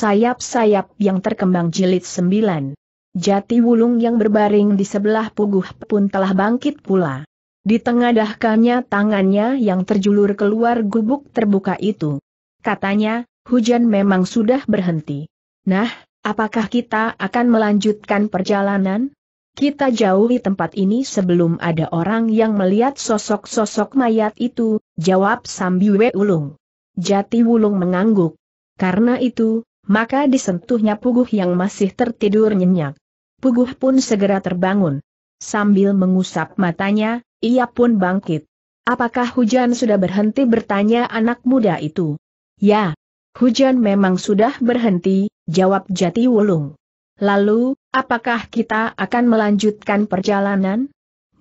sayap-sayap yang terkembang jilid sembilan. Jati wulung yang berbaring di sebelah puguh pun telah bangkit pula. Di tengah dahkanya tangannya yang terjulur keluar gubuk terbuka itu. Katanya, hujan memang sudah berhenti. Nah, apakah kita akan melanjutkan perjalanan? Kita jauhi tempat ini sebelum ada orang yang melihat sosok-sosok mayat itu, jawab Sambiwe Ulung. Jati Wulung mengangguk. Karena itu, maka disentuhnya Puguh yang masih tertidur nyenyak. Puguh pun segera terbangun. Sambil mengusap matanya, ia pun bangkit. Apakah hujan sudah berhenti bertanya anak muda itu? Ya, hujan memang sudah berhenti, jawab Jati Wulung. Lalu, apakah kita akan melanjutkan perjalanan?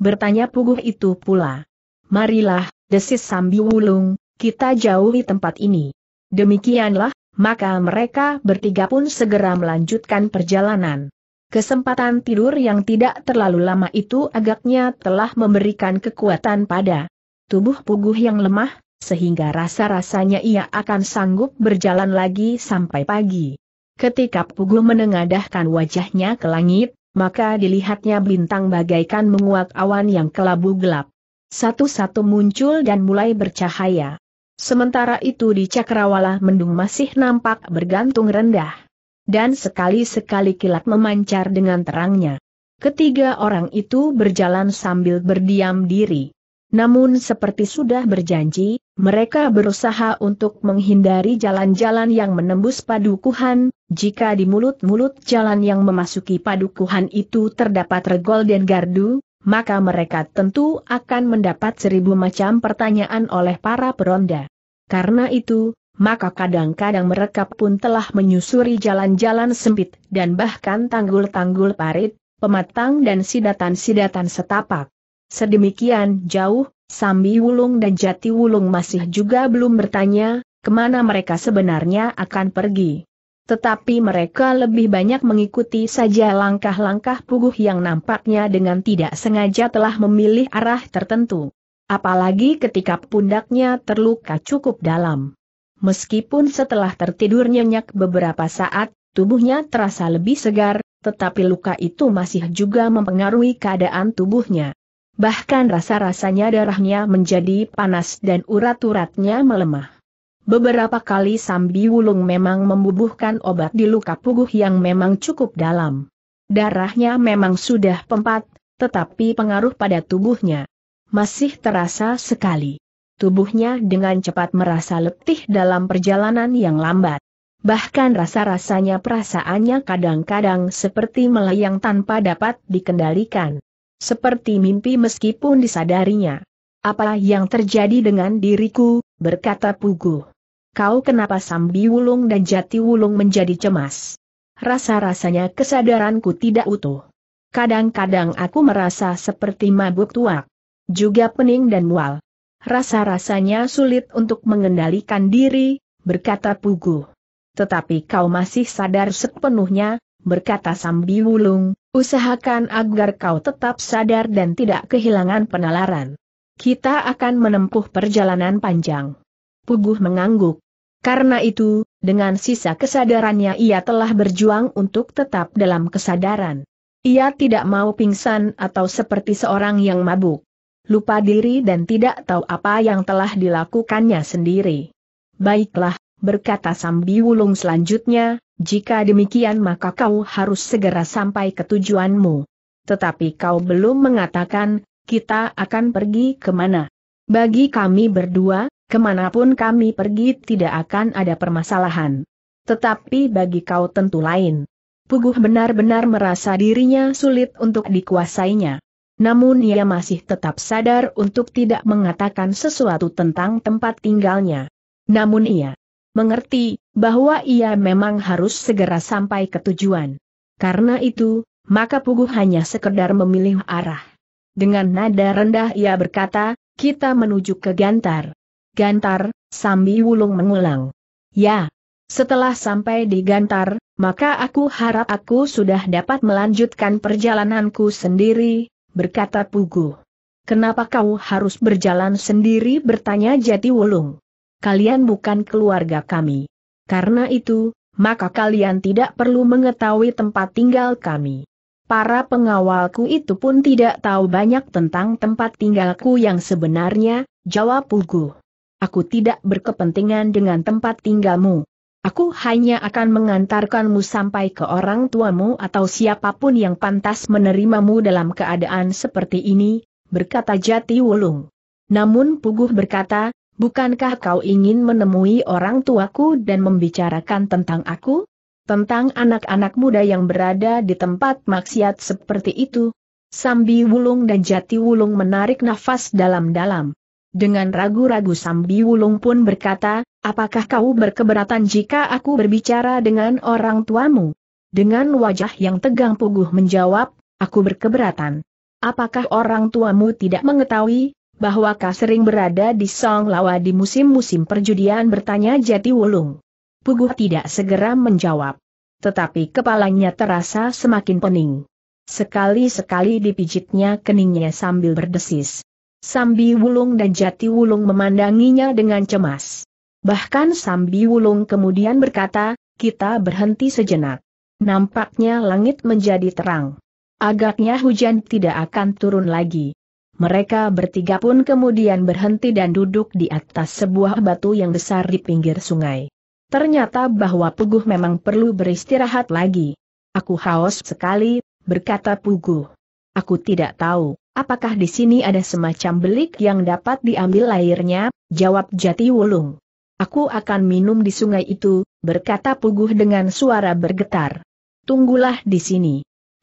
Bertanya Puguh itu pula. Marilah, desis Sambi Wulung, kita jauhi tempat ini. Demikianlah, maka mereka bertiga pun segera melanjutkan perjalanan. Kesempatan tidur yang tidak terlalu lama itu agaknya telah memberikan kekuatan pada tubuh Puguh yang lemah, sehingga rasa-rasanya ia akan sanggup berjalan lagi sampai pagi. Ketika Puguh menengadahkan wajahnya ke langit, maka dilihatnya bintang bagaikan menguak awan yang kelabu gelap. Satu-satu muncul dan mulai bercahaya. Sementara itu di Cakrawala mendung masih nampak bergantung rendah. Dan sekali-sekali kilat memancar dengan terangnya. Ketiga orang itu berjalan sambil berdiam diri. Namun seperti sudah berjanji, mereka berusaha untuk menghindari jalan-jalan yang menembus padukuhan, jika di mulut-mulut jalan yang memasuki padukuhan itu terdapat regol dan gardu, maka mereka tentu akan mendapat seribu macam pertanyaan oleh para peronda. Karena itu, maka kadang-kadang mereka pun telah menyusuri jalan-jalan sempit dan bahkan tanggul-tanggul parit, pematang dan sidatan-sidatan setapak. Sedemikian jauh, Sambi Wulung dan Jati Wulung masih juga belum bertanya, kemana mereka sebenarnya akan pergi. Tetapi mereka lebih banyak mengikuti saja langkah-langkah puguh yang nampaknya dengan tidak sengaja telah memilih arah tertentu. Apalagi ketika pundaknya terluka cukup dalam. Meskipun setelah tertidur nyenyak beberapa saat, tubuhnya terasa lebih segar, tetapi luka itu masih juga mempengaruhi keadaan tubuhnya. Bahkan rasa-rasanya darahnya menjadi panas dan urat-uratnya melemah. Beberapa kali Sambi Wulung memang membubuhkan obat di luka puguh yang memang cukup dalam. Darahnya memang sudah pempat, tetapi pengaruh pada tubuhnya masih terasa sekali. Tubuhnya dengan cepat merasa letih dalam perjalanan yang lambat. Bahkan rasa-rasanya perasaannya kadang-kadang seperti melayang tanpa dapat dikendalikan. Seperti mimpi meskipun disadarinya. Apa yang terjadi dengan diriku, berkata Puguh kau kenapa Sambi Wulung dan Jati Wulung menjadi cemas? Rasa-rasanya kesadaranku tidak utuh. Kadang-kadang aku merasa seperti mabuk tua, Juga pening dan mual. Rasa-rasanya sulit untuk mengendalikan diri, berkata Pugu. Tetapi kau masih sadar sepenuhnya, berkata Sambi Wulung, usahakan agar kau tetap sadar dan tidak kehilangan penalaran. Kita akan menempuh perjalanan panjang. Puguh mengangguk, karena itu, dengan sisa kesadarannya ia telah berjuang untuk tetap dalam kesadaran. Ia tidak mau pingsan atau seperti seorang yang mabuk. Lupa diri dan tidak tahu apa yang telah dilakukannya sendiri. Baiklah, berkata Sambi Wulung selanjutnya, jika demikian maka kau harus segera sampai ke tujuanmu. Tetapi kau belum mengatakan, kita akan pergi kemana. Bagi kami berdua, Kemanapun kami pergi tidak akan ada permasalahan. Tetapi bagi kau tentu lain. Puguh benar-benar merasa dirinya sulit untuk dikuasainya. Namun ia masih tetap sadar untuk tidak mengatakan sesuatu tentang tempat tinggalnya. Namun ia mengerti bahwa ia memang harus segera sampai ke tujuan. Karena itu, maka Puguh hanya sekedar memilih arah. Dengan nada rendah ia berkata, kita menuju ke Gantar. Gantar, Sambi Wulung mengulang. Ya. Setelah sampai di Gantar, maka aku harap aku sudah dapat melanjutkan perjalananku sendiri, berkata Pugu. Kenapa kau harus berjalan sendiri bertanya Jati Wulung. Kalian bukan keluarga kami. Karena itu, maka kalian tidak perlu mengetahui tempat tinggal kami. Para pengawalku itu pun tidak tahu banyak tentang tempat tinggalku yang sebenarnya, jawab Puguh. Aku tidak berkepentingan dengan tempat tinggalmu. Aku hanya akan mengantarkanmu sampai ke orang tuamu atau siapapun yang pantas menerimamu dalam keadaan seperti ini, berkata Jati Wulung. Namun Puguh berkata, bukankah kau ingin menemui orang tuaku dan membicarakan tentang aku? Tentang anak-anak muda yang berada di tempat maksiat seperti itu? Sambi Wulung dan Jati Wulung menarik nafas dalam-dalam. Dengan ragu-ragu Sambi Wulung pun berkata, apakah kau berkeberatan jika aku berbicara dengan orang tuamu? Dengan wajah yang tegang Puguh menjawab, aku berkeberatan. Apakah orang tuamu tidak mengetahui bahwa kau sering berada di Song Lawa di musim-musim perjudian bertanya Jati Wulung? Puguh tidak segera menjawab. Tetapi kepalanya terasa semakin pening. Sekali-sekali dipijitnya keningnya sambil berdesis. Sambi Wulung dan Jati Wulung memandanginya dengan cemas. Bahkan Sambi Wulung kemudian berkata, kita berhenti sejenak. Nampaknya langit menjadi terang. Agaknya hujan tidak akan turun lagi. Mereka bertiga pun kemudian berhenti dan duduk di atas sebuah batu yang besar di pinggir sungai. Ternyata bahwa Puguh memang perlu beristirahat lagi. Aku haus sekali, berkata Puguh. Aku tidak tahu apakah di sini ada semacam belik yang dapat diambil airnya? Jawab Jati Wulung. Aku akan minum di sungai itu, berkata Puguh dengan suara bergetar. Tunggulah di sini.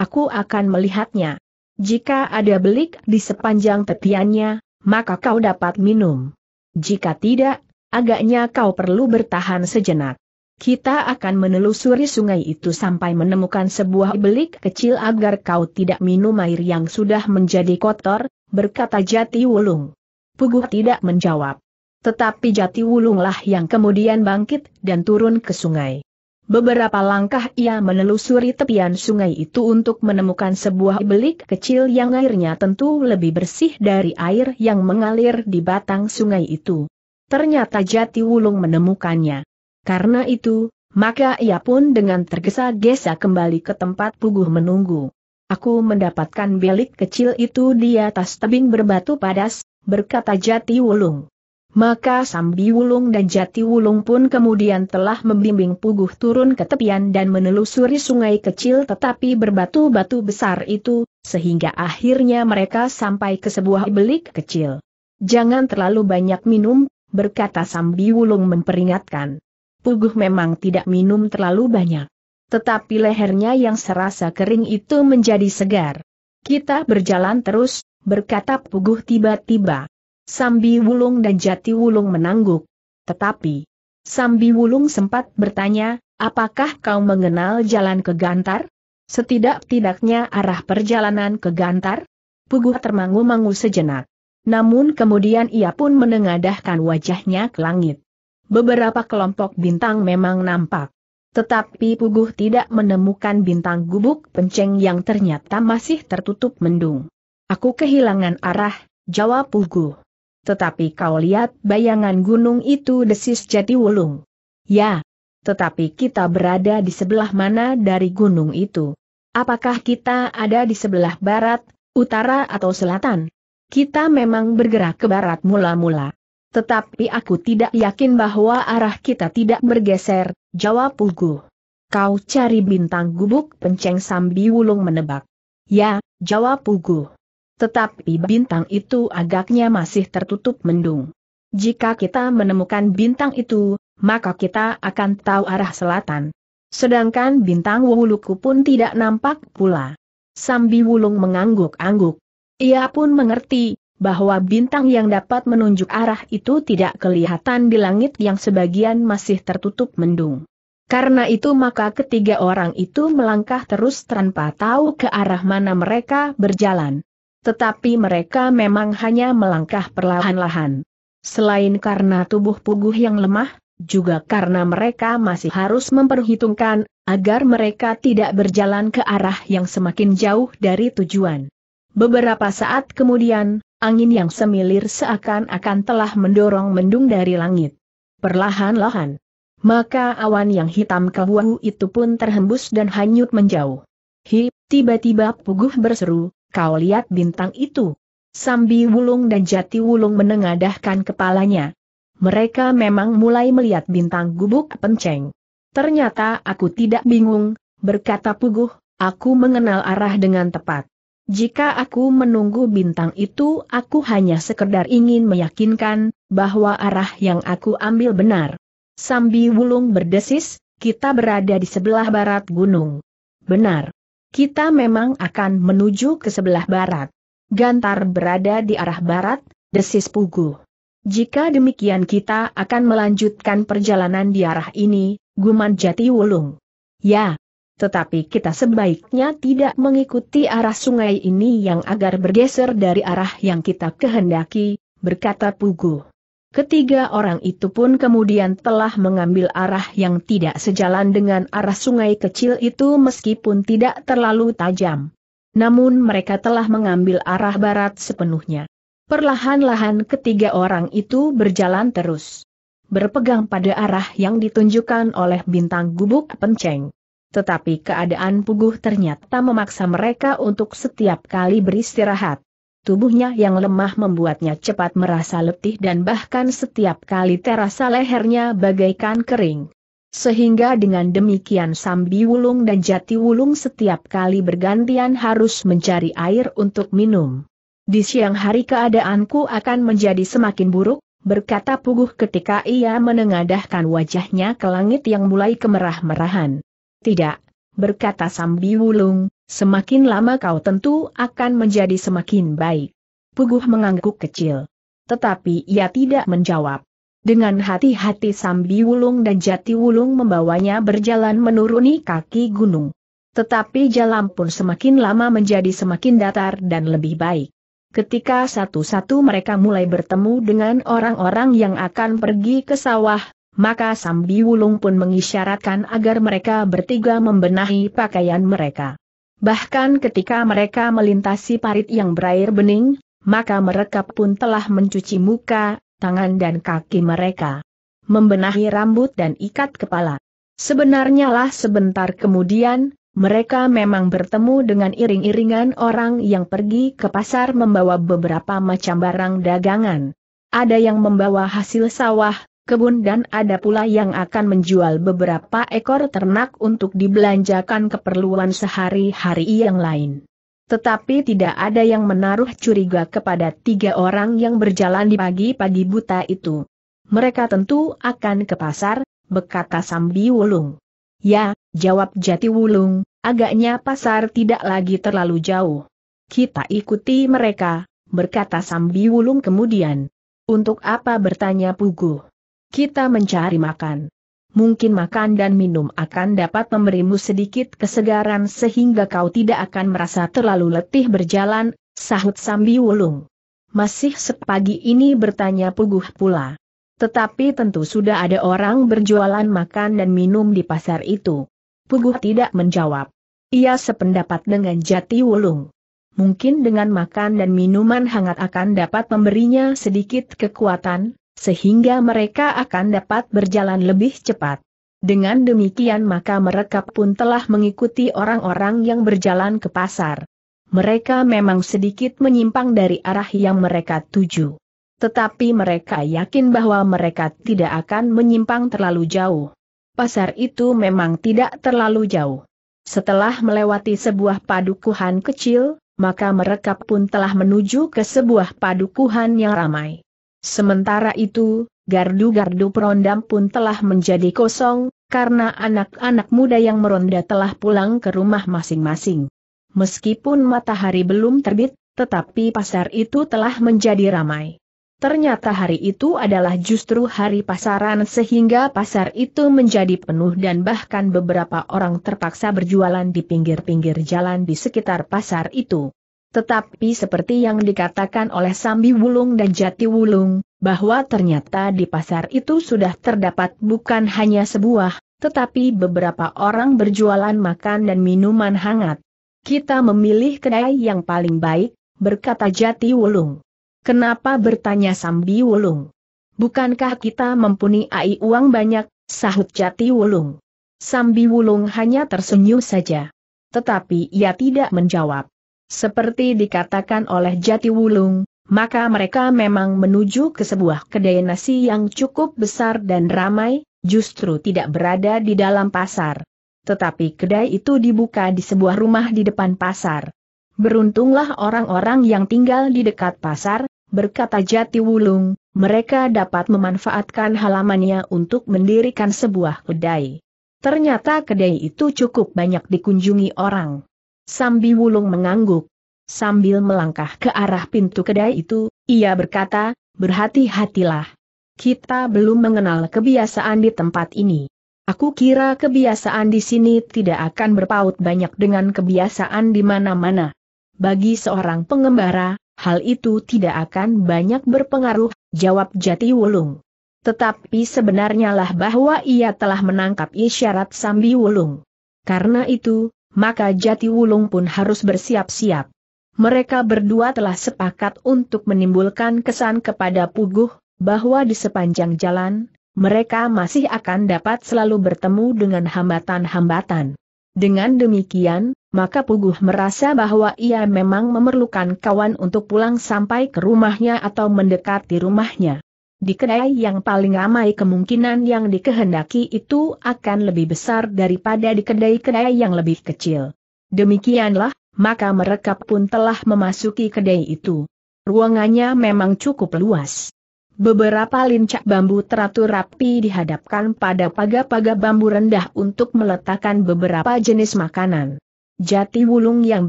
Aku akan melihatnya. Jika ada belik di sepanjang tepiannya, maka kau dapat minum. Jika tidak, agaknya kau perlu bertahan sejenak. Kita akan menelusuri sungai itu sampai menemukan sebuah belik kecil agar kau tidak minum air yang sudah menjadi kotor, berkata Jati Wulung. Puguh tidak menjawab. Tetapi Jati Wulunglah yang kemudian bangkit dan turun ke sungai. Beberapa langkah ia menelusuri tepian sungai itu untuk menemukan sebuah belik kecil yang airnya tentu lebih bersih dari air yang mengalir di batang sungai itu. Ternyata Jati Wulung menemukannya. Karena itu, maka ia pun dengan tergesa-gesa kembali ke tempat puguh menunggu. Aku mendapatkan belik kecil itu di atas tebing berbatu padas, berkata Jati Wulung. Maka Sambi Wulung dan Jati Wulung pun kemudian telah membimbing Puguh turun ke tepian dan menelusuri sungai kecil tetapi berbatu-batu besar itu, sehingga akhirnya mereka sampai ke sebuah belik kecil. Jangan terlalu banyak minum, berkata Sambi Wulung memperingatkan. Puguh memang tidak minum terlalu banyak. Tetapi lehernya yang serasa kering itu menjadi segar. Kita berjalan terus, berkata Puguh tiba-tiba. Sambi Wulung dan Jati Wulung menangguk. Tetapi, Sambi Wulung sempat bertanya, apakah kau mengenal jalan ke Gantar? Setidak-tidaknya arah perjalanan ke Gantar? Puguh termangu-mangu sejenak. Namun kemudian ia pun menengadahkan wajahnya ke langit. Beberapa kelompok bintang memang nampak. Tetapi Puguh tidak menemukan bintang gubuk penceng yang ternyata masih tertutup mendung. Aku kehilangan arah, jawab Puguh. Tetapi kau lihat bayangan gunung itu desis jadi wulung. Ya, tetapi kita berada di sebelah mana dari gunung itu? Apakah kita ada di sebelah barat, utara atau selatan? Kita memang bergerak ke barat mula-mula. Tetapi aku tidak yakin bahwa arah kita tidak bergeser, jawab Pugu. Kau cari bintang gubuk penceng Sambi Wulung menebak. Ya, jawab Pugu. Tetapi bintang itu agaknya masih tertutup mendung. Jika kita menemukan bintang itu, maka kita akan tahu arah selatan. Sedangkan bintang Wuluku pun tidak nampak pula. Sambi Wulung mengangguk-angguk. Ia pun mengerti, bahwa bintang yang dapat menunjuk arah itu tidak kelihatan di langit yang sebagian masih tertutup mendung. Karena itu maka ketiga orang itu melangkah terus tanpa tahu ke arah mana mereka berjalan. Tetapi mereka memang hanya melangkah perlahan-lahan. Selain karena tubuh puguh yang lemah, juga karena mereka masih harus memperhitungkan, agar mereka tidak berjalan ke arah yang semakin jauh dari tujuan. Beberapa saat kemudian, Angin yang semilir seakan-akan telah mendorong mendung dari langit. Perlahan-lahan. Maka awan yang hitam kebuahu itu pun terhembus dan hanyut menjauh. Hi, tiba-tiba Puguh berseru, kau lihat bintang itu. Sambi Wulung dan Jati Wulung menengadahkan kepalanya. Mereka memang mulai melihat bintang gubuk penceng. Ternyata aku tidak bingung, berkata Puguh, aku mengenal arah dengan tepat. Jika aku menunggu bintang itu aku hanya sekedar ingin meyakinkan, bahwa arah yang aku ambil benar. Sambi Wulung berdesis, kita berada di sebelah barat gunung. Benar. Kita memang akan menuju ke sebelah barat. Gantar berada di arah barat, desis Pugu. Jika demikian kita akan melanjutkan perjalanan di arah ini, guman jati wulung. Ya, tetapi kita sebaiknya tidak mengikuti arah sungai ini yang agar bergeser dari arah yang kita kehendaki, berkata Pugu. Ketiga orang itu pun kemudian telah mengambil arah yang tidak sejalan dengan arah sungai kecil itu meskipun tidak terlalu tajam. Namun mereka telah mengambil arah barat sepenuhnya. Perlahan-lahan ketiga orang itu berjalan terus. Berpegang pada arah yang ditunjukkan oleh bintang gubuk penceng tetapi keadaan puguh ternyata memaksa mereka untuk setiap kali beristirahat. Tubuhnya yang lemah membuatnya cepat merasa letih dan bahkan setiap kali terasa lehernya bagaikan kering. Sehingga dengan demikian Sambi Wulung dan Jati Wulung setiap kali bergantian harus mencari air untuk minum. Di siang hari keadaanku akan menjadi semakin buruk, berkata Puguh ketika ia menengadahkan wajahnya ke langit yang mulai kemerah-merahan. Tidak, berkata Sambi Wulung, semakin lama kau tentu akan menjadi semakin baik. Puguh mengangguk kecil. Tetapi ia tidak menjawab. Dengan hati-hati Sambi Wulung dan Jati Wulung membawanya berjalan menuruni kaki gunung. Tetapi jalan pun semakin lama menjadi semakin datar dan lebih baik. Ketika satu-satu mereka mulai bertemu dengan orang-orang yang akan pergi ke sawah, maka Sambi Wulung pun mengisyaratkan agar mereka bertiga membenahi pakaian mereka. Bahkan ketika mereka melintasi parit yang berair bening, maka mereka pun telah mencuci muka, tangan dan kaki mereka. Membenahi rambut dan ikat kepala. Sebenarnya lah sebentar kemudian, mereka memang bertemu dengan iring-iringan orang yang pergi ke pasar membawa beberapa macam barang dagangan. Ada yang membawa hasil sawah, kebun dan ada pula yang akan menjual beberapa ekor ternak untuk dibelanjakan keperluan sehari-hari yang lain. Tetapi tidak ada yang menaruh curiga kepada tiga orang yang berjalan di pagi-pagi buta itu. Mereka tentu akan ke pasar, berkata Sambi Wulung. Ya, jawab Jati Wulung, agaknya pasar tidak lagi terlalu jauh. Kita ikuti mereka, berkata Sambi Wulung kemudian. Untuk apa bertanya Puguh? kita mencari makan. Mungkin makan dan minum akan dapat memberimu sedikit kesegaran sehingga kau tidak akan merasa terlalu letih berjalan, sahut Sambi Wulung. Masih sepagi ini bertanya Puguh pula. Tetapi tentu sudah ada orang berjualan makan dan minum di pasar itu. Puguh tidak menjawab. Ia sependapat dengan Jati Wulung. Mungkin dengan makan dan minuman hangat akan dapat memberinya sedikit kekuatan, sehingga mereka akan dapat berjalan lebih cepat. Dengan demikian maka mereka pun telah mengikuti orang-orang yang berjalan ke pasar. Mereka memang sedikit menyimpang dari arah yang mereka tuju. Tetapi mereka yakin bahwa mereka tidak akan menyimpang terlalu jauh. Pasar itu memang tidak terlalu jauh. Setelah melewati sebuah padukuhan kecil, maka mereka pun telah menuju ke sebuah padukuhan yang ramai. Sementara itu, gardu-gardu perondam pun telah menjadi kosong, karena anak-anak muda yang meronda telah pulang ke rumah masing-masing. Meskipun matahari belum terbit, tetapi pasar itu telah menjadi ramai. Ternyata hari itu adalah justru hari pasaran sehingga pasar itu menjadi penuh dan bahkan beberapa orang terpaksa berjualan di pinggir-pinggir jalan di sekitar pasar itu. Tetapi seperti yang dikatakan oleh Sambi Wulung dan Jati Wulung, bahwa ternyata di pasar itu sudah terdapat bukan hanya sebuah, tetapi beberapa orang berjualan makan dan minuman hangat. Kita memilih kedai yang paling baik, berkata Jati Wulung. Kenapa bertanya Sambi Wulung? Bukankah kita mempunyai uang banyak, sahut Jati Wulung. Sambi Wulung hanya tersenyum saja. Tetapi ia tidak menjawab seperti dikatakan oleh Jati Wulung, maka mereka memang menuju ke sebuah kedai nasi yang cukup besar dan ramai, justru tidak berada di dalam pasar. Tetapi kedai itu dibuka di sebuah rumah di depan pasar. Beruntunglah orang-orang yang tinggal di dekat pasar, berkata Jati Wulung, mereka dapat memanfaatkan halamannya untuk mendirikan sebuah kedai. Ternyata kedai itu cukup banyak dikunjungi orang. Sambi Wulung mengangguk. Sambil melangkah ke arah pintu kedai itu, ia berkata, berhati-hatilah. Kita belum mengenal kebiasaan di tempat ini. Aku kira kebiasaan di sini tidak akan berpaut banyak dengan kebiasaan di mana-mana. Bagi seorang pengembara, hal itu tidak akan banyak berpengaruh, jawab Jati Wulung. Tetapi sebenarnya lah bahwa ia telah menangkap isyarat Sambi Wulung. Karena itu, maka Jati Wulung pun harus bersiap-siap. Mereka berdua telah sepakat untuk menimbulkan kesan kepada Puguh, bahwa di sepanjang jalan, mereka masih akan dapat selalu bertemu dengan hambatan-hambatan. Dengan demikian, maka Puguh merasa bahwa ia memang memerlukan kawan untuk pulang sampai ke rumahnya atau mendekati rumahnya. Di kedai yang paling ramai kemungkinan yang dikehendaki itu akan lebih besar daripada di kedai-kedai yang lebih kecil. Demikianlah, maka mereka pun telah memasuki kedai itu. Ruangannya memang cukup luas. Beberapa lincak bambu teratur rapi dihadapkan pada pagar-pagar bambu rendah untuk meletakkan beberapa jenis makanan. Jati Wulung yang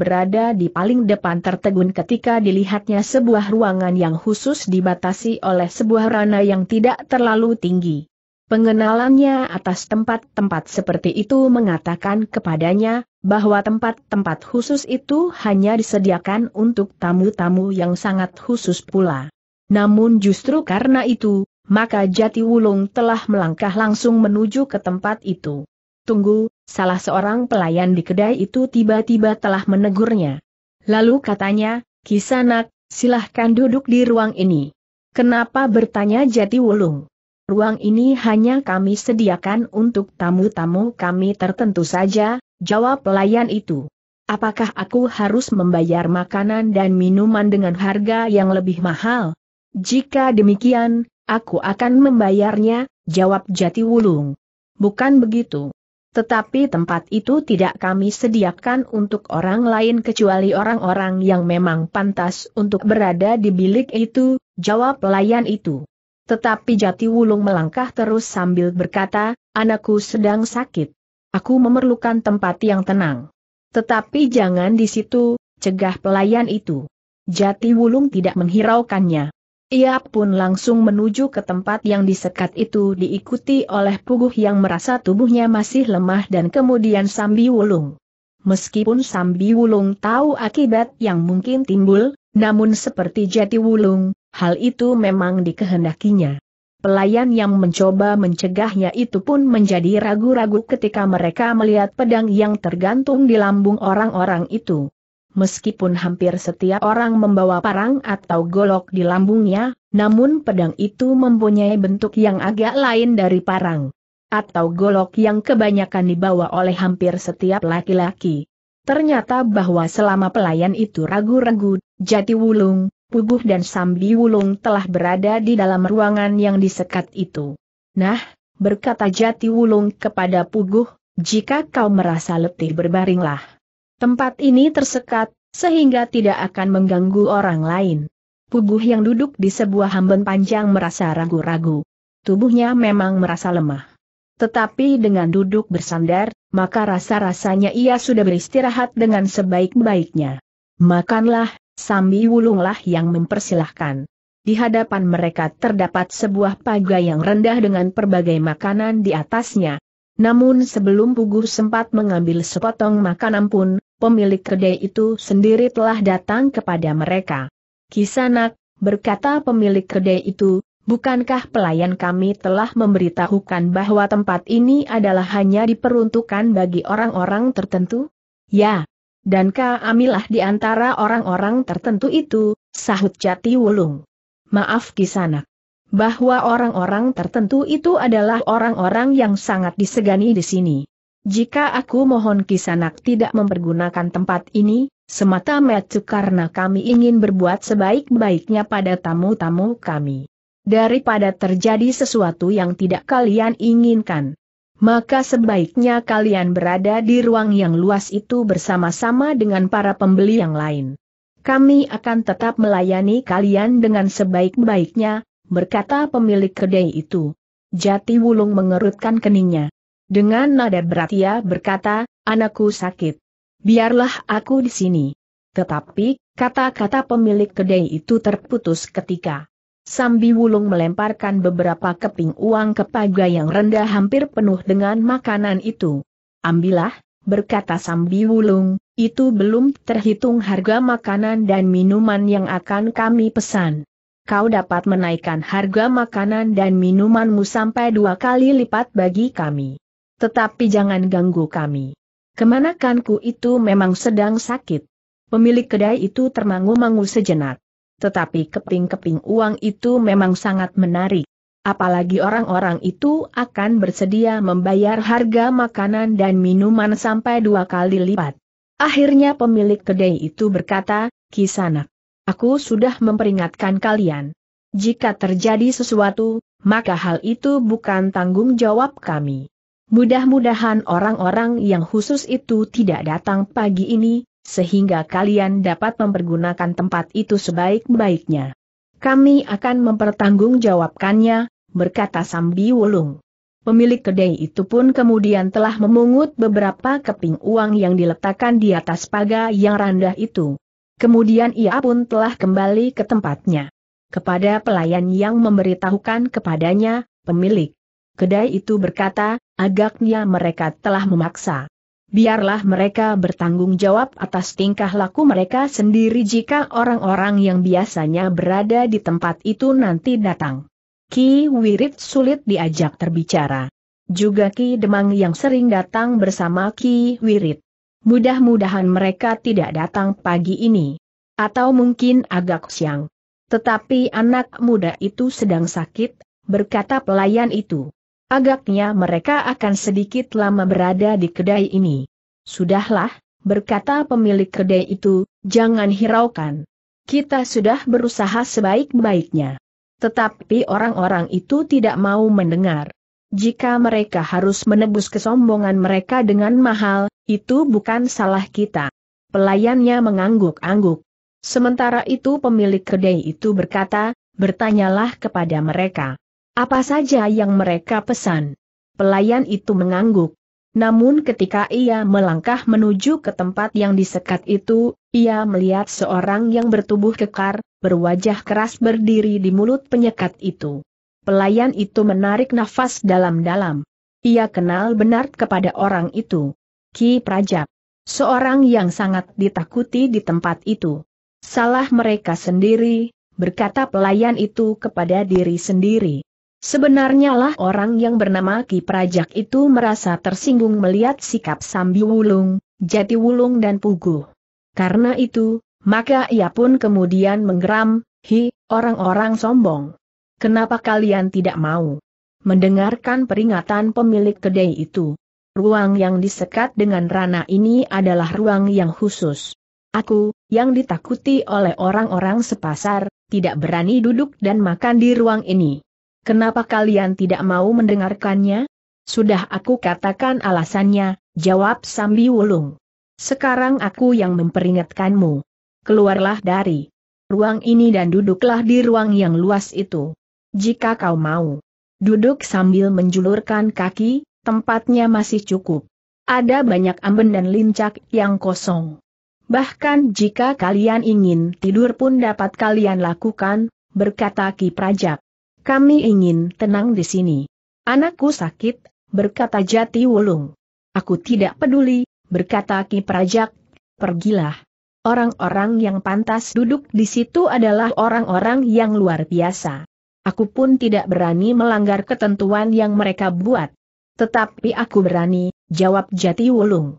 berada di paling depan tertegun ketika dilihatnya sebuah ruangan yang khusus dibatasi oleh sebuah rana yang tidak terlalu tinggi. Pengenalannya atas tempat-tempat seperti itu mengatakan kepadanya, bahwa tempat-tempat khusus itu hanya disediakan untuk tamu-tamu yang sangat khusus pula. Namun justru karena itu, maka Jati Wulung telah melangkah langsung menuju ke tempat itu. Tunggu, salah seorang pelayan di kedai itu tiba-tiba telah menegurnya. Lalu katanya, Kisanak, silahkan duduk di ruang ini. Kenapa bertanya Jati Wulung? Ruang ini hanya kami sediakan untuk tamu-tamu kami tertentu saja, jawab pelayan itu. Apakah aku harus membayar makanan dan minuman dengan harga yang lebih mahal? Jika demikian, aku akan membayarnya, jawab Jati Wulung. Bukan begitu. Tetapi tempat itu tidak kami sediakan untuk orang lain kecuali orang-orang yang memang pantas untuk berada di bilik itu, jawab pelayan itu. Tetapi Jati Wulung melangkah terus sambil berkata, anakku sedang sakit. Aku memerlukan tempat yang tenang. Tetapi jangan di situ, cegah pelayan itu. Jati Wulung tidak menghiraukannya. Ia pun langsung menuju ke tempat yang disekat itu diikuti oleh Puguh yang merasa tubuhnya masih lemah dan kemudian Sambi Wulung. Meskipun Sambi Wulung tahu akibat yang mungkin timbul, namun seperti jati Wulung, hal itu memang dikehendakinya. Pelayan yang mencoba mencegahnya itu pun menjadi ragu-ragu ketika mereka melihat pedang yang tergantung di lambung orang-orang itu meskipun hampir setiap orang membawa parang atau golok di lambungnya, namun pedang itu mempunyai bentuk yang agak lain dari parang atau golok yang kebanyakan dibawa oleh hampir setiap laki-laki. Ternyata bahwa selama pelayan itu ragu-ragu, Jati Wulung, Puguh dan Sambi Wulung telah berada di dalam ruangan yang disekat itu. Nah, berkata Jati Wulung kepada Puguh, jika kau merasa letih berbaringlah. Tempat ini tersekat, sehingga tidak akan mengganggu orang lain. Puguh yang duduk di sebuah hamben panjang merasa ragu-ragu. Tubuhnya memang merasa lemah. Tetapi dengan duduk bersandar, maka rasa-rasanya ia sudah beristirahat dengan sebaik-baiknya. Makanlah, sambil Wulunglah yang mempersilahkan. Di hadapan mereka terdapat sebuah paga yang rendah dengan berbagai makanan di atasnya. Namun sebelum Puguh sempat mengambil sepotong makanan pun, pemilik kedai itu sendiri telah datang kepada mereka. Kisanak, berkata pemilik kedai itu, bukankah pelayan kami telah memberitahukan bahwa tempat ini adalah hanya diperuntukkan bagi orang-orang tertentu? Ya. Dan Amilah di antara orang-orang tertentu itu, sahut jati wulung. Maaf Kisanak. Bahwa orang-orang tertentu itu adalah orang-orang yang sangat disegani di sini. Jika aku mohon kisanak tidak mempergunakan tempat ini, semata-mata karena kami ingin berbuat sebaik-baiknya pada tamu-tamu kami. Daripada terjadi sesuatu yang tidak kalian inginkan, maka sebaiknya kalian berada di ruang yang luas itu bersama-sama dengan para pembeli yang lain. Kami akan tetap melayani kalian dengan sebaik-baiknya, berkata pemilik kedai itu. Jati Wulung mengerutkan keningnya. Dengan nada berat ia berkata, anakku sakit. Biarlah aku di sini. Tetapi, kata-kata pemilik kedai itu terputus ketika Sambi Wulung melemparkan beberapa keping uang ke paga yang rendah hampir penuh dengan makanan itu. Ambillah, berkata Sambi Wulung, itu belum terhitung harga makanan dan minuman yang akan kami pesan. Kau dapat menaikkan harga makanan dan minumanmu sampai dua kali lipat bagi kami. Tetapi jangan ganggu kami. Kemanakanku itu memang sedang sakit. Pemilik kedai itu termangu-mangu sejenak. Tetapi keping-keping uang itu memang sangat menarik. Apalagi orang-orang itu akan bersedia membayar harga makanan dan minuman sampai dua kali lipat. Akhirnya pemilik kedai itu berkata, Kisanak, aku sudah memperingatkan kalian. Jika terjadi sesuatu, maka hal itu bukan tanggung jawab kami. Mudah-mudahan orang-orang yang khusus itu tidak datang pagi ini, sehingga kalian dapat mempergunakan tempat itu sebaik-baiknya. Kami akan mempertanggungjawabkannya, berkata Sambi Wulung. Pemilik kedai itu pun kemudian telah memungut beberapa keping uang yang diletakkan di atas paga yang rendah itu. Kemudian ia pun telah kembali ke tempatnya. Kepada pelayan yang memberitahukan kepadanya, pemilik Kedai itu berkata, agaknya mereka telah memaksa. Biarlah mereka bertanggung jawab atas tingkah laku mereka sendiri jika orang-orang yang biasanya berada di tempat itu nanti datang. Ki Wirid sulit diajak terbicara. Juga Ki Demang yang sering datang bersama Ki Wirid. Mudah-mudahan mereka tidak datang pagi ini. Atau mungkin agak siang. Tetapi anak muda itu sedang sakit, berkata pelayan itu. Agaknya mereka akan sedikit lama berada di kedai ini. Sudahlah, berkata pemilik kedai itu, jangan hiraukan. Kita sudah berusaha sebaik-baiknya. Tetapi orang-orang itu tidak mau mendengar. Jika mereka harus menebus kesombongan mereka dengan mahal, itu bukan salah kita. Pelayannya mengangguk-angguk. Sementara itu pemilik kedai itu berkata, bertanyalah kepada mereka. Apa saja yang mereka pesan? Pelayan itu mengangguk. Namun ketika ia melangkah menuju ke tempat yang disekat itu, ia melihat seorang yang bertubuh kekar, berwajah keras berdiri di mulut penyekat itu. Pelayan itu menarik nafas dalam-dalam. Ia kenal benar kepada orang itu. Ki Prajap. Seorang yang sangat ditakuti di tempat itu. Salah mereka sendiri, berkata pelayan itu kepada diri sendiri. Sebenarnya lah orang yang bernama Ki Prajak itu merasa tersinggung melihat sikap Sambi Wulung, Jati Wulung dan Puguh. Karena itu, maka ia pun kemudian menggeram, hi, orang-orang sombong. Kenapa kalian tidak mau mendengarkan peringatan pemilik kedai itu? Ruang yang disekat dengan rana ini adalah ruang yang khusus. Aku, yang ditakuti oleh orang-orang sepasar, tidak berani duduk dan makan di ruang ini. Kenapa kalian tidak mau mendengarkannya? Sudah aku katakan alasannya, jawab Sambi Wulung. Sekarang aku yang memperingatkanmu. Keluarlah dari ruang ini dan duduklah di ruang yang luas itu. Jika kau mau duduk sambil menjulurkan kaki, tempatnya masih cukup. Ada banyak amben dan lincak yang kosong. Bahkan jika kalian ingin tidur pun dapat kalian lakukan, berkata Ki Prajak. Kami ingin tenang di sini. Anakku sakit, berkata Jati Wulung. Aku tidak peduli, berkata Ki Prajak, pergilah. Orang-orang yang pantas duduk di situ adalah orang-orang yang luar biasa. Aku pun tidak berani melanggar ketentuan yang mereka buat. Tetapi aku berani, jawab Jati Wulung.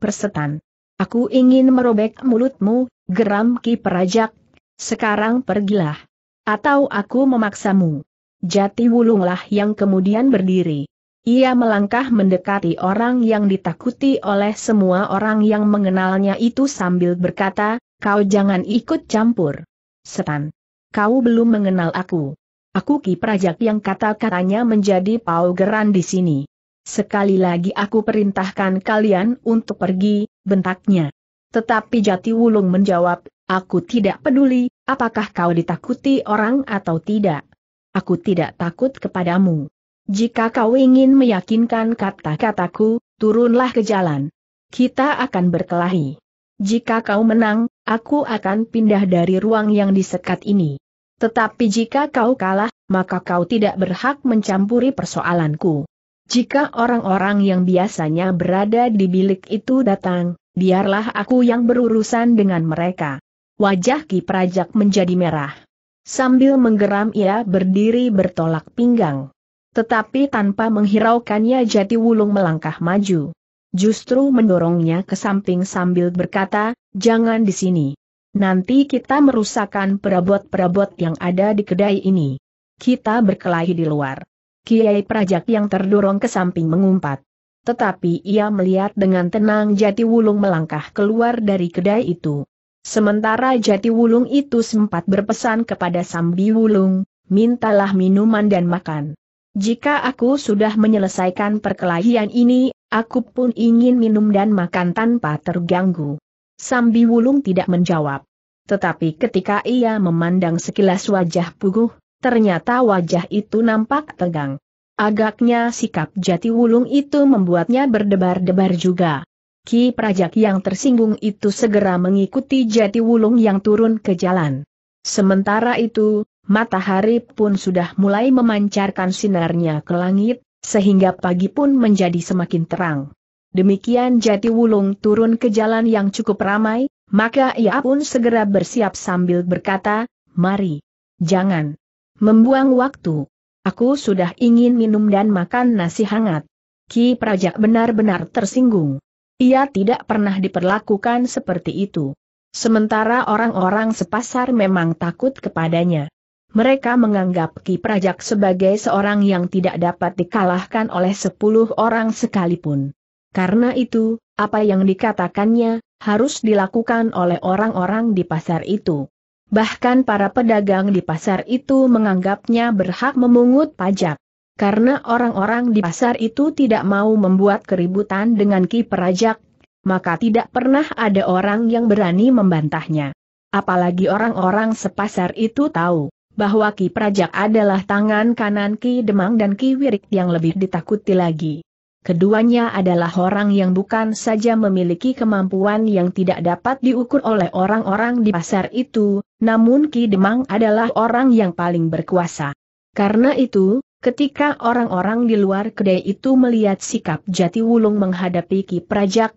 Persetan. Aku ingin merobek mulutmu, geram Ki Prajak. Sekarang pergilah. Atau aku memaksamu. Jati Wulunglah yang kemudian berdiri. Ia melangkah mendekati orang yang ditakuti oleh semua orang yang mengenalnya itu sambil berkata, kau jangan ikut campur. Setan. Kau belum mengenal aku. Aku Ki Prajak yang kata-katanya menjadi geran di sini. Sekali lagi aku perintahkan kalian untuk pergi, bentaknya. Tetapi Jati Wulung menjawab, aku tidak peduli, apakah kau ditakuti orang atau tidak aku tidak takut kepadamu. Jika kau ingin meyakinkan kata-kataku, turunlah ke jalan. Kita akan berkelahi. Jika kau menang, aku akan pindah dari ruang yang disekat ini. Tetapi jika kau kalah, maka kau tidak berhak mencampuri persoalanku. Jika orang-orang yang biasanya berada di bilik itu datang, biarlah aku yang berurusan dengan mereka. Wajah Ki Prajak menjadi merah. Sambil menggeram ia berdiri bertolak pinggang. Tetapi tanpa menghiraukannya jati wulung melangkah maju. Justru mendorongnya ke samping sambil berkata, jangan di sini. Nanti kita merusakkan perabot-perabot yang ada di kedai ini. Kita berkelahi di luar. Kiai Prajak yang terdorong ke samping mengumpat. Tetapi ia melihat dengan tenang jati wulung melangkah keluar dari kedai itu. Sementara jati wulung itu sempat berpesan kepada Sambi Wulung, mintalah minuman dan makan. Jika aku sudah menyelesaikan perkelahian ini, aku pun ingin minum dan makan tanpa terganggu. Sambi Wulung tidak menjawab. Tetapi ketika ia memandang sekilas wajah Puguh, ternyata wajah itu nampak tegang. Agaknya sikap jati wulung itu membuatnya berdebar-debar juga. Ki Prajak yang tersinggung itu segera mengikuti jati wulung yang turun ke jalan. Sementara itu, matahari pun sudah mulai memancarkan sinarnya ke langit, sehingga pagi pun menjadi semakin terang. Demikian jati wulung turun ke jalan yang cukup ramai, maka ia pun segera bersiap sambil berkata, Mari. Jangan. Membuang waktu. Aku sudah ingin minum dan makan nasi hangat. Ki Prajak benar-benar tersinggung. Ia tidak pernah diperlakukan seperti itu. Sementara orang-orang sepasar memang takut kepadanya. Mereka menganggap Ki Prajak sebagai seorang yang tidak dapat dikalahkan oleh sepuluh orang sekalipun. Karena itu, apa yang dikatakannya, harus dilakukan oleh orang-orang di pasar itu. Bahkan para pedagang di pasar itu menganggapnya berhak memungut pajak. Karena orang-orang di pasar itu tidak mau membuat keributan dengan Ki Perajak, maka tidak pernah ada orang yang berani membantahnya. Apalagi orang-orang sepasar itu tahu bahwa Ki Prajak adalah tangan kanan Ki Demang dan Ki Wirik yang lebih ditakuti lagi. Keduanya adalah orang yang bukan saja memiliki kemampuan yang tidak dapat diukur oleh orang-orang di pasar itu, namun Ki Demang adalah orang yang paling berkuasa. Karena itu, Ketika orang-orang di luar kedai itu melihat sikap Jati Wulung menghadapi Ki Prajak,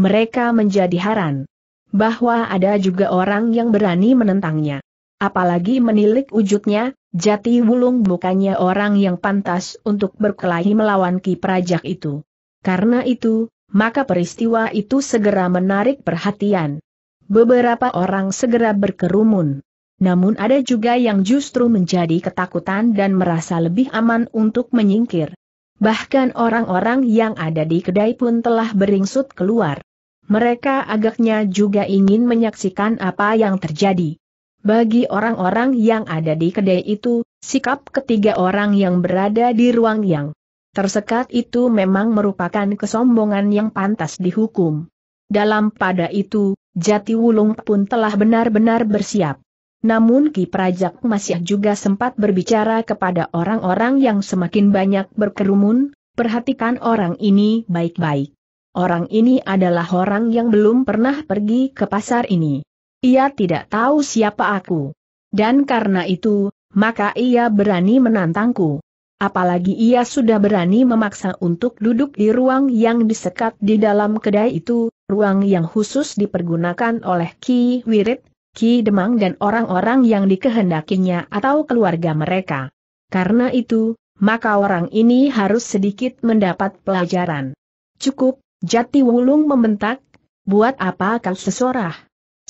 mereka menjadi heran bahwa ada juga orang yang berani menentangnya. Apalagi menilik wujudnya, Jati Wulung bukannya orang yang pantas untuk berkelahi melawan Ki Prajak itu. Karena itu, maka peristiwa itu segera menarik perhatian. Beberapa orang segera berkerumun. Namun ada juga yang justru menjadi ketakutan dan merasa lebih aman untuk menyingkir. Bahkan orang-orang yang ada di kedai pun telah beringsut keluar. Mereka agaknya juga ingin menyaksikan apa yang terjadi. Bagi orang-orang yang ada di kedai itu, sikap ketiga orang yang berada di ruang yang tersekat itu memang merupakan kesombongan yang pantas dihukum. Dalam pada itu, Jati Wulung pun telah benar-benar bersiap. Namun Ki Prajak masih juga sempat berbicara kepada orang-orang yang semakin banyak berkerumun, perhatikan orang ini baik-baik. Orang ini adalah orang yang belum pernah pergi ke pasar ini. Ia tidak tahu siapa aku. Dan karena itu, maka ia berani menantangku. Apalagi ia sudah berani memaksa untuk duduk di ruang yang disekat di dalam kedai itu, ruang yang khusus dipergunakan oleh Ki Wirid. Ki Demang dan orang-orang yang dikehendakinya atau keluarga mereka. Karena itu, maka orang ini harus sedikit mendapat pelajaran. Cukup, Jati Wulung membentak, buat apa kau sesorah?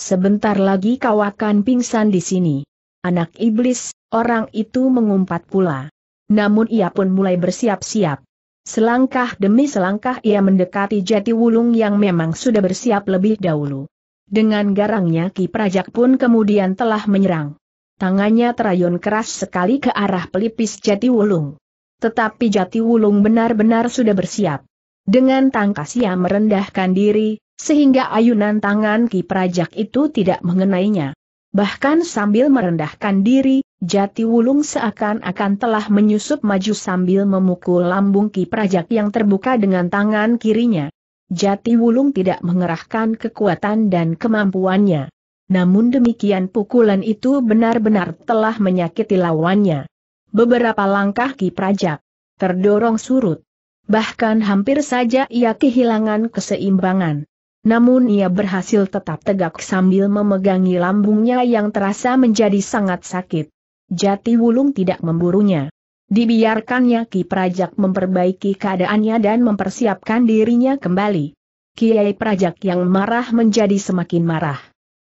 Sebentar lagi kau akan pingsan di sini. Anak iblis, orang itu mengumpat pula. Namun ia pun mulai bersiap-siap. Selangkah demi selangkah ia mendekati Jati Wulung yang memang sudah bersiap lebih dahulu. Dengan garangnya Ki Prajak pun kemudian telah menyerang. Tangannya terayun keras sekali ke arah pelipis Jati Wulung. Tetapi Jati Wulung benar-benar sudah bersiap. Dengan tangkas ia merendahkan diri, sehingga ayunan tangan Ki Prajak itu tidak mengenainya. Bahkan sambil merendahkan diri, Jati Wulung seakan-akan telah menyusup maju sambil memukul lambung Ki Prajak yang terbuka dengan tangan kirinya. Jati Wulung tidak mengerahkan kekuatan dan kemampuannya. Namun demikian pukulan itu benar-benar telah menyakiti lawannya. Beberapa langkah Ki Prajak terdorong surut. Bahkan hampir saja ia kehilangan keseimbangan. Namun ia berhasil tetap tegak sambil memegangi lambungnya yang terasa menjadi sangat sakit. Jati Wulung tidak memburunya. Dibiarkannya Ki Prajak memperbaiki keadaannya dan mempersiapkan dirinya kembali. Kiai Prajak yang marah menjadi semakin marah.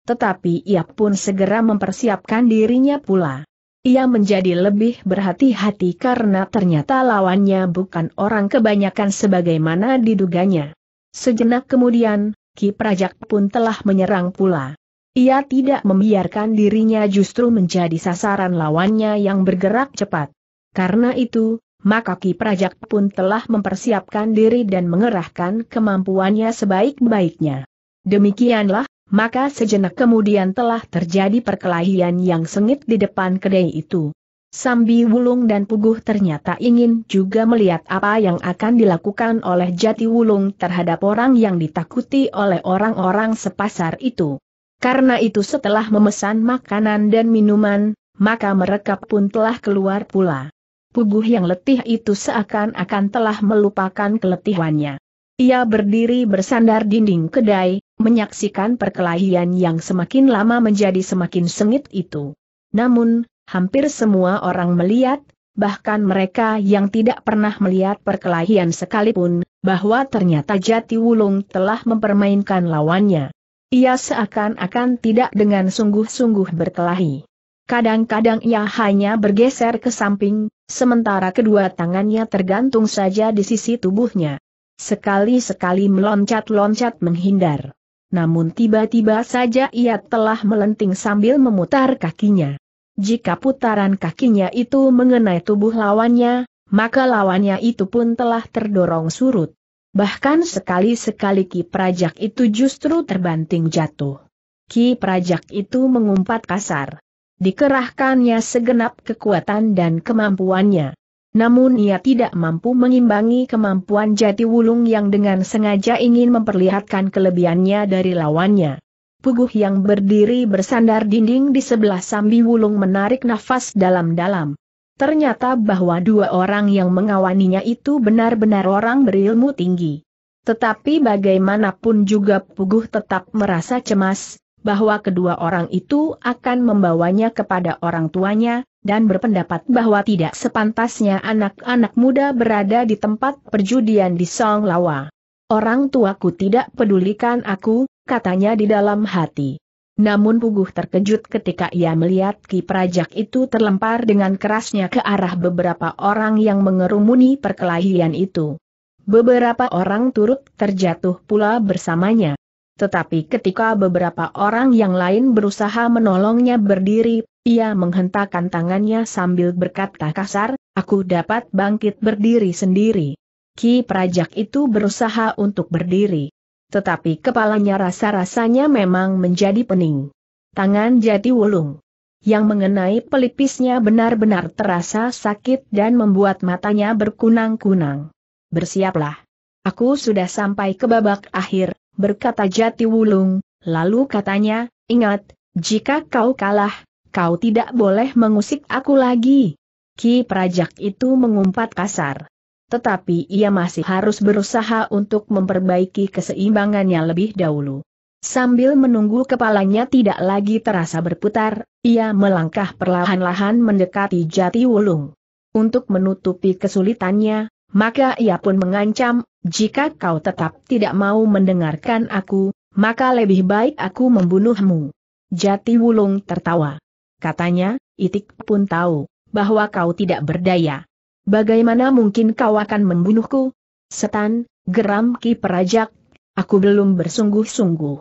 Tetapi ia pun segera mempersiapkan dirinya pula. Ia menjadi lebih berhati-hati karena ternyata lawannya bukan orang kebanyakan sebagaimana diduganya. Sejenak kemudian, Ki Prajak pun telah menyerang pula. Ia tidak membiarkan dirinya justru menjadi sasaran lawannya yang bergerak cepat. Karena itu, maka Ki Prajak pun telah mempersiapkan diri dan mengerahkan kemampuannya sebaik-baiknya. Demikianlah, maka sejenak kemudian telah terjadi perkelahian yang sengit di depan kedai itu. Sambi Wulung dan Puguh ternyata ingin juga melihat apa yang akan dilakukan oleh Jati Wulung terhadap orang yang ditakuti oleh orang-orang sepasar itu. Karena itu setelah memesan makanan dan minuman, maka mereka pun telah keluar pula. Puguh yang letih itu seakan-akan telah melupakan keletihannya. Ia berdiri bersandar dinding kedai, menyaksikan perkelahian yang semakin lama menjadi semakin sengit itu. Namun, hampir semua orang melihat, bahkan mereka yang tidak pernah melihat perkelahian sekalipun, bahwa ternyata Jati Wulung telah mempermainkan lawannya. Ia seakan-akan tidak dengan sungguh-sungguh berkelahi. Kadang-kadang ia hanya bergeser ke samping, sementara kedua tangannya tergantung saja di sisi tubuhnya. Sekali-sekali meloncat-loncat menghindar. Namun tiba-tiba saja ia telah melenting sambil memutar kakinya. Jika putaran kakinya itu mengenai tubuh lawannya, maka lawannya itu pun telah terdorong surut. Bahkan sekali-sekali Ki Prajak itu justru terbanting jatuh. Ki Prajak itu mengumpat kasar dikerahkannya segenap kekuatan dan kemampuannya. Namun ia tidak mampu mengimbangi kemampuan jati wulung yang dengan sengaja ingin memperlihatkan kelebihannya dari lawannya. Puguh yang berdiri bersandar dinding di sebelah sambi wulung menarik nafas dalam-dalam. Ternyata bahwa dua orang yang mengawaninya itu benar-benar orang berilmu tinggi. Tetapi bagaimanapun juga Puguh tetap merasa cemas, bahwa kedua orang itu akan membawanya kepada orang tuanya, dan berpendapat bahwa tidak sepantasnya anak-anak muda berada di tempat perjudian di Song Lawa. Orang tuaku tidak pedulikan aku, katanya di dalam hati. Namun Puguh terkejut ketika ia melihat Ki Prajak itu terlempar dengan kerasnya ke arah beberapa orang yang mengerumuni perkelahian itu. Beberapa orang turut terjatuh pula bersamanya. Tetapi ketika beberapa orang yang lain berusaha menolongnya berdiri, ia menghentakkan tangannya sambil berkata kasar, aku dapat bangkit berdiri sendiri. Ki Prajak itu berusaha untuk berdiri. Tetapi kepalanya rasa-rasanya memang menjadi pening. Tangan jadi wulung. Yang mengenai pelipisnya benar-benar terasa sakit dan membuat matanya berkunang-kunang. Bersiaplah. Aku sudah sampai ke babak akhir, berkata Jati Wulung, lalu katanya, ingat, jika kau kalah, kau tidak boleh mengusik aku lagi. Ki Prajak itu mengumpat kasar. Tetapi ia masih harus berusaha untuk memperbaiki keseimbangannya lebih dahulu. Sambil menunggu kepalanya tidak lagi terasa berputar, ia melangkah perlahan-lahan mendekati jati wulung. Untuk menutupi kesulitannya, maka ia pun mengancam, jika kau tetap tidak mau mendengarkan aku, maka lebih baik aku membunuhmu. Jati Wulung tertawa. Katanya, Itik pun tahu, bahwa kau tidak berdaya. Bagaimana mungkin kau akan membunuhku? Setan, geram Ki Perajak, aku belum bersungguh-sungguh.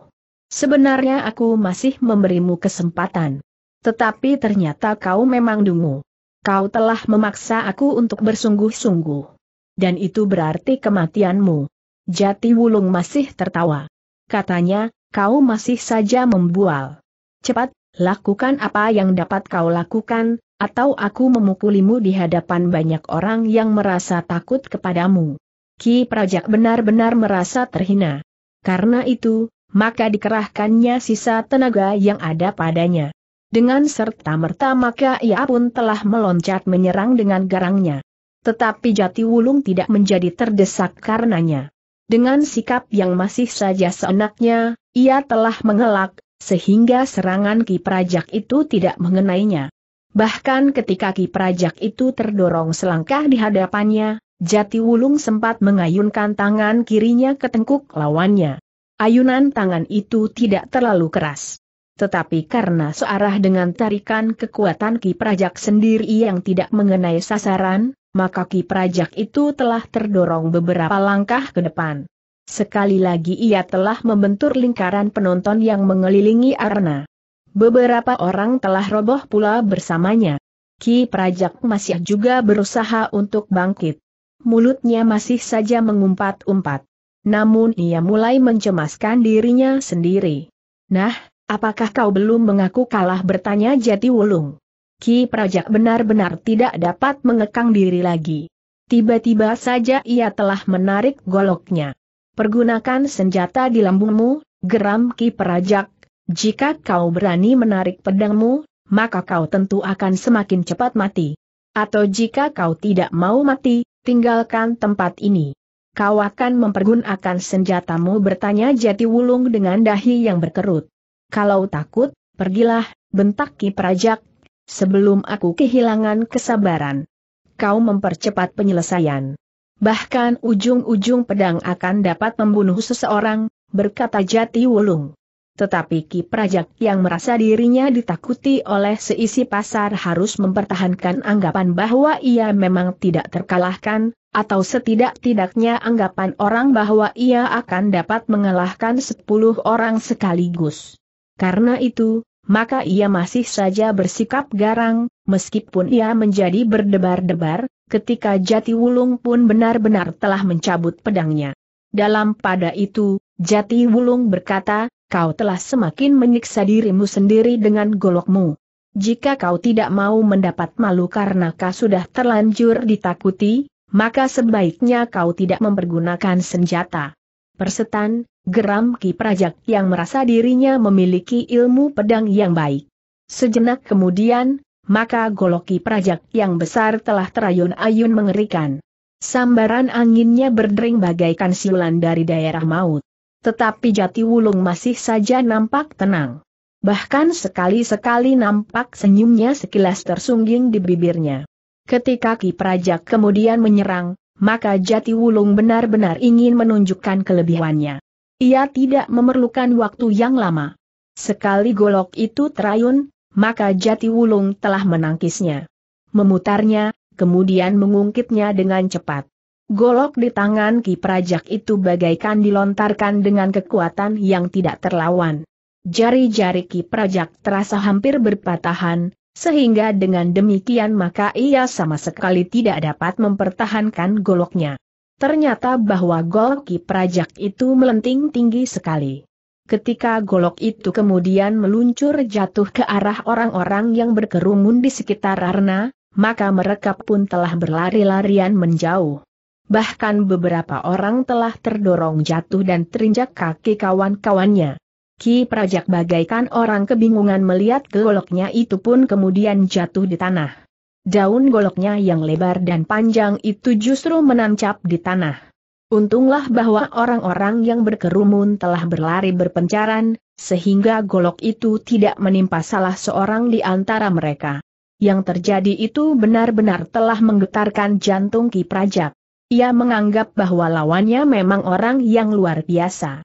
Sebenarnya aku masih memberimu kesempatan. Tetapi ternyata kau memang dungu. Kau telah memaksa aku untuk bersungguh-sungguh dan itu berarti kematianmu. Jati Wulung masih tertawa. Katanya, kau masih saja membual. Cepat, lakukan apa yang dapat kau lakukan, atau aku memukulimu di hadapan banyak orang yang merasa takut kepadamu. Ki Prajak benar-benar merasa terhina. Karena itu, maka dikerahkannya sisa tenaga yang ada padanya. Dengan serta-merta maka ia pun telah meloncat menyerang dengan garangnya. Tetapi Jati Wulung tidak menjadi terdesak karenanya. Dengan sikap yang masih saja seenaknya, ia telah mengelak, sehingga serangan Ki Prajak itu tidak mengenainya. Bahkan ketika Ki Prajak itu terdorong selangkah di hadapannya, Jati Wulung sempat mengayunkan tangan kirinya ke tengkuk lawannya. Ayunan tangan itu tidak terlalu keras. Tetapi karena searah dengan tarikan kekuatan Ki Prajak sendiri yang tidak mengenai sasaran, maka Ki Prajak itu telah terdorong beberapa langkah ke depan. Sekali lagi ia telah membentur lingkaran penonton yang mengelilingi arena. Beberapa orang telah roboh pula bersamanya. Ki Prajak masih juga berusaha untuk bangkit. Mulutnya masih saja mengumpat-umpat. Namun ia mulai mencemaskan dirinya sendiri. Nah, apakah kau belum mengaku kalah bertanya Jati Wulung? Ki Prajak benar-benar tidak dapat mengekang diri lagi. Tiba-tiba saja ia telah menarik goloknya. Pergunakan senjata di lambungmu, geram Ki Prajak. Jika kau berani menarik pedangmu, maka kau tentu akan semakin cepat mati. Atau jika kau tidak mau mati, tinggalkan tempat ini. Kau akan mempergunakan senjatamu bertanya jati wulung dengan dahi yang berkerut. Kalau takut, pergilah, bentak Ki Prajak, sebelum aku kehilangan kesabaran. Kau mempercepat penyelesaian. Bahkan ujung-ujung pedang akan dapat membunuh seseorang, berkata Jati Wulung. Tetapi Ki Prajak yang merasa dirinya ditakuti oleh seisi pasar harus mempertahankan anggapan bahwa ia memang tidak terkalahkan, atau setidak-tidaknya anggapan orang bahwa ia akan dapat mengalahkan sepuluh orang sekaligus. Karena itu, maka ia masih saja bersikap garang, meskipun ia menjadi berdebar-debar, ketika Jati Wulung pun benar-benar telah mencabut pedangnya. Dalam pada itu, Jati Wulung berkata, kau telah semakin menyiksa dirimu sendiri dengan golokmu. Jika kau tidak mau mendapat malu karena kau sudah terlanjur ditakuti, maka sebaiknya kau tidak mempergunakan senjata. Persetan, geram Ki Prajak yang merasa dirinya memiliki ilmu pedang yang baik. Sejenak kemudian, maka golok Ki Prajak yang besar telah terayun-ayun mengerikan. Sambaran anginnya berdering bagaikan siulan dari daerah maut. Tetapi Jati Wulung masih saja nampak tenang. Bahkan sekali-sekali nampak senyumnya sekilas tersungging di bibirnya. Ketika Ki Prajak kemudian menyerang, maka Jati Wulung benar-benar ingin menunjukkan kelebihannya. Ia tidak memerlukan waktu yang lama. Sekali golok itu terayun, maka Jati Wulung telah menangkisnya. Memutarnya, kemudian mengungkitnya dengan cepat. Golok di tangan Ki Prajak itu bagaikan dilontarkan dengan kekuatan yang tidak terlawan. Jari-jari Ki Prajak terasa hampir berpatahan, sehingga dengan demikian maka ia sama sekali tidak dapat mempertahankan goloknya. Ternyata bahwa golki prajak itu melenting tinggi sekali. Ketika golok itu kemudian meluncur jatuh ke arah orang-orang yang berkerumun di sekitar Arna, maka mereka pun telah berlari-larian menjauh. Bahkan beberapa orang telah terdorong jatuh dan terinjak kaki kawan-kawannya. Ki Prajak bagaikan orang kebingungan melihat goloknya itu pun kemudian jatuh di tanah. Daun goloknya yang lebar dan panjang itu justru menancap di tanah. Untunglah bahwa orang-orang yang berkerumun telah berlari berpencaran, sehingga golok itu tidak menimpa salah seorang di antara mereka. Yang terjadi itu benar-benar telah menggetarkan jantung Ki Prajak. Ia menganggap bahwa lawannya memang orang yang luar biasa.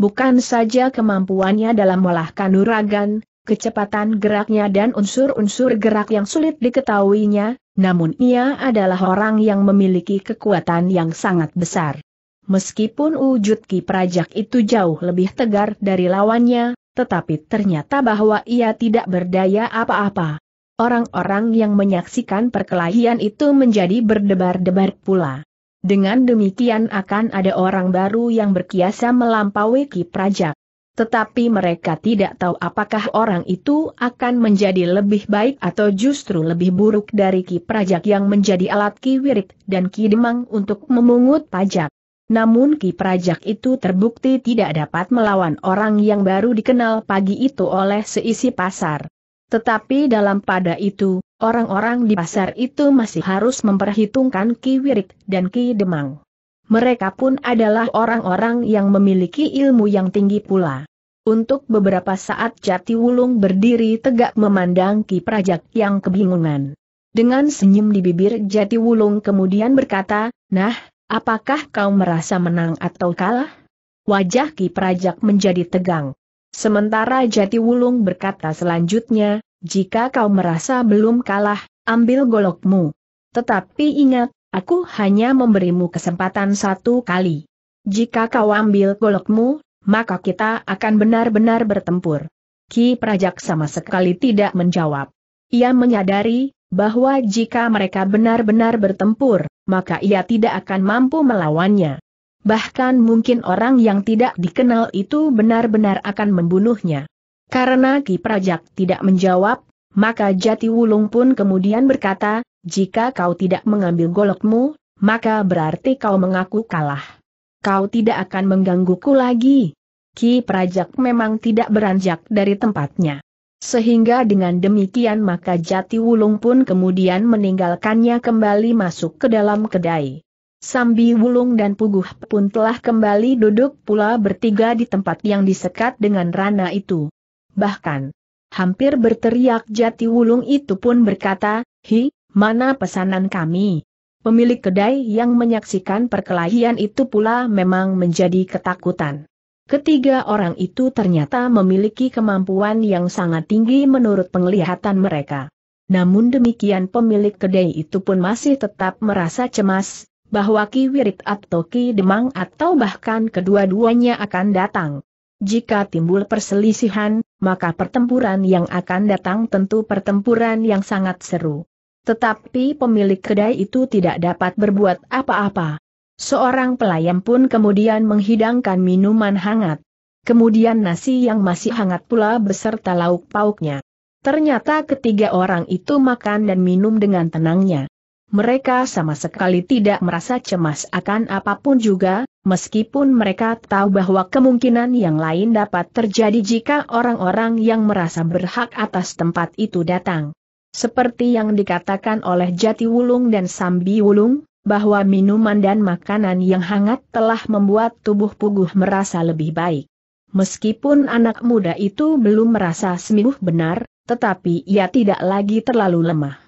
Bukan saja kemampuannya dalam melahkan nuragan, kecepatan geraknya dan unsur-unsur gerak yang sulit diketahuinya, namun ia adalah orang yang memiliki kekuatan yang sangat besar. Meskipun wujud Ki Prajak itu jauh lebih tegar dari lawannya, tetapi ternyata bahwa ia tidak berdaya apa-apa. Orang-orang yang menyaksikan perkelahian itu menjadi berdebar-debar pula. Dengan demikian akan ada orang baru yang berkiasa melampaui Ki Prajak. Tetapi mereka tidak tahu apakah orang itu akan menjadi lebih baik atau justru lebih buruk dari Ki Prajak yang menjadi alat Ki Wirik dan Ki Demang untuk memungut pajak. Namun Ki Prajak itu terbukti tidak dapat melawan orang yang baru dikenal pagi itu oleh seisi pasar. Tetapi dalam pada itu, Orang-orang di pasar itu masih harus memperhitungkan Ki Wirik dan Ki Demang. Mereka pun adalah orang-orang yang memiliki ilmu yang tinggi pula. Untuk beberapa saat Jati Wulung berdiri tegak memandang Ki Prajak yang kebingungan. Dengan senyum di bibir Jati Wulung kemudian berkata, Nah, apakah kau merasa menang atau kalah? Wajah Ki Prajak menjadi tegang. Sementara Jati Wulung berkata selanjutnya, jika kau merasa belum kalah, ambil golokmu. Tetapi ingat, aku hanya memberimu kesempatan satu kali. Jika kau ambil golokmu, maka kita akan benar-benar bertempur. Ki Prajak sama sekali tidak menjawab. Ia menyadari bahwa jika mereka benar-benar bertempur, maka ia tidak akan mampu melawannya. Bahkan mungkin orang yang tidak dikenal itu benar-benar akan membunuhnya. Karena Ki Prajak tidak menjawab, maka Jati Wulung pun kemudian berkata, jika kau tidak mengambil golokmu, maka berarti kau mengaku kalah. Kau tidak akan menggangguku lagi. Ki Prajak memang tidak beranjak dari tempatnya. Sehingga dengan demikian maka Jati Wulung pun kemudian meninggalkannya kembali masuk ke dalam kedai. Sambi Wulung dan Puguh pun telah kembali duduk pula bertiga di tempat yang disekat dengan rana itu bahkan hampir berteriak jati wulung itu pun berkata, Hi, mana pesanan kami? Pemilik kedai yang menyaksikan perkelahian itu pula memang menjadi ketakutan. Ketiga orang itu ternyata memiliki kemampuan yang sangat tinggi menurut penglihatan mereka. Namun demikian pemilik kedai itu pun masih tetap merasa cemas, bahwa Ki Wirit atau Ki Demang atau bahkan kedua-duanya akan datang. Jika timbul perselisihan, maka pertempuran yang akan datang tentu pertempuran yang sangat seru. Tetapi pemilik kedai itu tidak dapat berbuat apa-apa. Seorang pelayan pun kemudian menghidangkan minuman hangat. Kemudian nasi yang masih hangat pula beserta lauk pauknya. Ternyata ketiga orang itu makan dan minum dengan tenangnya mereka sama sekali tidak merasa cemas akan apapun juga, meskipun mereka tahu bahwa kemungkinan yang lain dapat terjadi jika orang-orang yang merasa berhak atas tempat itu datang. Seperti yang dikatakan oleh Jati Wulung dan Sambi Wulung, bahwa minuman dan makanan yang hangat telah membuat tubuh Puguh merasa lebih baik. Meskipun anak muda itu belum merasa sembuh benar, tetapi ia tidak lagi terlalu lemah.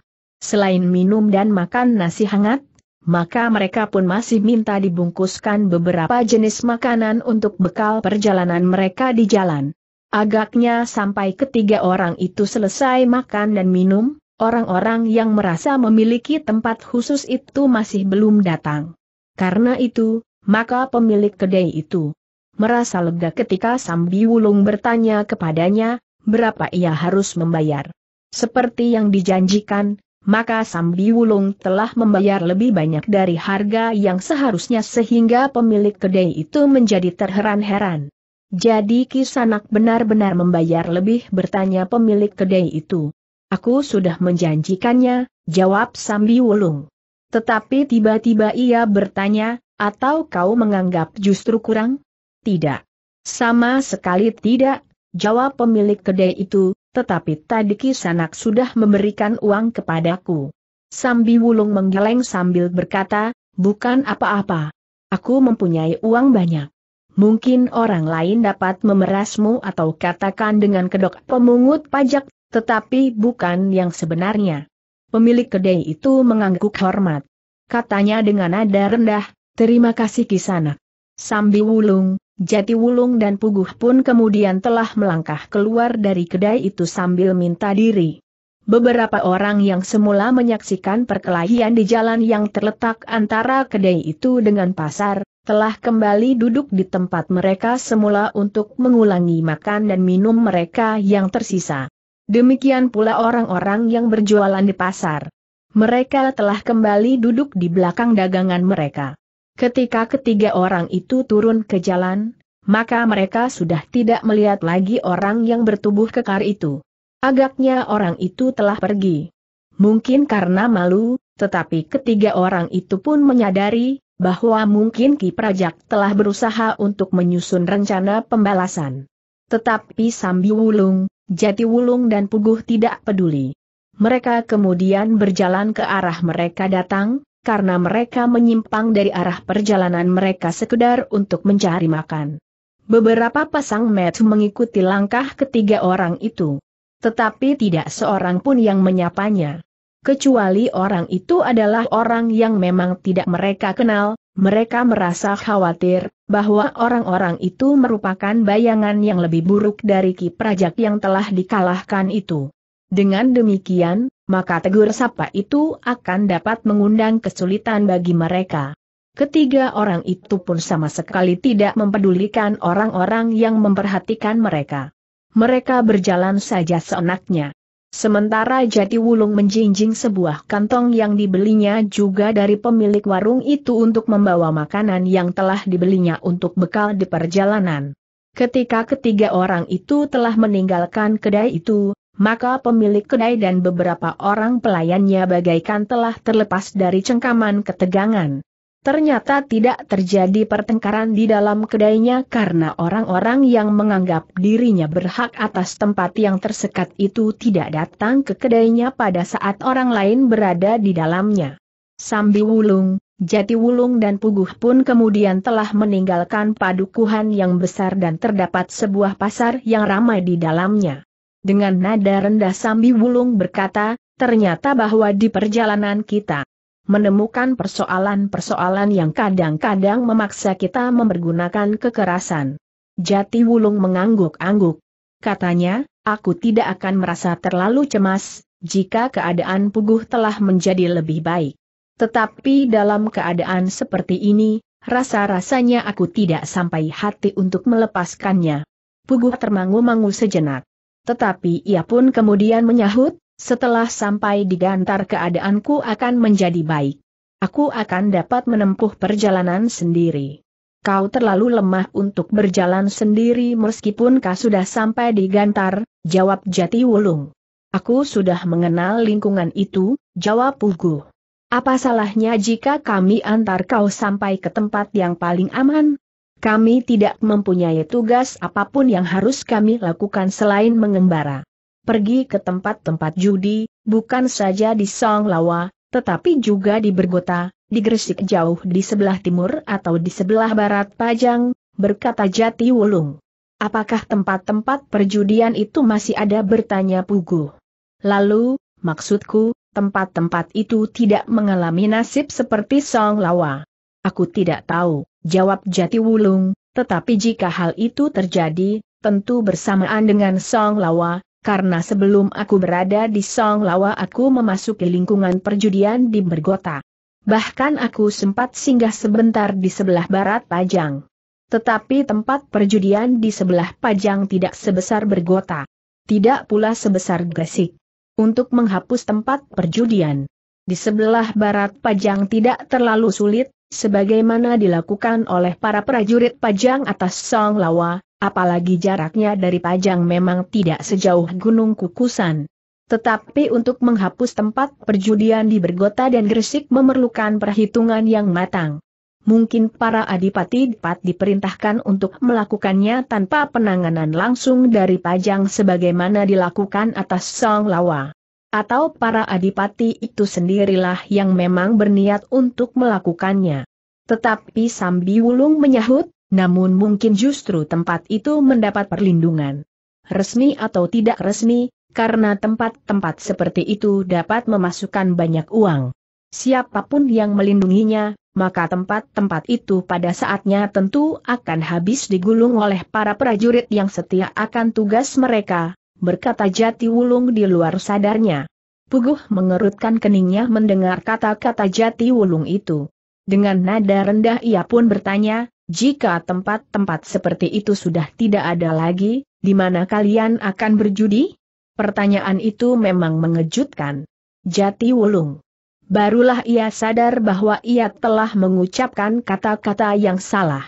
Selain minum dan makan nasi hangat, maka mereka pun masih minta dibungkuskan beberapa jenis makanan untuk bekal perjalanan mereka di jalan. Agaknya sampai ketiga orang itu selesai makan dan minum, orang-orang yang merasa memiliki tempat khusus itu masih belum datang. Karena itu, maka pemilik kedai itu merasa lega ketika Sambi Wulung bertanya kepadanya, berapa ia harus membayar. Seperti yang dijanjikan, maka Sambi Wulung telah membayar lebih banyak dari harga yang seharusnya sehingga pemilik kedai itu menjadi terheran-heran. Jadi Kisanak benar-benar membayar lebih bertanya pemilik kedai itu. Aku sudah menjanjikannya, jawab Sambi Wulung. Tetapi tiba-tiba ia bertanya, atau kau menganggap justru kurang? Tidak. Sama sekali tidak, jawab pemilik kedai itu, tetapi tadi Kisanak sudah memberikan uang kepadaku. Sambi Wulung menggeleng sambil berkata, bukan apa-apa. Aku mempunyai uang banyak. Mungkin orang lain dapat memerasmu atau katakan dengan kedok pemungut pajak, tetapi bukan yang sebenarnya. Pemilik kedai itu mengangguk hormat. Katanya dengan nada rendah, terima kasih Kisanak. Sambi Wulung, Jati Wulung dan Puguh pun kemudian telah melangkah keluar dari kedai itu sambil minta diri. Beberapa orang yang semula menyaksikan perkelahian di jalan yang terletak antara kedai itu dengan pasar, telah kembali duduk di tempat mereka semula untuk mengulangi makan dan minum mereka yang tersisa. Demikian pula orang-orang yang berjualan di pasar. Mereka telah kembali duduk di belakang dagangan mereka. Ketika ketiga orang itu turun ke jalan, maka mereka sudah tidak melihat lagi orang yang bertubuh kekar itu. Agaknya orang itu telah pergi. Mungkin karena malu, tetapi ketiga orang itu pun menyadari bahwa mungkin Ki Prajak telah berusaha untuk menyusun rencana pembalasan. Tetapi Sambi Wulung, Jati Wulung dan Puguh tidak peduli. Mereka kemudian berjalan ke arah mereka datang, karena mereka menyimpang dari arah perjalanan mereka sekedar untuk mencari makan. Beberapa pasang met mengikuti langkah ketiga orang itu. Tetapi tidak seorang pun yang menyapanya. Kecuali orang itu adalah orang yang memang tidak mereka kenal, mereka merasa khawatir bahwa orang-orang itu merupakan bayangan yang lebih buruk dari Ki Prajak yang telah dikalahkan itu. Dengan demikian, maka tegur sapa itu akan dapat mengundang kesulitan bagi mereka. Ketiga orang itu pun sama sekali tidak mempedulikan orang-orang yang memperhatikan mereka. Mereka berjalan saja seenaknya. Sementara Jati Wulung menjinjing sebuah kantong yang dibelinya juga dari pemilik warung itu untuk membawa makanan yang telah dibelinya untuk bekal di perjalanan. Ketika ketiga orang itu telah meninggalkan kedai itu, maka pemilik kedai dan beberapa orang pelayannya bagaikan telah terlepas dari cengkaman ketegangan. Ternyata tidak terjadi pertengkaran di dalam kedainya karena orang-orang yang menganggap dirinya berhak atas tempat yang tersekat itu tidak datang ke kedainya pada saat orang lain berada di dalamnya. Sambi Wulung, Jati Wulung dan Puguh pun kemudian telah meninggalkan padukuhan yang besar dan terdapat sebuah pasar yang ramai di dalamnya. Dengan nada rendah Sambi Wulung berkata, ternyata bahwa di perjalanan kita menemukan persoalan-persoalan yang kadang-kadang memaksa kita mempergunakan kekerasan. Jati Wulung mengangguk-angguk. Katanya, aku tidak akan merasa terlalu cemas, jika keadaan Puguh telah menjadi lebih baik. Tetapi dalam keadaan seperti ini, rasa-rasanya aku tidak sampai hati untuk melepaskannya. Puguh termangu-mangu sejenak. Tetapi ia pun kemudian menyahut, setelah sampai di Gantar keadaanku akan menjadi baik. Aku akan dapat menempuh perjalanan sendiri. Kau terlalu lemah untuk berjalan sendiri meskipun kau sudah sampai di Gantar, jawab Jati Wulung. Aku sudah mengenal lingkungan itu, jawab Pugu. Apa salahnya jika kami antar kau sampai ke tempat yang paling aman? Kami tidak mempunyai tugas apapun yang harus kami lakukan selain mengembara. Pergi ke tempat-tempat judi, bukan saja di Song Lawa, tetapi juga di Bergota, di Gresik jauh di sebelah timur atau di sebelah barat Pajang, berkata Jati Wulung. Apakah tempat-tempat perjudian itu masih ada bertanya Pugu? Lalu, maksudku, tempat-tempat itu tidak mengalami nasib seperti Song Lawa. Aku tidak tahu jawab Jati Wulung, tetapi jika hal itu terjadi, tentu bersamaan dengan Song Lawa, karena sebelum aku berada di Song Lawa aku memasuki lingkungan perjudian di Bergota. Bahkan aku sempat singgah sebentar di sebelah barat Pajang. Tetapi tempat perjudian di sebelah Pajang tidak sebesar Bergota. Tidak pula sebesar Gresik. Untuk menghapus tempat perjudian di sebelah barat Pajang tidak terlalu sulit, sebagaimana dilakukan oleh para prajurit Pajang atas Song Lawa, apalagi jaraknya dari Pajang memang tidak sejauh Gunung Kukusan. Tetapi untuk menghapus tempat perjudian di Bergota dan Gresik memerlukan perhitungan yang matang. Mungkin para adipati dapat diperintahkan untuk melakukannya tanpa penanganan langsung dari Pajang sebagaimana dilakukan atas Song Lawa atau para adipati itu sendirilah yang memang berniat untuk melakukannya. Tetapi Sambi Wulung menyahut, namun mungkin justru tempat itu mendapat perlindungan. Resmi atau tidak resmi, karena tempat-tempat seperti itu dapat memasukkan banyak uang. Siapapun yang melindunginya, maka tempat-tempat itu pada saatnya tentu akan habis digulung oleh para prajurit yang setia akan tugas mereka, berkata Jati Wulung di luar sadarnya. Puguh mengerutkan keningnya mendengar kata-kata Jati Wulung itu. Dengan nada rendah ia pun bertanya, jika tempat-tempat seperti itu sudah tidak ada lagi, di mana kalian akan berjudi? Pertanyaan itu memang mengejutkan. Jati Wulung. Barulah ia sadar bahwa ia telah mengucapkan kata-kata yang salah.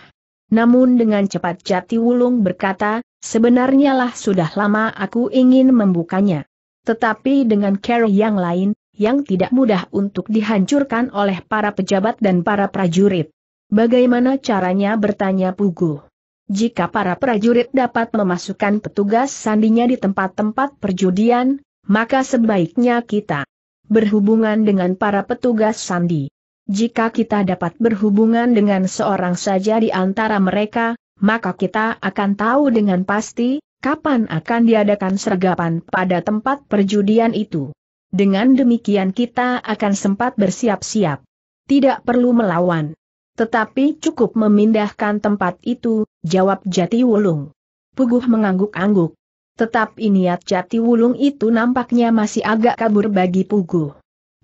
Namun dengan cepat Jati Wulung berkata, Sebenarnya lah sudah lama aku ingin membukanya. Tetapi dengan cara yang lain, yang tidak mudah untuk dihancurkan oleh para pejabat dan para prajurit. Bagaimana caranya bertanya Pugu? Jika para prajurit dapat memasukkan petugas sandinya di tempat-tempat perjudian, maka sebaiknya kita berhubungan dengan para petugas sandi. Jika kita dapat berhubungan dengan seorang saja di antara mereka, maka kita akan tahu dengan pasti, kapan akan diadakan sergapan pada tempat perjudian itu. Dengan demikian kita akan sempat bersiap-siap. Tidak perlu melawan. Tetapi cukup memindahkan tempat itu, jawab Jati Wulung. Puguh mengangguk-angguk. Tetapi niat Jati Wulung itu nampaknya masih agak kabur bagi Puguh.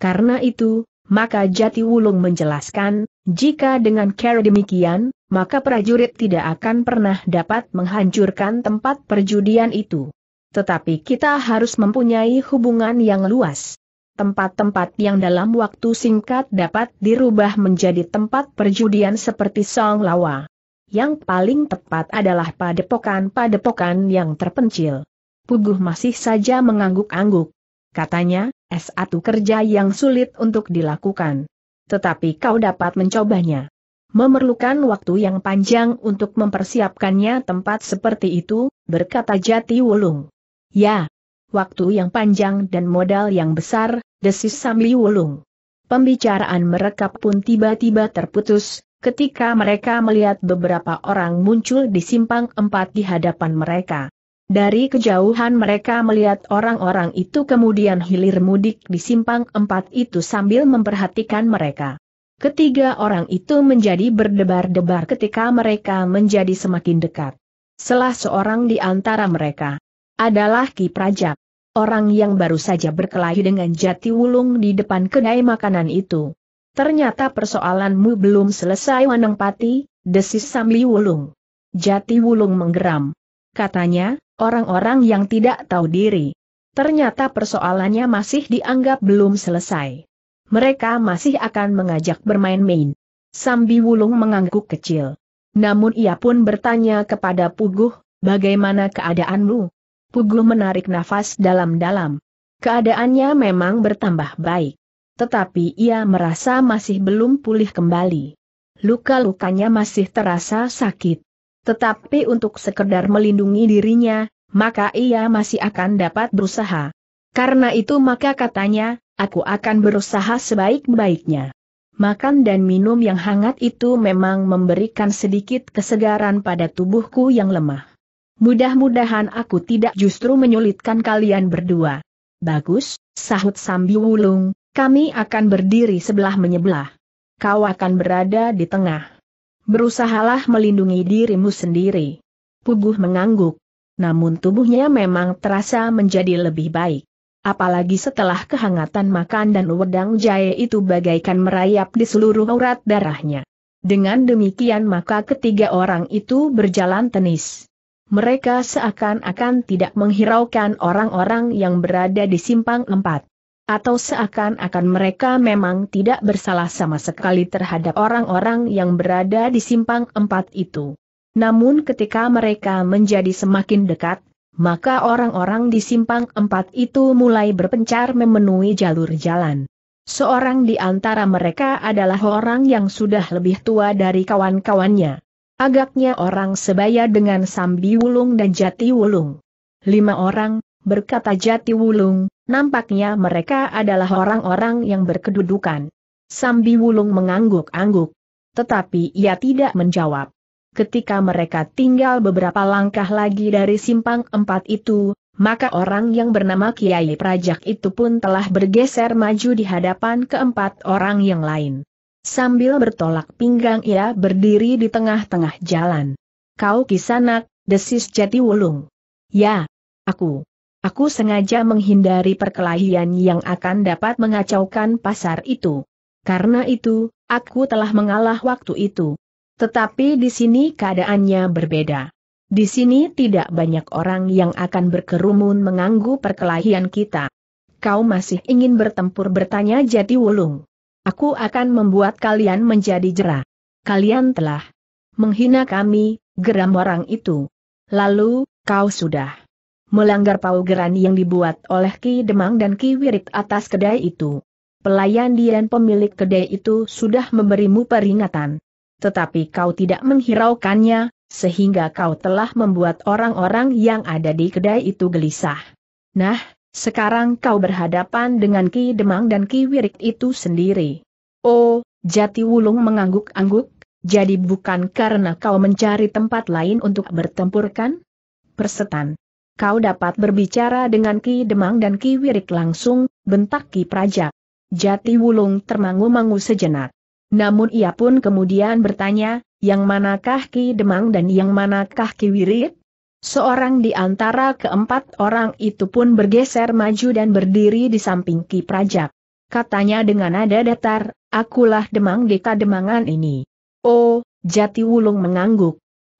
Karena itu, maka Jati Wulung menjelaskan, jika dengan cara demikian, maka prajurit tidak akan pernah dapat menghancurkan tempat perjudian itu. Tetapi kita harus mempunyai hubungan yang luas. Tempat-tempat yang dalam waktu singkat dapat dirubah menjadi tempat perjudian seperti Song Lawa. Yang paling tepat adalah padepokan-padepokan yang terpencil. Puguh masih saja mengangguk-angguk. Katanya, es 1 kerja yang sulit untuk dilakukan. Tetapi kau dapat mencobanya. Memerlukan waktu yang panjang untuk mempersiapkannya tempat seperti itu, berkata Jati Wulung. Ya, waktu yang panjang dan modal yang besar, desis Samli Wulung. Pembicaraan mereka pun tiba-tiba terputus, ketika mereka melihat beberapa orang muncul di simpang empat di hadapan mereka. Dari kejauhan mereka melihat orang-orang itu kemudian hilir mudik di simpang empat itu sambil memperhatikan mereka. Ketiga orang itu menjadi berdebar-debar ketika mereka menjadi semakin dekat. Salah seorang di antara mereka adalah Ki Prajap, orang yang baru saja berkelahi dengan Jati Wulung di depan kedai makanan itu. Ternyata persoalanmu belum selesai Wanengpati, desis Samli Wulung. Jati Wulung menggeram katanya, orang-orang yang tidak tahu diri. Ternyata persoalannya masih dianggap belum selesai. Mereka masih akan mengajak bermain-main. Sambi Wulung mengangguk kecil. Namun ia pun bertanya kepada Puguh, bagaimana keadaanmu? Puguh menarik nafas dalam-dalam. Keadaannya memang bertambah baik. Tetapi ia merasa masih belum pulih kembali. Luka-lukanya masih terasa sakit. Tetapi untuk sekedar melindungi dirinya, maka ia masih akan dapat berusaha. Karena itu maka katanya, aku akan berusaha sebaik-baiknya. Makan dan minum yang hangat itu memang memberikan sedikit kesegaran pada tubuhku yang lemah. Mudah-mudahan aku tidak justru menyulitkan kalian berdua. Bagus, sahut sambil Wulung, kami akan berdiri sebelah menyebelah. Kau akan berada di tengah. Berusahalah melindungi dirimu sendiri. Puguh mengangguk. Namun tubuhnya memang terasa menjadi lebih baik. Apalagi setelah kehangatan makan dan wedang Jaya itu bagaikan merayap di seluruh urat darahnya. Dengan demikian maka ketiga orang itu berjalan tenis. Mereka seakan-akan tidak menghiraukan orang-orang yang berada di simpang empat. Atau seakan-akan mereka memang tidak bersalah sama sekali terhadap orang-orang yang berada di simpang empat itu. Namun ketika mereka menjadi semakin dekat, maka orang-orang di simpang empat itu mulai berpencar memenuhi jalur jalan. Seorang di antara mereka adalah orang yang sudah lebih tua dari kawan-kawannya. Agaknya orang sebaya dengan Sambi Wulung dan Jati Wulung. Lima orang, berkata Jati Wulung, nampaknya mereka adalah orang-orang yang berkedudukan. Sambi Wulung mengangguk-angguk. Tetapi ia tidak menjawab. Ketika mereka tinggal beberapa langkah lagi dari simpang empat itu, maka orang yang bernama Kiai Prajak itu pun telah bergeser maju di hadapan keempat orang yang lain. Sambil bertolak pinggang ia berdiri di tengah-tengah jalan. Kau kisanak, desis jati wulung. Ya, aku. Aku sengaja menghindari perkelahian yang akan dapat mengacaukan pasar itu. Karena itu, aku telah mengalah waktu itu. Tetapi di sini keadaannya berbeda. Di sini tidak banyak orang yang akan berkerumun menganggu perkelahian kita. Kau masih ingin bertempur bertanya jadi wulung. Aku akan membuat kalian menjadi jerah. Kalian telah menghina kami, geram orang itu. Lalu, kau sudah melanggar paugeran yang dibuat oleh Ki Demang dan Ki Wirit atas kedai itu. Pelayan Dian pemilik kedai itu sudah memberimu peringatan. Tetapi kau tidak menghiraukannya, sehingga kau telah membuat orang-orang yang ada di kedai itu gelisah. Nah, sekarang kau berhadapan dengan Ki Demang dan Ki Wirit itu sendiri. Oh, Jati Wulung mengangguk-angguk, jadi bukan karena kau mencari tempat lain untuk bertempurkan? Persetan kau dapat berbicara dengan Ki Demang dan Ki Wirik langsung, bentak Ki Praja. Jati Wulung termangu-mangu sejenak. Namun ia pun kemudian bertanya, yang manakah Ki Demang dan yang manakah Ki Wirik? Seorang di antara keempat orang itu pun bergeser maju dan berdiri di samping Ki Praja. Katanya dengan nada datar, akulah Demang Deka Demangan ini. Oh, Jati Wulung mengangguk.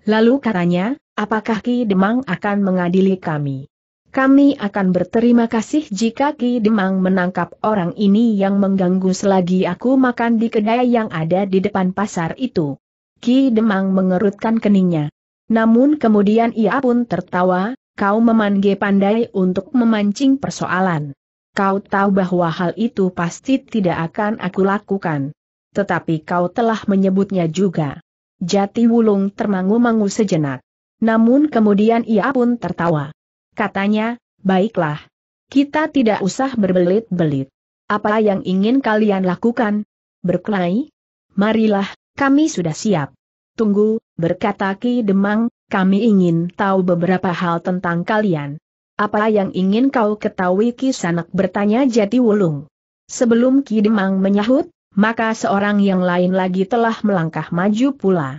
Lalu katanya, Apakah Ki Demang akan mengadili kami? Kami akan berterima kasih jika Ki Demang menangkap orang ini yang mengganggu selagi aku makan di kedai yang ada di depan pasar itu. Ki Demang mengerutkan keningnya. Namun kemudian ia pun tertawa, kau memanggil pandai untuk memancing persoalan. Kau tahu bahwa hal itu pasti tidak akan aku lakukan. Tetapi kau telah menyebutnya juga. Jati Wulung termangu-mangu sejenak. Namun kemudian ia pun tertawa. Katanya, baiklah. Kita tidak usah berbelit-belit. Apa yang ingin kalian lakukan? Berkelahi? Marilah, kami sudah siap. Tunggu, berkata Ki Demang, kami ingin tahu beberapa hal tentang kalian. Apa yang ingin kau ketahui Ki Sanak bertanya jadi wulung. Sebelum Ki Demang menyahut, maka seorang yang lain lagi telah melangkah maju pula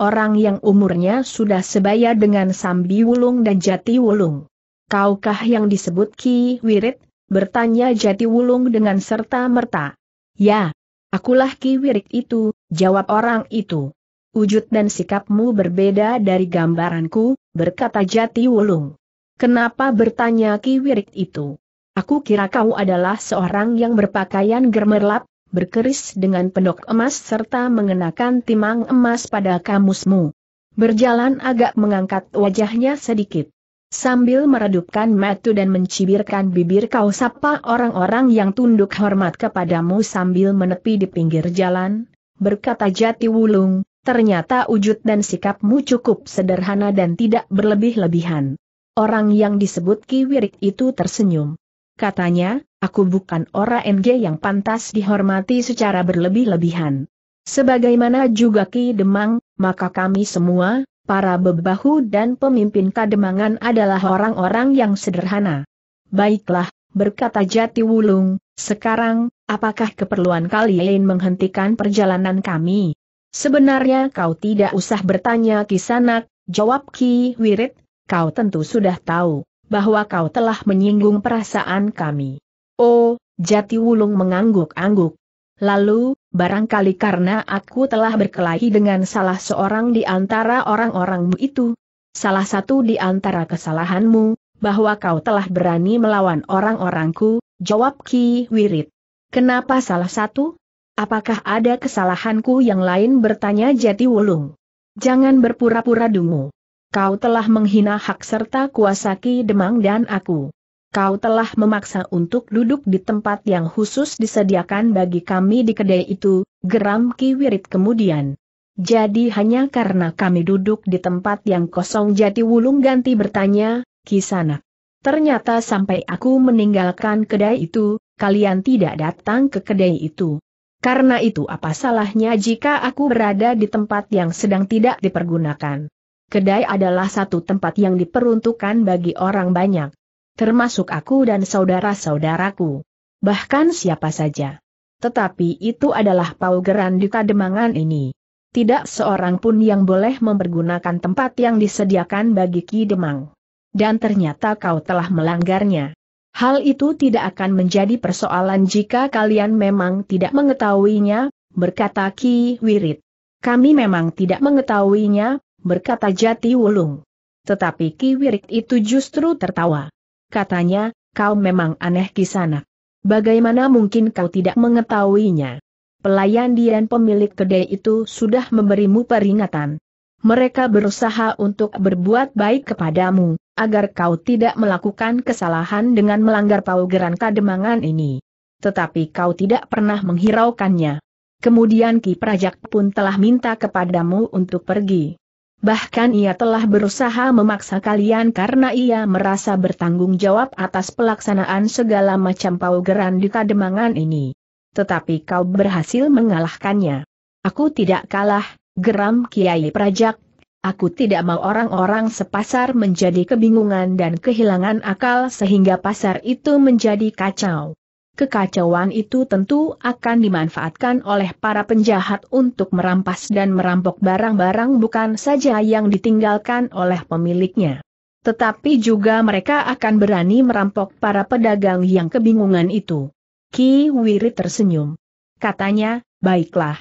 orang yang umurnya sudah sebaya dengan Sambi Wulung dan Jati Wulung. Kaukah yang disebut Ki Wirit? Bertanya Jati Wulung dengan serta-merta. Ya, akulah Ki Wirit itu, jawab orang itu. Wujud dan sikapmu berbeda dari gambaranku, berkata Jati Wulung. Kenapa bertanya Ki Wirit itu? Aku kira kau adalah seorang yang berpakaian gemerlap, berkeris dengan pendok emas serta mengenakan timang emas pada kamusmu. Berjalan agak mengangkat wajahnya sedikit. Sambil meredupkan mata dan mencibirkan bibir kau sapa orang-orang yang tunduk hormat kepadamu sambil menepi di pinggir jalan, berkata Jati Wulung, ternyata wujud dan sikapmu cukup sederhana dan tidak berlebih-lebihan. Orang yang disebut Ki Kiwirik itu tersenyum katanya, aku bukan orang NG yang pantas dihormati secara berlebih-lebihan. Sebagaimana juga Ki Demang, maka kami semua, para bebahu dan pemimpin kademangan adalah orang-orang yang sederhana. Baiklah, berkata Jati Wulung, sekarang, apakah keperluan kalian menghentikan perjalanan kami? Sebenarnya kau tidak usah bertanya kisanak, jawab Ki Wirid, kau tentu sudah tahu bahwa kau telah menyinggung perasaan kami. Oh, Jati Wulung mengangguk-angguk. Lalu, barangkali karena aku telah berkelahi dengan salah seorang di antara orang-orangmu itu. Salah satu di antara kesalahanmu, bahwa kau telah berani melawan orang-orangku, jawab Ki Wirid. Kenapa salah satu? Apakah ada kesalahanku yang lain bertanya Jati Wulung? Jangan berpura-pura dungu. Kau telah menghina hak serta kuasa Ki Demang dan aku. Kau telah memaksa untuk duduk di tempat yang khusus disediakan bagi kami di kedai itu, geram Ki Wirit kemudian. Jadi hanya karena kami duduk di tempat yang kosong jadi wulung ganti bertanya, Ki Sana. Ternyata sampai aku meninggalkan kedai itu, kalian tidak datang ke kedai itu. Karena itu apa salahnya jika aku berada di tempat yang sedang tidak dipergunakan kedai adalah satu tempat yang diperuntukkan bagi orang banyak. Termasuk aku dan saudara-saudaraku. Bahkan siapa saja. Tetapi itu adalah paugeran di kademangan ini. Tidak seorang pun yang boleh mempergunakan tempat yang disediakan bagi Ki Demang. Dan ternyata kau telah melanggarnya. Hal itu tidak akan menjadi persoalan jika kalian memang tidak mengetahuinya, berkata Ki Wirid. Kami memang tidak mengetahuinya, berkata Jati Wulung. Tetapi Ki Wirik itu justru tertawa. Katanya, kau memang aneh sana. Bagaimana mungkin kau tidak mengetahuinya? Pelayan Dian pemilik kedai itu sudah memberimu peringatan. Mereka berusaha untuk berbuat baik kepadamu, agar kau tidak melakukan kesalahan dengan melanggar paugeran kademangan ini. Tetapi kau tidak pernah menghiraukannya. Kemudian Ki Prajak pun telah minta kepadamu untuk pergi. Bahkan ia telah berusaha memaksa kalian karena ia merasa bertanggung jawab atas pelaksanaan segala macam paugeran di kademangan ini. Tetapi kau berhasil mengalahkannya. Aku tidak kalah, geram Kiai Prajak. Aku tidak mau orang-orang sepasar menjadi kebingungan dan kehilangan akal sehingga pasar itu menjadi kacau kekacauan itu tentu akan dimanfaatkan oleh para penjahat untuk merampas dan merampok barang-barang bukan saja yang ditinggalkan oleh pemiliknya. Tetapi juga mereka akan berani merampok para pedagang yang kebingungan itu. Ki Wiri tersenyum. Katanya, baiklah.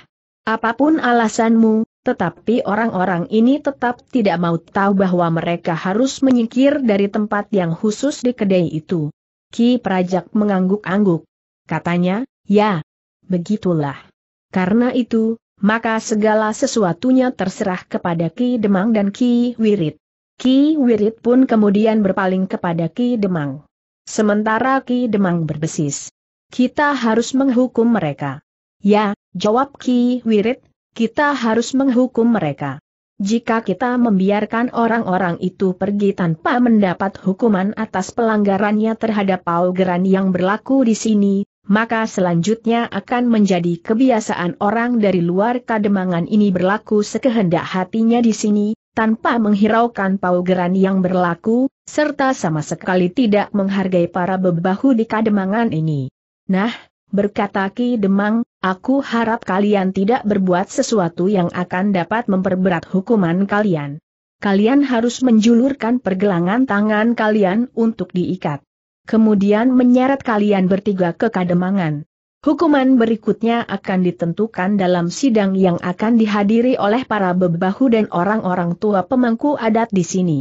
Apapun alasanmu, tetapi orang-orang ini tetap tidak mau tahu bahwa mereka harus menyingkir dari tempat yang khusus di kedai itu. Ki Prajak mengangguk-angguk. Katanya, ya, begitulah. Karena itu, maka segala sesuatunya terserah kepada Ki Demang dan Ki Wirid. Ki Wirid pun kemudian berpaling kepada Ki Demang. Sementara Ki Demang berbesis. Kita harus menghukum mereka. Ya, jawab Ki Wirid, kita harus menghukum mereka. Jika kita membiarkan orang-orang itu pergi tanpa mendapat hukuman atas pelanggarannya terhadap paugeran yang berlaku di sini, maka selanjutnya akan menjadi kebiasaan orang dari luar kademangan ini berlaku sekehendak hatinya di sini, tanpa menghiraukan paugeran yang berlaku, serta sama sekali tidak menghargai para bebahu di kademangan ini. Nah, berkata Ki Demang, aku harap kalian tidak berbuat sesuatu yang akan dapat memperberat hukuman kalian. Kalian harus menjulurkan pergelangan tangan kalian untuk diikat. Kemudian menyeret kalian bertiga ke kademangan. Hukuman berikutnya akan ditentukan dalam sidang yang akan dihadiri oleh para bebahu dan orang-orang tua pemangku adat di sini.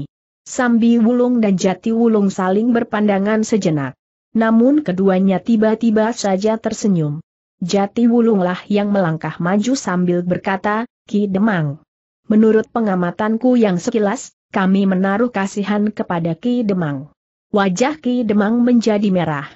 Sambi Wulung dan Jati Wulung saling berpandangan sejenak namun keduanya tiba-tiba saja tersenyum. Jati Wulunglah yang melangkah maju sambil berkata, Ki Demang. Menurut pengamatanku yang sekilas, kami menaruh kasihan kepada Ki Demang. Wajah Ki Demang menjadi merah.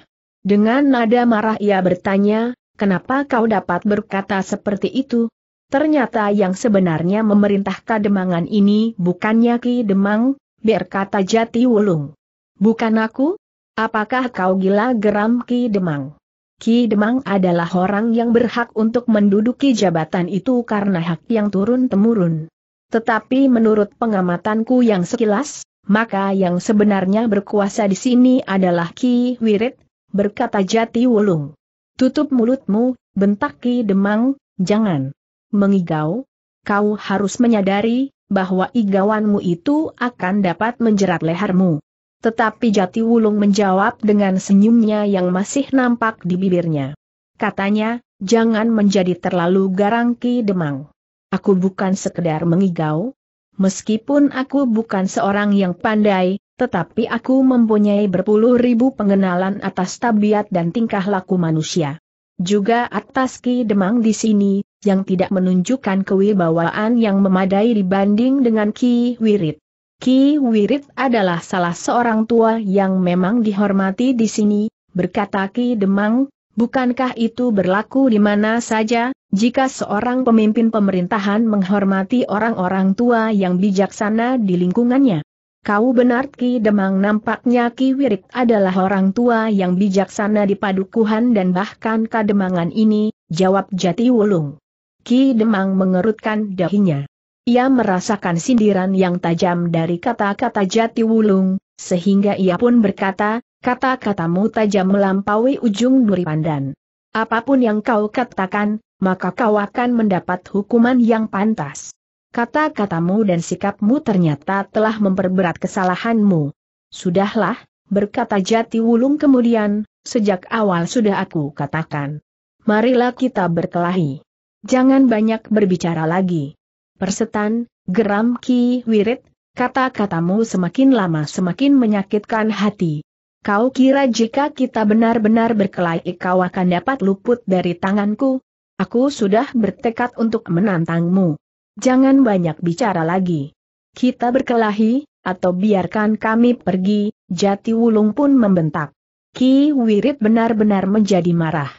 Dengan nada marah ia bertanya, kenapa kau dapat berkata seperti itu? Ternyata yang sebenarnya memerintah Kademangan ini bukannya Ki Demang, berkata Jati Wulung. Bukan aku, Apakah kau gila geram Ki Demang? Ki Demang adalah orang yang berhak untuk menduduki jabatan itu karena hak yang turun-temurun. Tetapi menurut pengamatanku yang sekilas, maka yang sebenarnya berkuasa di sini adalah Ki Wirid, berkata Jati Wulung. Tutup mulutmu, bentak Ki Demang, jangan mengigau. Kau harus menyadari bahwa igawanmu itu akan dapat menjerat lehermu. Tetapi Jati Wulung menjawab dengan senyumnya yang masih nampak di bibirnya. Katanya, jangan menjadi terlalu garang Ki Demang. Aku bukan sekedar mengigau. Meskipun aku bukan seorang yang pandai, tetapi aku mempunyai berpuluh ribu pengenalan atas tabiat dan tingkah laku manusia. Juga atas Ki Demang di sini, yang tidak menunjukkan kewibawaan yang memadai dibanding dengan Ki Wirid. Ki Wirit adalah salah seorang tua yang memang dihormati di sini, berkata Ki Demang, bukankah itu berlaku di mana saja, jika seorang pemimpin pemerintahan menghormati orang-orang tua yang bijaksana di lingkungannya? Kau benar Ki Demang nampaknya Ki Wirit adalah orang tua yang bijaksana di padukuhan dan bahkan kademangan ini, jawab Jati Wulung. Ki Demang mengerutkan dahinya. Ia merasakan sindiran yang tajam dari kata-kata jati wulung, sehingga ia pun berkata, kata-katamu tajam melampaui ujung duri pandan. Apapun yang kau katakan, maka kau akan mendapat hukuman yang pantas. Kata-katamu dan sikapmu ternyata telah memperberat kesalahanmu. Sudahlah, berkata jati wulung kemudian, sejak awal sudah aku katakan. Marilah kita berkelahi. Jangan banyak berbicara lagi. Persetan, geram Ki Wirid, kata-katamu semakin lama semakin menyakitkan hati. Kau kira jika kita benar-benar berkelahi kau akan dapat luput dari tanganku? Aku sudah bertekad untuk menantangmu. Jangan banyak bicara lagi. Kita berkelahi, atau biarkan kami pergi, jati wulung pun membentak. Ki Wirid benar-benar menjadi marah.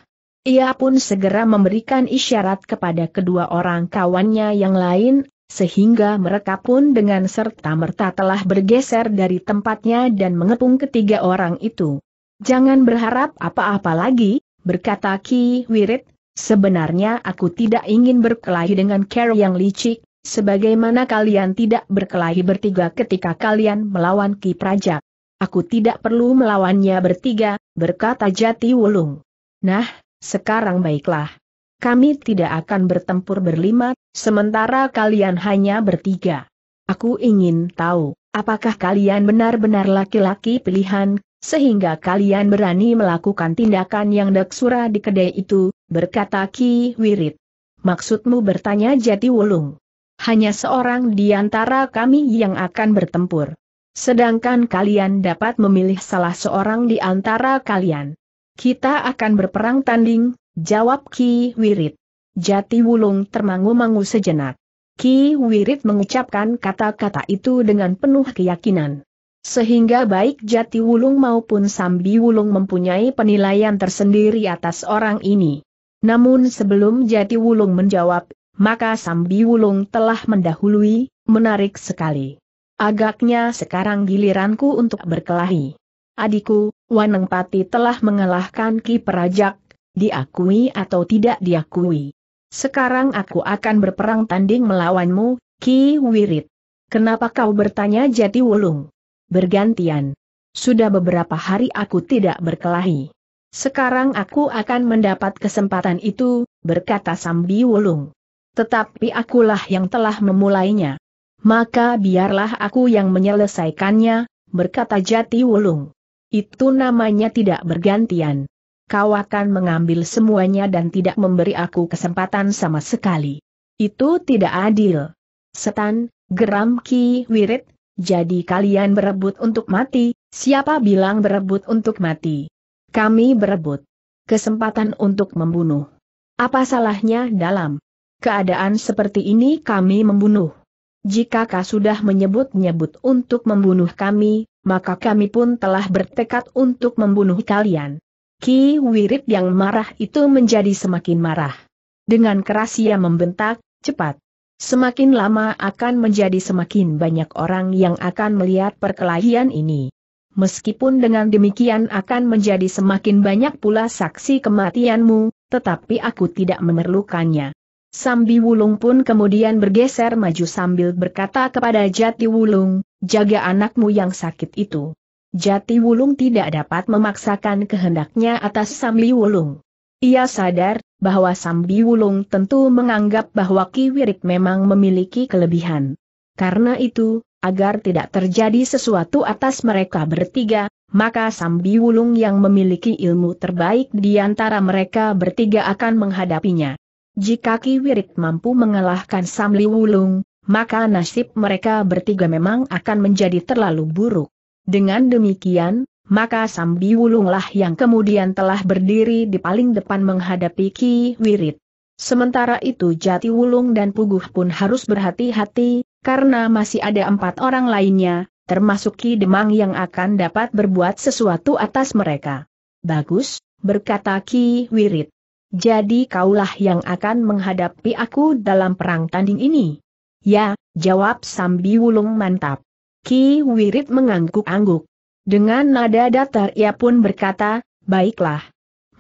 Ia pun segera memberikan isyarat kepada kedua orang kawannya yang lain, sehingga mereka pun dengan serta-merta telah bergeser dari tempatnya dan mengepung ketiga orang itu. Jangan berharap apa-apa lagi, berkata Ki Wirid. sebenarnya aku tidak ingin berkelahi dengan Carol yang licik, sebagaimana kalian tidak berkelahi bertiga ketika kalian melawan Ki Prajak. Aku tidak perlu melawannya bertiga, berkata Jati Wulung. Nah, sekarang baiklah. Kami tidak akan bertempur berlima, sementara kalian hanya bertiga. Aku ingin tahu, apakah kalian benar-benar laki-laki pilihan, sehingga kalian berani melakukan tindakan yang daksura di kedai itu, berkata Ki Wirid. Maksudmu bertanya Jati Wulung. Hanya seorang di antara kami yang akan bertempur. Sedangkan kalian dapat memilih salah seorang di antara kalian. Kita akan berperang tanding, jawab Ki Wirid. Jati Wulung termangu-mangu sejenak. Ki Wirid mengucapkan kata-kata itu dengan penuh keyakinan. Sehingga baik Jati Wulung maupun Sambi Wulung mempunyai penilaian tersendiri atas orang ini. Namun sebelum Jati Wulung menjawab, maka Sambi Wulung telah mendahului, menarik sekali. Agaknya sekarang giliranku untuk berkelahi. Adikku, Waneng Pati telah mengalahkan Ki Perajak, diakui atau tidak diakui. Sekarang aku akan berperang tanding melawanmu, Ki Wirit. Kenapa kau bertanya jati wulung? Bergantian. Sudah beberapa hari aku tidak berkelahi. Sekarang aku akan mendapat kesempatan itu, berkata Sambi Wulung. Tetapi akulah yang telah memulainya. Maka biarlah aku yang menyelesaikannya, berkata Jati Wulung. Itu namanya tidak bergantian. Kau akan mengambil semuanya dan tidak memberi aku kesempatan sama sekali. Itu tidak adil. Setan, geram Ki Wirid. jadi kalian berebut untuk mati, siapa bilang berebut untuk mati? Kami berebut. Kesempatan untuk membunuh. Apa salahnya dalam keadaan seperti ini kami membunuh? Jika kau sudah menyebut-nyebut untuk membunuh kami, maka kami pun telah bertekad untuk membunuh kalian. Ki Wirid yang marah itu menjadi semakin marah. Dengan keras ia membentak, cepat. Semakin lama akan menjadi semakin banyak orang yang akan melihat perkelahian ini. Meskipun dengan demikian akan menjadi semakin banyak pula saksi kematianmu, tetapi aku tidak memerlukannya. Sambi Wulung pun kemudian bergeser maju sambil berkata kepada Jati Wulung, jaga anakmu yang sakit itu. Jati Wulung tidak dapat memaksakan kehendaknya atas Sambi Wulung. Ia sadar bahwa Sambi Wulung tentu menganggap bahwa Ki Wirik memang memiliki kelebihan. Karena itu, agar tidak terjadi sesuatu atas mereka bertiga, maka Sambi Wulung yang memiliki ilmu terbaik di antara mereka bertiga akan menghadapinya. Jika Ki Wirit mampu mengalahkan Samli Wulung, maka nasib mereka bertiga memang akan menjadi terlalu buruk. Dengan demikian, maka Sambi Wulunglah yang kemudian telah berdiri di paling depan menghadapi Ki Wirit. Sementara itu Jati Wulung dan Puguh pun harus berhati-hati, karena masih ada empat orang lainnya, termasuk Ki Demang yang akan dapat berbuat sesuatu atas mereka. Bagus, berkata Ki Wirit. Jadi kaulah yang akan menghadapi aku dalam perang tanding ini. Ya, jawab Sambi Wulung mantap. Ki Wirid mengangguk-angguk. Dengan nada datar ia pun berkata, baiklah.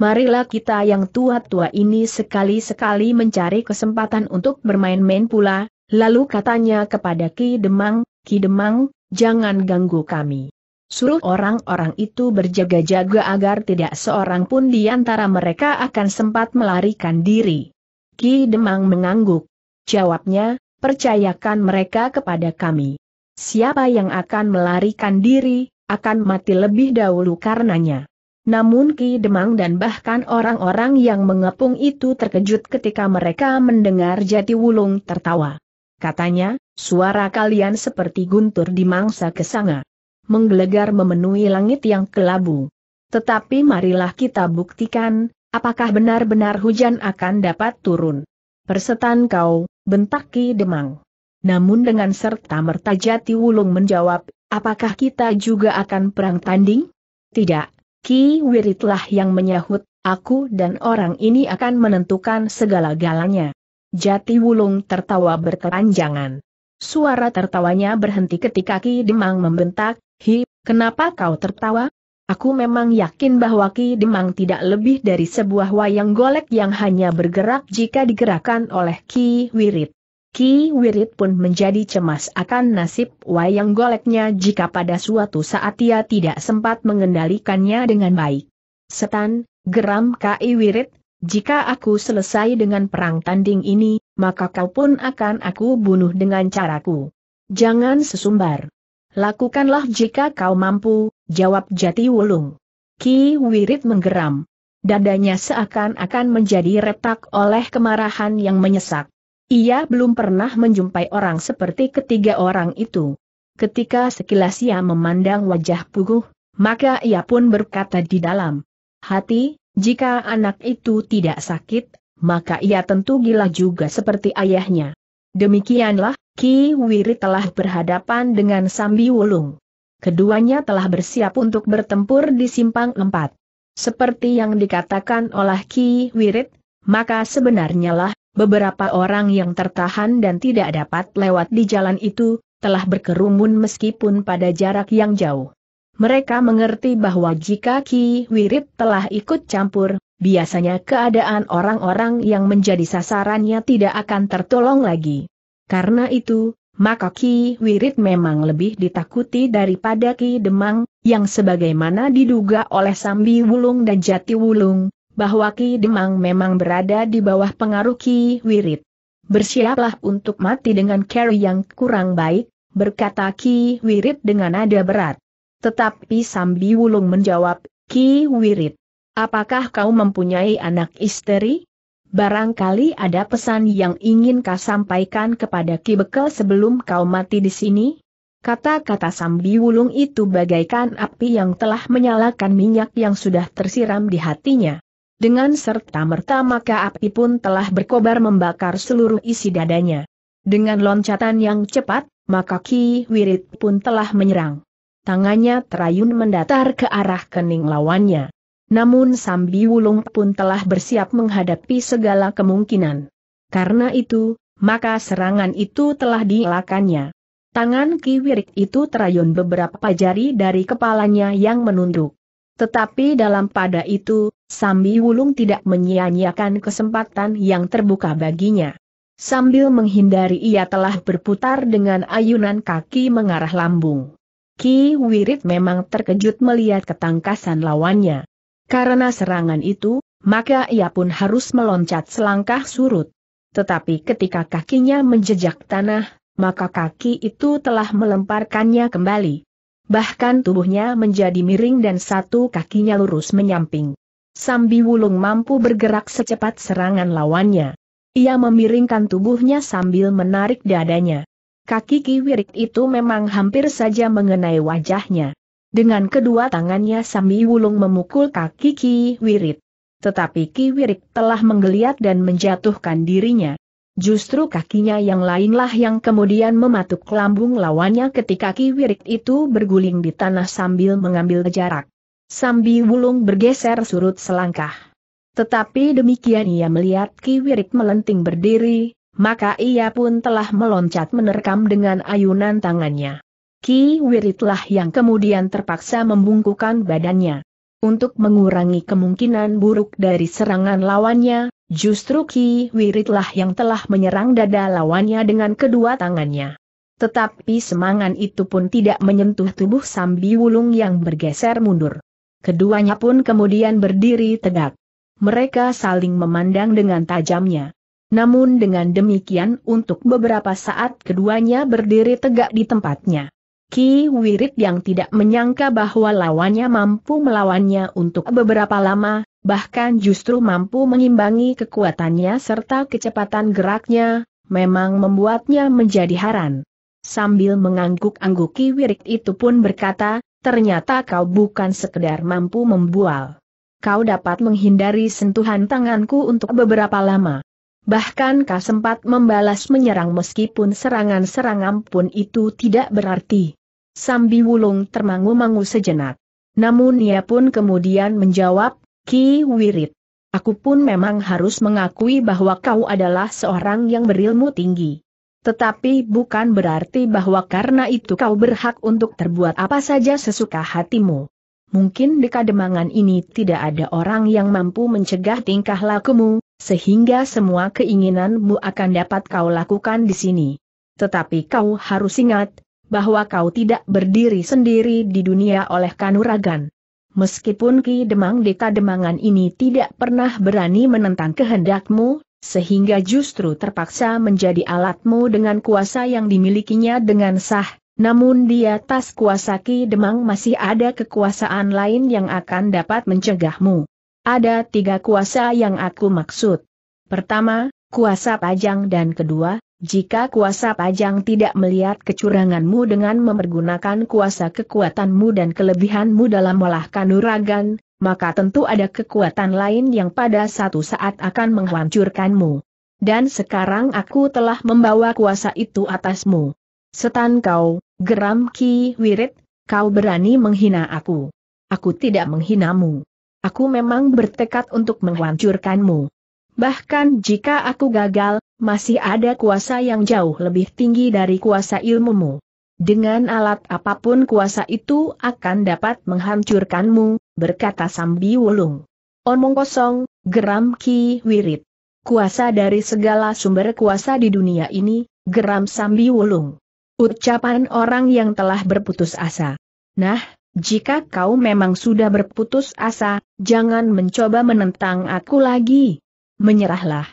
Marilah kita yang tua-tua ini sekali-sekali mencari kesempatan untuk bermain-main pula, lalu katanya kepada Ki Demang, Ki Demang, jangan ganggu kami. Suruh orang-orang itu berjaga-jaga agar tidak seorang pun di antara mereka akan sempat melarikan diri. Ki Demang mengangguk. Jawabnya, percayakan mereka kepada kami. Siapa yang akan melarikan diri, akan mati lebih dahulu karenanya. Namun Ki Demang dan bahkan orang-orang yang mengepung itu terkejut ketika mereka mendengar Jati Wulung tertawa. Katanya, suara kalian seperti guntur di mangsa kesanga menggelegar memenuhi langit yang kelabu. Tetapi marilah kita buktikan, apakah benar-benar hujan akan dapat turun. Persetan kau, bentak Ki Demang. Namun dengan serta merta Jati Wulung menjawab, apakah kita juga akan perang tanding? Tidak, Ki Wiritlah yang menyahut, aku dan orang ini akan menentukan segala-galanya. Jati Wulung tertawa berkepanjangan. Suara tertawanya berhenti ketika Ki Demang membentak, Hi, kenapa kau tertawa? Aku memang yakin bahwa Ki Demang tidak lebih dari sebuah wayang golek yang hanya bergerak jika digerakkan oleh Ki Wirid. Ki Wirid pun menjadi cemas akan nasib wayang goleknya jika pada suatu saat ia tidak sempat mengendalikannya dengan baik. Setan, geram Ki Wirid, jika aku selesai dengan perang tanding ini, maka kau pun akan aku bunuh dengan caraku. Jangan sesumbar. Lakukanlah jika kau mampu, jawab Jati Wulung. Ki Wirid menggeram. Dadanya seakan-akan menjadi retak oleh kemarahan yang menyesak. Ia belum pernah menjumpai orang seperti ketiga orang itu. Ketika sekilas ia memandang wajah Puguh, maka ia pun berkata di dalam hati, jika anak itu tidak sakit, maka ia tentu gila juga seperti ayahnya. Demikianlah, Ki Wiri telah berhadapan dengan Sambi Wulung. Keduanya telah bersiap untuk bertempur di simpang empat. Seperti yang dikatakan oleh Ki Wirit, maka sebenarnya lah, beberapa orang yang tertahan dan tidak dapat lewat di jalan itu, telah berkerumun meskipun pada jarak yang jauh. Mereka mengerti bahwa jika Ki Wirit telah ikut campur, biasanya keadaan orang-orang yang menjadi sasarannya tidak akan tertolong lagi. Karena itu, maka Ki Wirid memang lebih ditakuti daripada Ki Demang, yang sebagaimana diduga oleh Sambi Wulung dan Jati Wulung, bahwa Ki Demang memang berada di bawah pengaruh Ki Wirid. Bersiaplah untuk mati dengan cara yang kurang baik, berkata Ki Wirid dengan nada berat. Tetapi Sambi Wulung menjawab, Ki Wirid, apakah kau mempunyai anak istri? Barangkali ada pesan yang ingin kau sampaikan kepada Ki Bekel sebelum kau mati di sini? Kata-kata Sambi Wulung itu bagaikan api yang telah menyalakan minyak yang sudah tersiram di hatinya. Dengan serta merta maka api pun telah berkobar membakar seluruh isi dadanya. Dengan loncatan yang cepat, maka Ki Wirid pun telah menyerang. Tangannya terayun mendatar ke arah kening lawannya. Namun Sambi Wulung pun telah bersiap menghadapi segala kemungkinan. Karena itu, maka serangan itu telah dielakannya. Tangan Ki Kiwirik itu terayun beberapa jari dari kepalanya yang menunduk. Tetapi dalam pada itu, Sambi Wulung tidak menyia-nyiakan kesempatan yang terbuka baginya. Sambil menghindari ia telah berputar dengan ayunan kaki mengarah lambung. Ki Wirit memang terkejut melihat ketangkasan lawannya. Karena serangan itu, maka ia pun harus meloncat selangkah surut. Tetapi ketika kakinya menjejak tanah, maka kaki itu telah melemparkannya kembali. Bahkan tubuhnya menjadi miring dan satu kakinya lurus menyamping. Sambi Wulung mampu bergerak secepat serangan lawannya. Ia memiringkan tubuhnya sambil menarik dadanya. Kaki Ki Wirik itu memang hampir saja mengenai wajahnya. Dengan kedua tangannya Sami Wulung memukul kaki Ki Wirit. Tetapi Ki Wirit telah menggeliat dan menjatuhkan dirinya. Justru kakinya yang lainlah yang kemudian mematuk lambung lawannya ketika Ki Wirik itu berguling di tanah sambil mengambil jarak. Sambi Wulung bergeser surut selangkah. Tetapi demikian ia melihat Ki Wirik melenting berdiri, maka ia pun telah meloncat menerkam dengan ayunan tangannya. Ki Wiritlah yang kemudian terpaksa membungkukan badannya. Untuk mengurangi kemungkinan buruk dari serangan lawannya, justru Ki Wiritlah yang telah menyerang dada lawannya dengan kedua tangannya. Tetapi semangan itu pun tidak menyentuh tubuh Sambi Wulung yang bergeser mundur. Keduanya pun kemudian berdiri tegak. Mereka saling memandang dengan tajamnya. Namun dengan demikian untuk beberapa saat keduanya berdiri tegak di tempatnya. Ki Wirid yang tidak menyangka bahwa lawannya mampu melawannya untuk beberapa lama, bahkan justru mampu mengimbangi kekuatannya serta kecepatan geraknya, memang membuatnya menjadi haran. Sambil mengangguk-angguk Ki Wirit itu pun berkata, ternyata kau bukan sekedar mampu membual. Kau dapat menghindari sentuhan tanganku untuk beberapa lama. Bahkan kau sempat membalas menyerang meskipun serangan-serangan pun itu tidak berarti. Sambi Wulung termangu-mangu sejenak. Namun ia pun kemudian menjawab, Ki Wirid, Aku pun memang harus mengakui bahwa kau adalah seorang yang berilmu tinggi. Tetapi bukan berarti bahwa karena itu kau berhak untuk terbuat apa saja sesuka hatimu. Mungkin di kademangan ini tidak ada orang yang mampu mencegah tingkah lakumu, sehingga semua keinginanmu akan dapat kau lakukan di sini. Tetapi kau harus ingat, bahwa kau tidak berdiri sendiri di dunia oleh kanuragan. Meskipun Ki Demang Deka Demangan ini tidak pernah berani menentang kehendakmu, sehingga justru terpaksa menjadi alatmu dengan kuasa yang dimilikinya dengan sah, namun di atas kuasa Ki Demang masih ada kekuasaan lain yang akan dapat mencegahmu. Ada tiga kuasa yang aku maksud. Pertama, kuasa pajang dan kedua, jika kuasa pajang tidak melihat kecuranganmu dengan memergunakan kuasa kekuatanmu dan kelebihanmu dalam melahkan nuragan, maka tentu ada kekuatan lain yang pada satu saat akan menghancurkanmu. Dan sekarang aku telah membawa kuasa itu atasmu. Setan kau, geram Ki Wirid, kau berani menghina aku. Aku tidak menghinamu. Aku memang bertekad untuk menghancurkanmu. Bahkan jika aku gagal, masih ada kuasa yang jauh lebih tinggi dari kuasa ilmumu. Dengan alat apapun kuasa itu akan dapat menghancurkanmu, berkata Sambi Wulung. Omong kosong, geram Ki Wirit. Kuasa dari segala sumber kuasa di dunia ini, geram Sambi Wulung. Ucapan orang yang telah berputus asa. Nah, jika kau memang sudah berputus asa, jangan mencoba menentang aku lagi. Menyerahlah.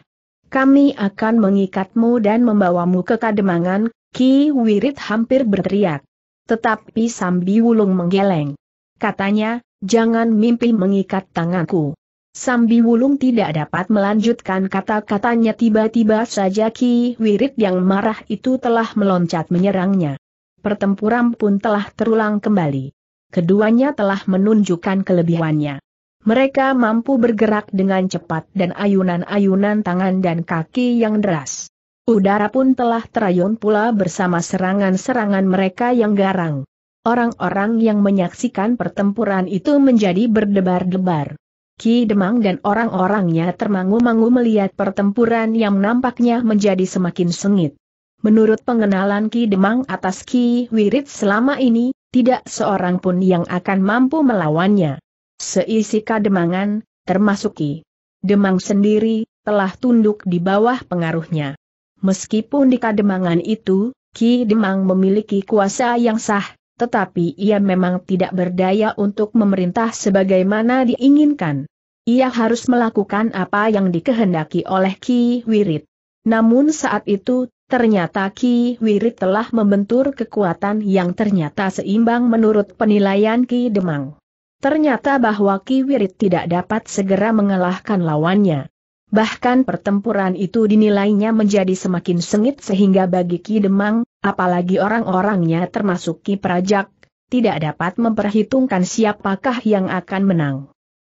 Kami akan mengikatmu dan membawamu ke kademangan, Ki Wirid hampir berteriak. Tetapi Sambi Wulung menggeleng. Katanya, jangan mimpi mengikat tanganku. Sambi Wulung tidak dapat melanjutkan kata-katanya tiba-tiba saja Ki Wirid yang marah itu telah meloncat menyerangnya. Pertempuran pun telah terulang kembali keduanya telah menunjukkan kelebihannya. Mereka mampu bergerak dengan cepat dan ayunan-ayunan tangan dan kaki yang deras. Udara pun telah terayun pula bersama serangan-serangan mereka yang garang. Orang-orang yang menyaksikan pertempuran itu menjadi berdebar-debar. Ki Demang dan orang-orangnya termangu-mangu melihat pertempuran yang nampaknya menjadi semakin sengit. Menurut pengenalan Ki Demang atas Ki Wirid selama ini, tidak seorang pun yang akan mampu melawannya. Seisi kademangan, termasuk Ki Demang sendiri, telah tunduk di bawah pengaruhnya. Meskipun di kademangan itu, Ki Demang memiliki kuasa yang sah, tetapi ia memang tidak berdaya untuk memerintah sebagaimana diinginkan. Ia harus melakukan apa yang dikehendaki oleh Ki Wirid. Namun saat itu, Ternyata Ki Wirid telah membentur kekuatan yang ternyata seimbang menurut penilaian Ki Demang. Ternyata bahwa Ki Wirid tidak dapat segera mengalahkan lawannya. Bahkan pertempuran itu dinilainya menjadi semakin sengit sehingga bagi Ki Demang, apalagi orang-orangnya termasuk Ki Prajak, tidak dapat memperhitungkan siapakah yang akan menang.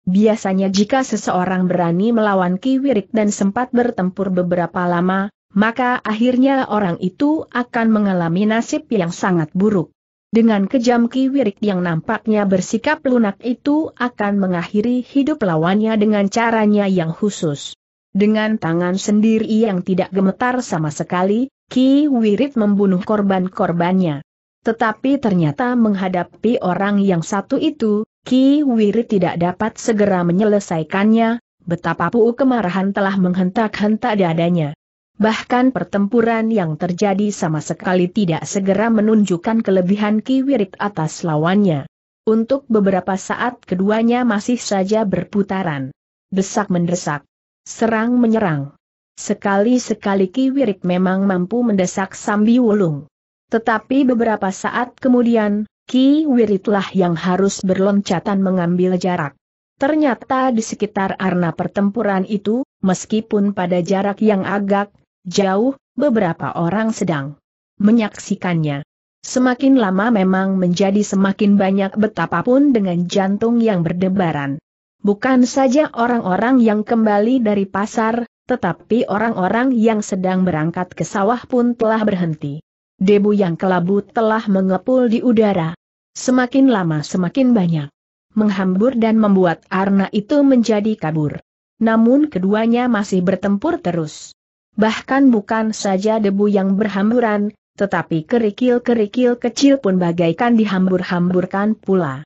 Biasanya jika seseorang berani melawan Ki Wirid dan sempat bertempur beberapa lama, maka akhirnya orang itu akan mengalami nasib yang sangat buruk. Dengan kejam Ki Wirik yang nampaknya bersikap lunak itu akan mengakhiri hidup lawannya dengan caranya yang khusus. Dengan tangan sendiri yang tidak gemetar sama sekali, Ki Wirit membunuh korban-korbannya. Tetapi ternyata menghadapi orang yang satu itu, Ki Wirit tidak dapat segera menyelesaikannya, betapa puu kemarahan telah menghentak-hentak dadanya. Bahkan pertempuran yang terjadi sama sekali tidak segera menunjukkan kelebihan Ki Wirit atas lawannya. Untuk beberapa saat keduanya masih saja berputaran. Desak mendesak. Serang menyerang. Sekali-sekali Ki Wirit memang mampu mendesak Sambi Wulung. Tetapi beberapa saat kemudian, Ki Wiritlah yang harus berloncatan mengambil jarak. Ternyata di sekitar arena pertempuran itu, meskipun pada jarak yang agak Jauh, beberapa orang sedang menyaksikannya. Semakin lama memang menjadi semakin banyak betapapun dengan jantung yang berdebaran. Bukan saja orang-orang yang kembali dari pasar, tetapi orang-orang yang sedang berangkat ke sawah pun telah berhenti. Debu yang kelabu telah mengepul di udara. Semakin lama semakin banyak. Menghambur dan membuat Arna itu menjadi kabur. Namun keduanya masih bertempur terus bahkan bukan saja debu yang berhamburan, tetapi kerikil-kerikil kecil pun bagaikan dihambur-hamburkan pula.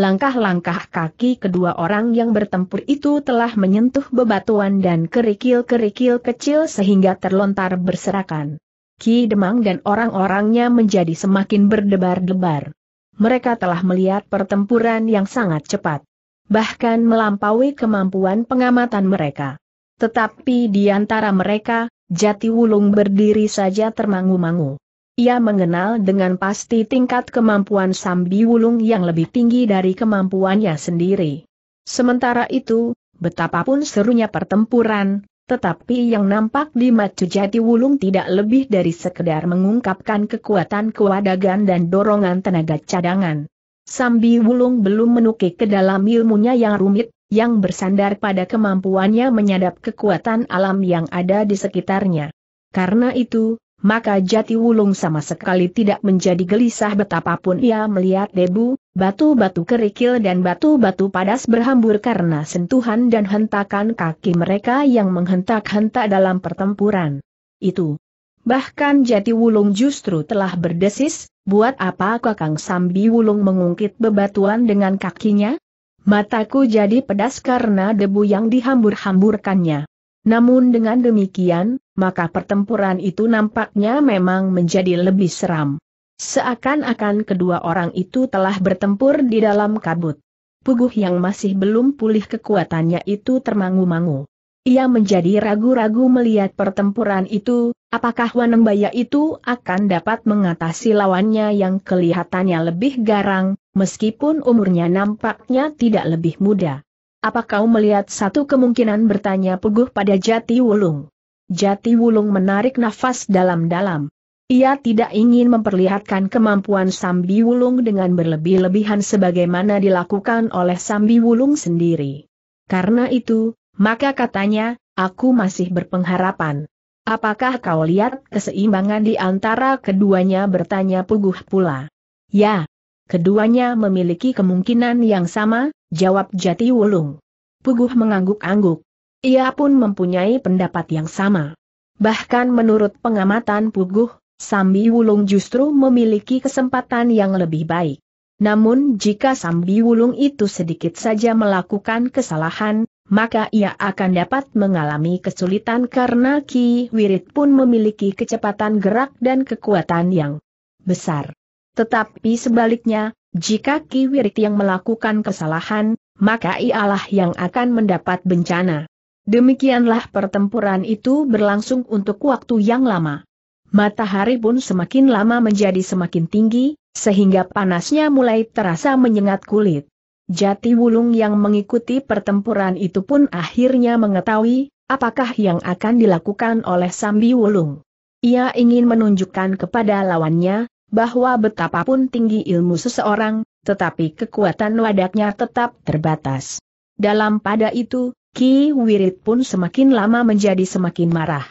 Langkah-langkah kaki kedua orang yang bertempur itu telah menyentuh bebatuan dan kerikil-kerikil kecil sehingga terlontar berserakan. Ki Demang dan orang-orangnya menjadi semakin berdebar-debar. Mereka telah melihat pertempuran yang sangat cepat. Bahkan melampaui kemampuan pengamatan mereka. Tetapi di antara mereka, Jati Wulung berdiri saja termangu-mangu. Ia mengenal dengan pasti tingkat kemampuan Sambi Wulung yang lebih tinggi dari kemampuannya sendiri. Sementara itu, betapapun serunya pertempuran, tetapi yang nampak di Macu Jati Wulung tidak lebih dari sekedar mengungkapkan kekuatan kewadagan dan dorongan tenaga cadangan. Sambi Wulung belum menukik ke dalam ilmunya yang rumit, yang bersandar pada kemampuannya menyadap kekuatan alam yang ada di sekitarnya. Karena itu, maka Jati Wulung sama sekali tidak menjadi gelisah betapapun ia melihat debu, batu-batu kerikil dan batu-batu padas berhambur karena sentuhan dan hentakan kaki mereka yang menghentak-hentak dalam pertempuran. Itu. Bahkan Jati Wulung justru telah berdesis, buat apa Kakang Sambi Wulung mengungkit bebatuan dengan kakinya? Mataku jadi pedas karena debu yang dihambur-hamburkannya. Namun dengan demikian, maka pertempuran itu nampaknya memang menjadi lebih seram. Seakan-akan kedua orang itu telah bertempur di dalam kabut. Puguh yang masih belum pulih kekuatannya itu termangu-mangu. Ia menjadi ragu-ragu melihat pertempuran itu, apakah Wanembaya itu akan dapat mengatasi lawannya yang kelihatannya lebih garang, meskipun umurnya nampaknya tidak lebih muda. Apa kau melihat satu kemungkinan bertanya Puguh pada Jati Wulung? Jati Wulung menarik nafas dalam-dalam. Ia tidak ingin memperlihatkan kemampuan Sambi Wulung dengan berlebih-lebihan sebagaimana dilakukan oleh Sambi Wulung sendiri. Karena itu, maka katanya, aku masih berpengharapan. Apakah kau lihat keseimbangan di antara keduanya bertanya Puguh pula? Ya, Keduanya memiliki kemungkinan yang sama, jawab Jati Wulung. Puguh mengangguk-angguk. Ia pun mempunyai pendapat yang sama. Bahkan menurut pengamatan Puguh, Sambi Wulung justru memiliki kesempatan yang lebih baik. Namun jika Sambi Wulung itu sedikit saja melakukan kesalahan, maka ia akan dapat mengalami kesulitan karena Ki Wirit pun memiliki kecepatan gerak dan kekuatan yang besar. Tetapi sebaliknya, jika Kiwirit yang melakukan kesalahan, maka ialah yang akan mendapat bencana. Demikianlah pertempuran itu berlangsung untuk waktu yang lama. Matahari pun semakin lama menjadi semakin tinggi, sehingga panasnya mulai terasa menyengat kulit. Jati Wulung yang mengikuti pertempuran itu pun akhirnya mengetahui, apakah yang akan dilakukan oleh Sambi Wulung. Ia ingin menunjukkan kepada lawannya, bahwa betapapun tinggi ilmu seseorang, tetapi kekuatan wadaknya tetap terbatas. Dalam pada itu, Ki Wirid pun semakin lama menjadi semakin marah.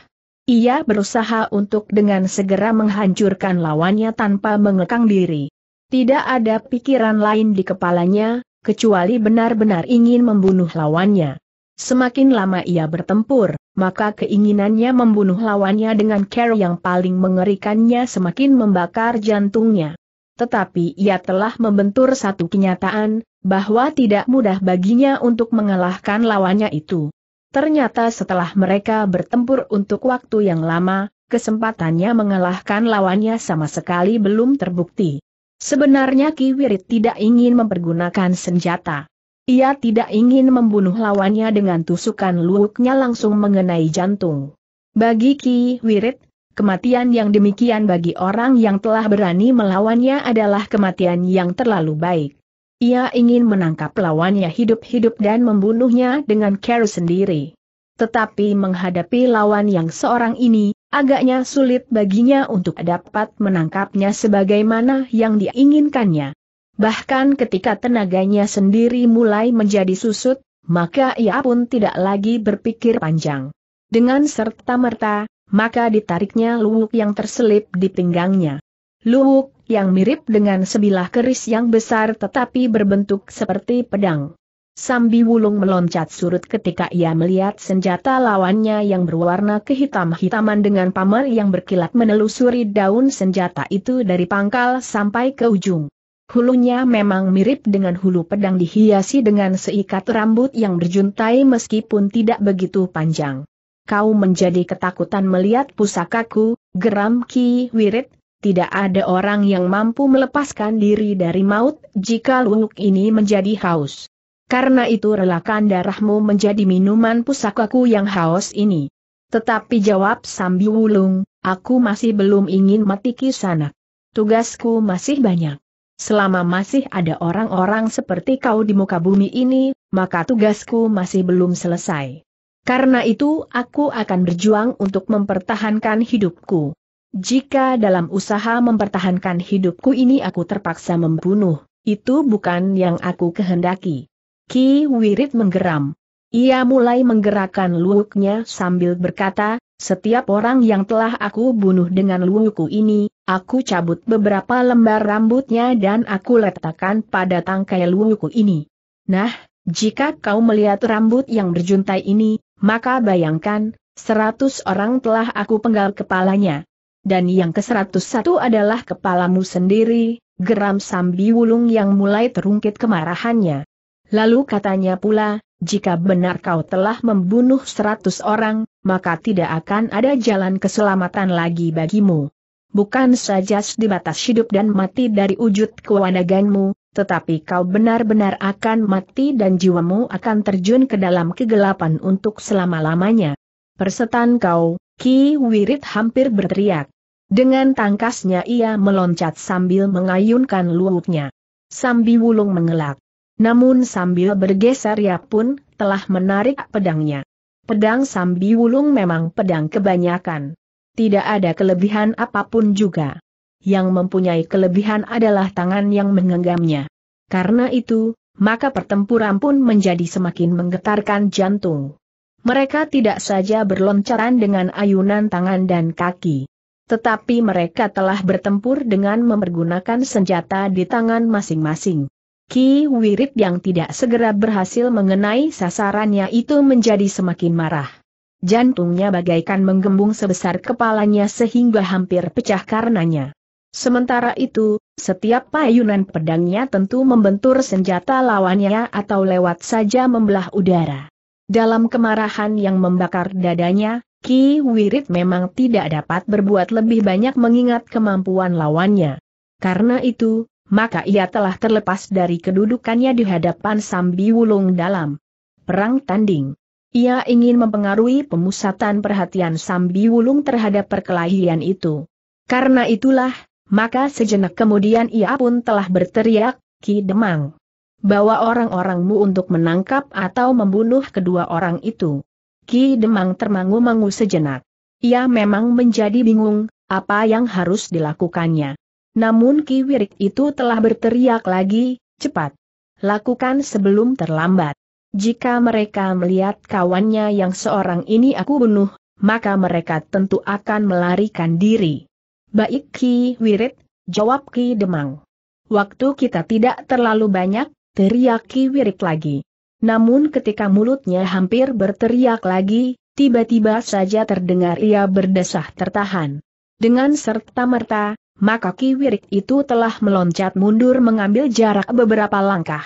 Ia berusaha untuk dengan segera menghancurkan lawannya tanpa mengekang diri. Tidak ada pikiran lain di kepalanya, kecuali benar-benar ingin membunuh lawannya. Semakin lama ia bertempur, maka keinginannya membunuh lawannya dengan cara yang paling mengerikannya semakin membakar jantungnya. Tetapi ia telah membentur satu kenyataan, bahwa tidak mudah baginya untuk mengalahkan lawannya itu. Ternyata setelah mereka bertempur untuk waktu yang lama, kesempatannya mengalahkan lawannya sama sekali belum terbukti. Sebenarnya Ki Wirit tidak ingin mempergunakan senjata. Ia tidak ingin membunuh lawannya dengan tusukan luwuknya langsung mengenai jantung. Bagi Ki Wirid, kematian yang demikian bagi orang yang telah berani melawannya adalah kematian yang terlalu baik. Ia ingin menangkap lawannya hidup-hidup dan membunuhnya dengan care sendiri. Tetapi menghadapi lawan yang seorang ini, agaknya sulit baginya untuk dapat menangkapnya sebagaimana yang diinginkannya. Bahkan ketika tenaganya sendiri mulai menjadi susut, maka ia pun tidak lagi berpikir panjang. Dengan serta-merta, maka ditariknya luwuk yang terselip di pinggangnya. Luwuk yang mirip dengan sebilah keris yang besar tetapi berbentuk seperti pedang. Sambi Wulung meloncat surut ketika ia melihat senjata lawannya yang berwarna kehitam-hitaman dengan pamar yang berkilat menelusuri daun senjata itu dari pangkal sampai ke ujung. Hulunya memang mirip dengan hulu pedang dihiasi dengan seikat rambut yang berjuntai meskipun tidak begitu panjang. Kau menjadi ketakutan melihat pusakaku, geram Ki Wirit, tidak ada orang yang mampu melepaskan diri dari maut jika luwuk ini menjadi haus. Karena itu relakan darahmu menjadi minuman pusakaku yang haus ini. Tetapi jawab sambil Wulung, aku masih belum ingin mati kisana. Tugasku masih banyak. Selama masih ada orang-orang seperti kau di muka bumi ini, maka tugasku masih belum selesai. Karena itu aku akan berjuang untuk mempertahankan hidupku. Jika dalam usaha mempertahankan hidupku ini aku terpaksa membunuh, itu bukan yang aku kehendaki. Ki Wirid menggeram. Ia mulai menggerakkan luwuknya sambil berkata, setiap orang yang telah aku bunuh dengan luwuku ini, aku cabut beberapa lembar rambutnya dan aku letakkan pada tangkai luwuku ini. Nah, jika kau melihat rambut yang berjuntai ini, maka bayangkan, seratus orang telah aku penggal kepalanya. Dan yang ke seratus satu adalah kepalamu sendiri, geram Sambi Wulung yang mulai terungkit kemarahannya. Lalu katanya pula, jika benar kau telah membunuh seratus orang, maka tidak akan ada jalan keselamatan lagi bagimu. Bukan saja batas hidup dan mati dari wujud kewanaganmu, tetapi kau benar-benar akan mati dan jiwamu akan terjun ke dalam kegelapan untuk selama-lamanya. Persetan kau, Ki Wirid hampir berteriak. Dengan tangkasnya ia meloncat sambil mengayunkan luwutnya. Sambi Wulung mengelak. Namun sambil bergeser ia pun telah menarik pedangnya. Pedang Sambi Wulung memang pedang kebanyakan. Tidak ada kelebihan apapun juga. Yang mempunyai kelebihan adalah tangan yang menggenggamnya. Karena itu, maka pertempuran pun menjadi semakin menggetarkan jantung. Mereka tidak saja berloncaran dengan ayunan tangan dan kaki. Tetapi mereka telah bertempur dengan mempergunakan senjata di tangan masing-masing. Ki Wirid yang tidak segera berhasil mengenai sasarannya itu menjadi semakin marah. Jantungnya bagaikan menggembung sebesar kepalanya sehingga hampir pecah karenanya. Sementara itu, setiap payunan pedangnya tentu membentur senjata lawannya atau lewat saja membelah udara. Dalam kemarahan yang membakar dadanya, Ki Wirid memang tidak dapat berbuat lebih banyak mengingat kemampuan lawannya. Karena itu, maka ia telah terlepas dari kedudukannya di hadapan Sambi Wulung dalam perang tanding. Ia ingin mempengaruhi pemusatan perhatian Sambi Wulung terhadap perkelahian itu. Karena itulah, maka sejenak kemudian ia pun telah berteriak, Ki Demang. Bawa orang-orangmu untuk menangkap atau membunuh kedua orang itu. Ki Demang termangu-mangu sejenak. Ia memang menjadi bingung, apa yang harus dilakukannya. Namun Ki Wirik itu telah berteriak lagi, cepat. Lakukan sebelum terlambat. Jika mereka melihat kawannya yang seorang ini aku bunuh, maka mereka tentu akan melarikan diri. Baik Ki Wirit, jawab Ki Demang. Waktu kita tidak terlalu banyak, teriak Ki Wirit lagi. Namun ketika mulutnya hampir berteriak lagi, tiba-tiba saja terdengar ia berdesah tertahan. Dengan serta merta, maka Ki Wirik itu telah meloncat mundur mengambil jarak beberapa langkah.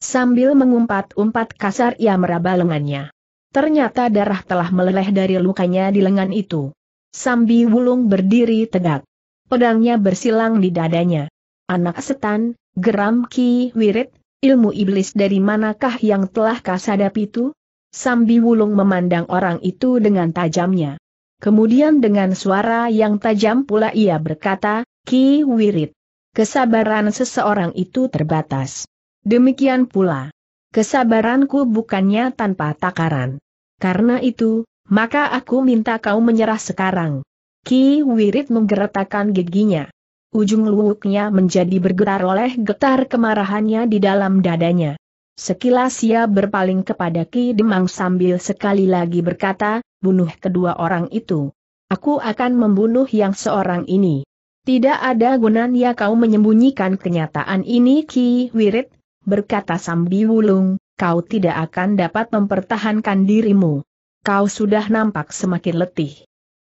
Sambil mengumpat-umpat kasar ia meraba lengannya. Ternyata darah telah meleleh dari lukanya di lengan itu. Sambi Wulung berdiri tegak. Pedangnya bersilang di dadanya. Anak setan, geram Ki Wirit, ilmu iblis dari manakah yang telah kasadap itu? Sambi Wulung memandang orang itu dengan tajamnya. Kemudian dengan suara yang tajam pula ia berkata, Ki Wirid, Kesabaran seseorang itu terbatas. Demikian pula. Kesabaranku bukannya tanpa takaran. Karena itu, maka aku minta kau menyerah sekarang. Ki Wirid menggeretakkan giginya. Ujung luwuknya menjadi bergetar oleh getar kemarahannya di dalam dadanya. Sekilas ia berpaling kepada Ki Demang sambil sekali lagi berkata, bunuh kedua orang itu. Aku akan membunuh yang seorang ini. Tidak ada gunanya kau menyembunyikan kenyataan ini Ki Wirid, berkata Sambi Wulung, kau tidak akan dapat mempertahankan dirimu. Kau sudah nampak semakin letih.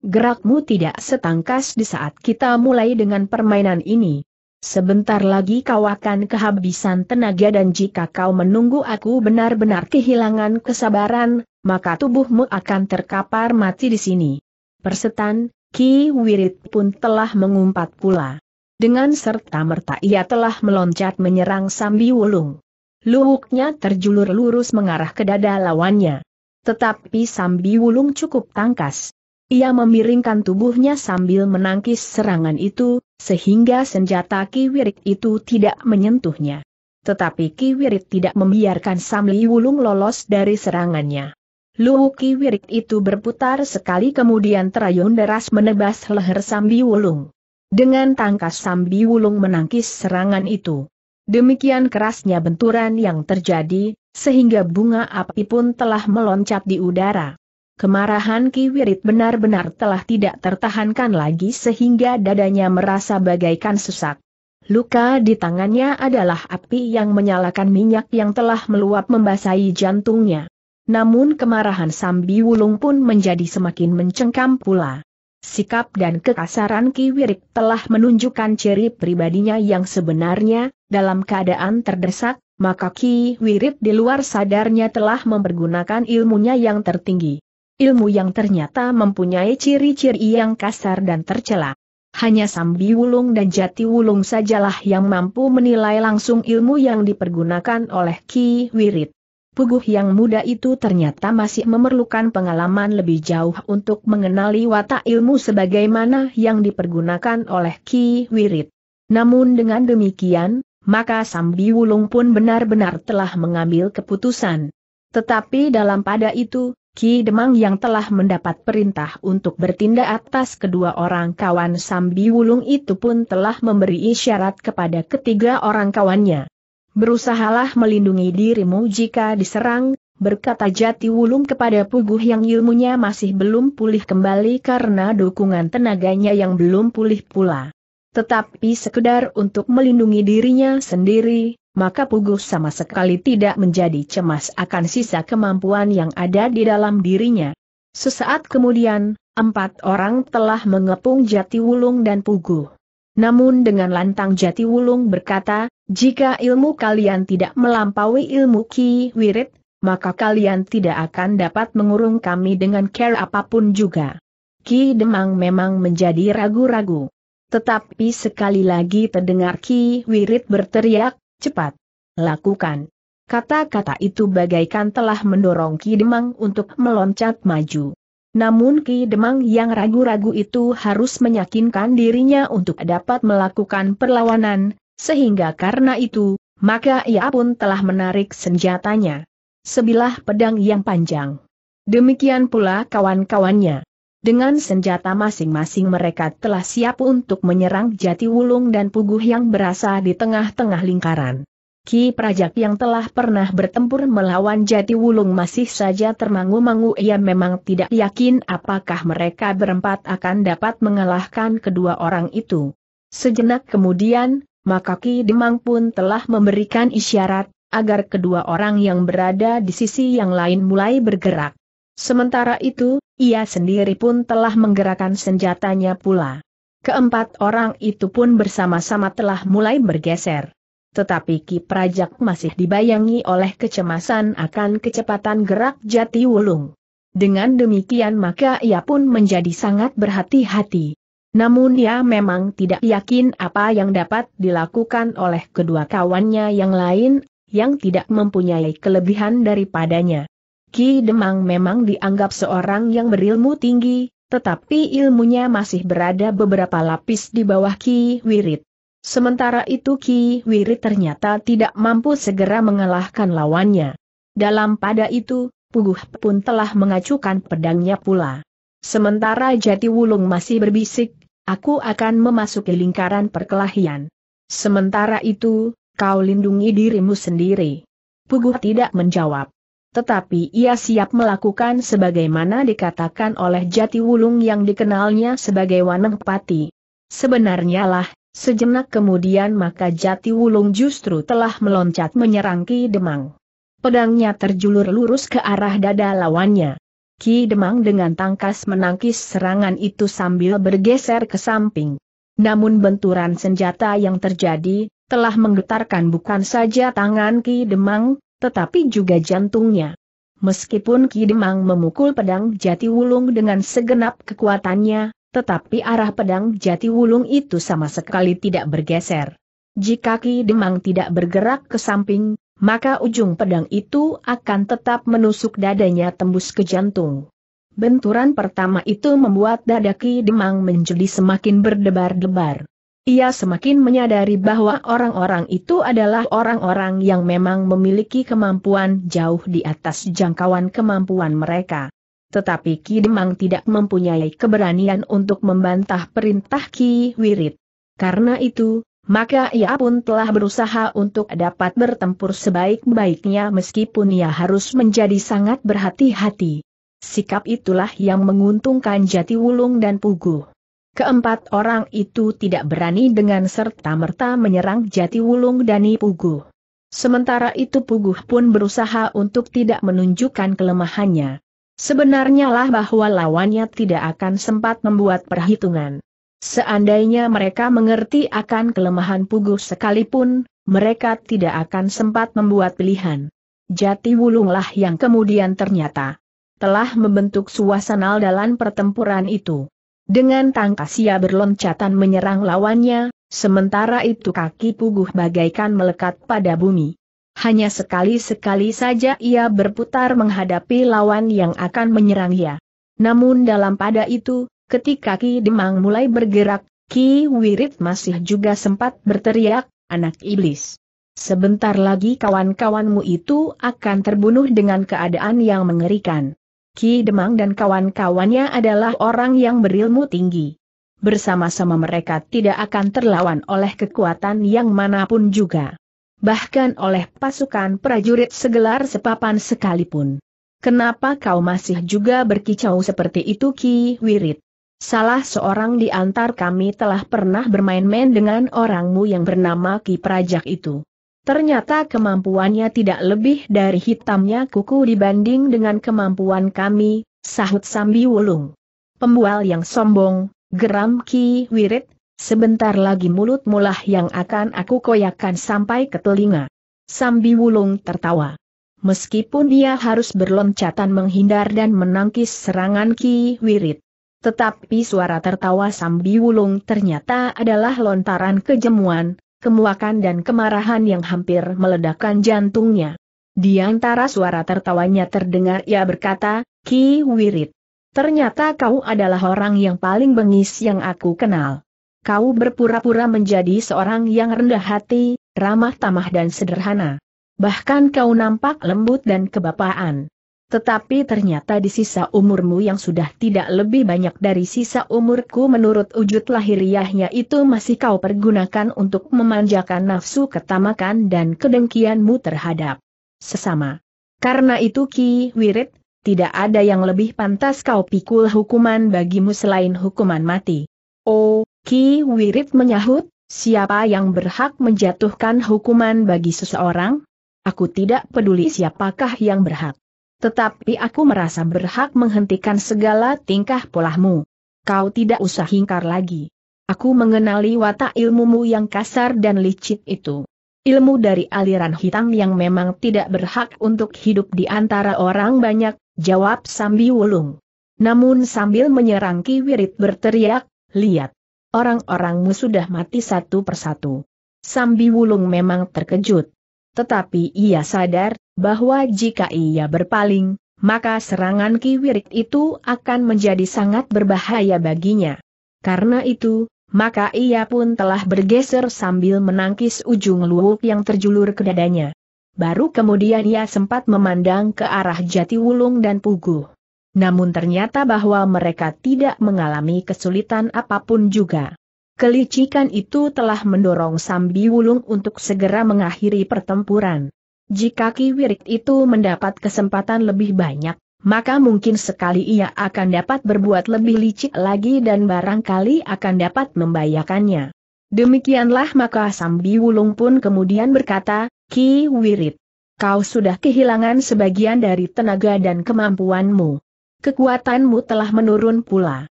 Gerakmu tidak setangkas di saat kita mulai dengan permainan ini. Sebentar lagi kau akan kehabisan tenaga dan jika kau menunggu aku benar-benar kehilangan kesabaran, maka tubuhmu akan terkapar mati di sini. Persetan, Ki Wirid pun telah mengumpat pula. Dengan serta-merta ia telah meloncat menyerang Sambi Wulung. Luhuknya terjulur lurus mengarah ke dada lawannya. Tetapi Sambi Wulung cukup tangkas. Ia memiringkan tubuhnya sambil menangkis serangan itu, sehingga senjata kiwirit itu tidak menyentuhnya. Tetapi kiwirit tidak membiarkan Samli Wulung lolos dari serangannya. Luwu kiwirit itu berputar sekali kemudian terayun deras menebas leher Sambi Wulung. Dengan tangkas Sambi Wulung menangkis serangan itu. Demikian kerasnya benturan yang terjadi, sehingga bunga api pun telah meloncat di udara. Kemarahan Ki Wirid benar-benar telah tidak tertahankan lagi sehingga dadanya merasa bagaikan sesak. Luka di tangannya adalah api yang menyalakan minyak yang telah meluap membasahi jantungnya. Namun kemarahan Sambi Wulung pun menjadi semakin mencengkam pula. Sikap dan kekasaran Ki Wirik telah menunjukkan ciri pribadinya yang sebenarnya, dalam keadaan terdesak, maka Ki Wirik di luar sadarnya telah mempergunakan ilmunya yang tertinggi. Ilmu yang ternyata mempunyai ciri-ciri yang kasar dan tercela. Hanya Sambi Wulung dan Jati Wulung sajalah yang mampu menilai langsung ilmu yang dipergunakan oleh Ki Wirid. Puguh yang muda itu ternyata masih memerlukan pengalaman lebih jauh untuk mengenali watak ilmu sebagaimana yang dipergunakan oleh Ki Wirid. Namun dengan demikian, maka Sambi Wulung pun benar-benar telah mengambil keputusan. Tetapi dalam pada itu, Ki Demang yang telah mendapat perintah untuk bertindak atas kedua orang kawan Sambi Wulung itu pun telah memberi isyarat kepada ketiga orang kawannya. Berusahalah melindungi dirimu jika diserang, berkata Jati Wulung kepada Puguh yang ilmunya masih belum pulih kembali karena dukungan tenaganya yang belum pulih pula. Tetapi sekedar untuk melindungi dirinya sendiri, maka Puguh sama sekali tidak menjadi cemas akan sisa kemampuan yang ada di dalam dirinya. Sesaat kemudian, empat orang telah mengepung Jati Wulung dan Puguh. Namun dengan lantang Jati Wulung berkata, jika ilmu kalian tidak melampaui ilmu Ki Wirid, maka kalian tidak akan dapat mengurung kami dengan care apapun juga. Ki Demang memang menjadi ragu-ragu. Tetapi sekali lagi terdengar Ki Wirid berteriak, cepat, lakukan. Kata-kata itu bagaikan telah mendorong Ki Demang untuk meloncat maju. Namun Ki Demang yang ragu-ragu itu harus meyakinkan dirinya untuk dapat melakukan perlawanan, sehingga karena itu, maka ia pun telah menarik senjatanya. Sebilah pedang yang panjang. Demikian pula kawan-kawannya. Dengan senjata masing-masing mereka telah siap untuk menyerang jati wulung dan puguh yang berasa di tengah-tengah lingkaran. Ki Prajak yang telah pernah bertempur melawan jati wulung masih saja termangu-mangu ia memang tidak yakin apakah mereka berempat akan dapat mengalahkan kedua orang itu. Sejenak kemudian, maka Ki Demang pun telah memberikan isyarat, agar kedua orang yang berada di sisi yang lain mulai bergerak. Sementara itu, ia sendiri pun telah menggerakkan senjatanya pula. Keempat orang itu pun bersama-sama telah mulai bergeser. Tetapi Ki Prajak masih dibayangi oleh kecemasan akan kecepatan gerak jati wulung. Dengan demikian maka ia pun menjadi sangat berhati-hati. Namun ia memang tidak yakin apa yang dapat dilakukan oleh kedua kawannya yang lain, yang tidak mempunyai kelebihan daripadanya. Ki Demang memang dianggap seorang yang berilmu tinggi, tetapi ilmunya masih berada beberapa lapis di bawah Ki Wirid. Sementara itu Ki Wirid ternyata tidak mampu segera mengalahkan lawannya. Dalam pada itu, Puguh pun telah mengacukan pedangnya pula. Sementara Jati Wulung masih berbisik, aku akan memasuki lingkaran perkelahian. Sementara itu, kau lindungi dirimu sendiri. Puguh tidak menjawab tetapi ia siap melakukan sebagaimana dikatakan oleh Jati Wulung yang dikenalnya sebagai Waneng Pati. Sebenarnya lah, sejenak kemudian maka Jati Wulung justru telah meloncat menyerang Ki Demang. Pedangnya terjulur lurus ke arah dada lawannya. Ki Demang dengan tangkas menangkis serangan itu sambil bergeser ke samping. Namun benturan senjata yang terjadi, telah menggetarkan bukan saja tangan Ki Demang, tetapi juga jantungnya. Meskipun Ki Demang memukul pedang jati wulung dengan segenap kekuatannya, tetapi arah pedang jati wulung itu sama sekali tidak bergeser. Jika Ki Demang tidak bergerak ke samping, maka ujung pedang itu akan tetap menusuk dadanya tembus ke jantung. Benturan pertama itu membuat dada Ki Demang menjadi semakin berdebar-debar. Ia semakin menyadari bahwa orang-orang itu adalah orang-orang yang memang memiliki kemampuan jauh di atas jangkauan kemampuan mereka. Tetapi Ki Demang tidak mempunyai keberanian untuk membantah perintah Ki Wirid. Karena itu, maka ia pun telah berusaha untuk dapat bertempur sebaik-baiknya meskipun ia harus menjadi sangat berhati-hati. Sikap itulah yang menguntungkan Jati Wulung dan Puguh. Keempat orang itu tidak berani dengan serta-merta menyerang Jati Wulung dan Puguh. Sementara itu Puguh pun berusaha untuk tidak menunjukkan kelemahannya. Sebenarnya lah bahwa lawannya tidak akan sempat membuat perhitungan. Seandainya mereka mengerti akan kelemahan Puguh sekalipun, mereka tidak akan sempat membuat pilihan. Jati Wulunglah yang kemudian ternyata telah membentuk suasana dalam pertempuran itu. Dengan tangkas ia berloncatan menyerang lawannya, sementara itu kaki puguh bagaikan melekat pada bumi. Hanya sekali-sekali saja ia berputar menghadapi lawan yang akan menyerangnya. Namun dalam pada itu, ketika Ki Demang mulai bergerak, Ki Wirid masih juga sempat berteriak, anak iblis. Sebentar lagi kawan-kawanmu itu akan terbunuh dengan keadaan yang mengerikan. Ki Demang dan kawan-kawannya adalah orang yang berilmu tinggi. Bersama-sama mereka tidak akan terlawan oleh kekuatan yang manapun juga. Bahkan oleh pasukan prajurit segelar sepapan sekalipun. Kenapa kau masih juga berkicau seperti itu Ki Wirid? Salah seorang di antar kami telah pernah bermain-main dengan orangmu yang bernama Ki Prajak itu. Ternyata kemampuannya tidak lebih dari hitamnya kuku dibanding dengan kemampuan kami, sahut Sambi Wulung. Pembual yang sombong, geram Ki Wirit, sebentar lagi mulut mulah yang akan aku koyakan sampai ke telinga. Sambi Wulung tertawa. Meskipun dia harus berloncatan menghindar dan menangkis serangan Ki Wirit. Tetapi suara tertawa Sambi Wulung ternyata adalah lontaran kejemuan, kemuakan dan kemarahan yang hampir meledakkan jantungnya. Di antara suara tertawanya terdengar ia berkata, Ki Wirid, Ternyata kau adalah orang yang paling bengis yang aku kenal. Kau berpura-pura menjadi seorang yang rendah hati, ramah tamah dan sederhana. Bahkan kau nampak lembut dan kebapaan. Tetapi ternyata di sisa umurmu yang sudah tidak lebih banyak dari sisa umurku menurut wujud lahiriahnya itu masih kau pergunakan untuk memanjakan nafsu ketamakan dan kedengkianmu terhadap sesama. Karena itu Ki Wirid, tidak ada yang lebih pantas kau pikul hukuman bagimu selain hukuman mati. Oh, Ki Wirid menyahut, siapa yang berhak menjatuhkan hukuman bagi seseorang? Aku tidak peduli siapakah yang berhak. Tetapi aku merasa berhak menghentikan segala tingkah polahmu. Kau tidak usah hingkar lagi. Aku mengenali watak ilmumu yang kasar dan licik itu. Ilmu dari aliran hitam yang memang tidak berhak untuk hidup di antara orang banyak, jawab Sambi Wulung. Namun sambil menyerang Ki Wirit berteriak, lihat. Orang-orangmu sudah mati satu persatu. Sambi Wulung memang terkejut tetapi ia sadar bahwa jika ia berpaling, maka serangan kiwirik itu akan menjadi sangat berbahaya baginya. Karena itu, maka ia pun telah bergeser sambil menangkis ujung luwuk yang terjulur ke dadanya. Baru kemudian ia sempat memandang ke arah jati wulung dan puguh. Namun ternyata bahwa mereka tidak mengalami kesulitan apapun juga. Kelicikan itu telah mendorong Sambi Wulung untuk segera mengakhiri pertempuran. Jika Ki Wirik itu mendapat kesempatan lebih banyak, maka mungkin sekali ia akan dapat berbuat lebih licik lagi dan barangkali akan dapat membayakannya. Demikianlah maka Sambi Wulung pun kemudian berkata, Ki Wirit, kau sudah kehilangan sebagian dari tenaga dan kemampuanmu. Kekuatanmu telah menurun pula.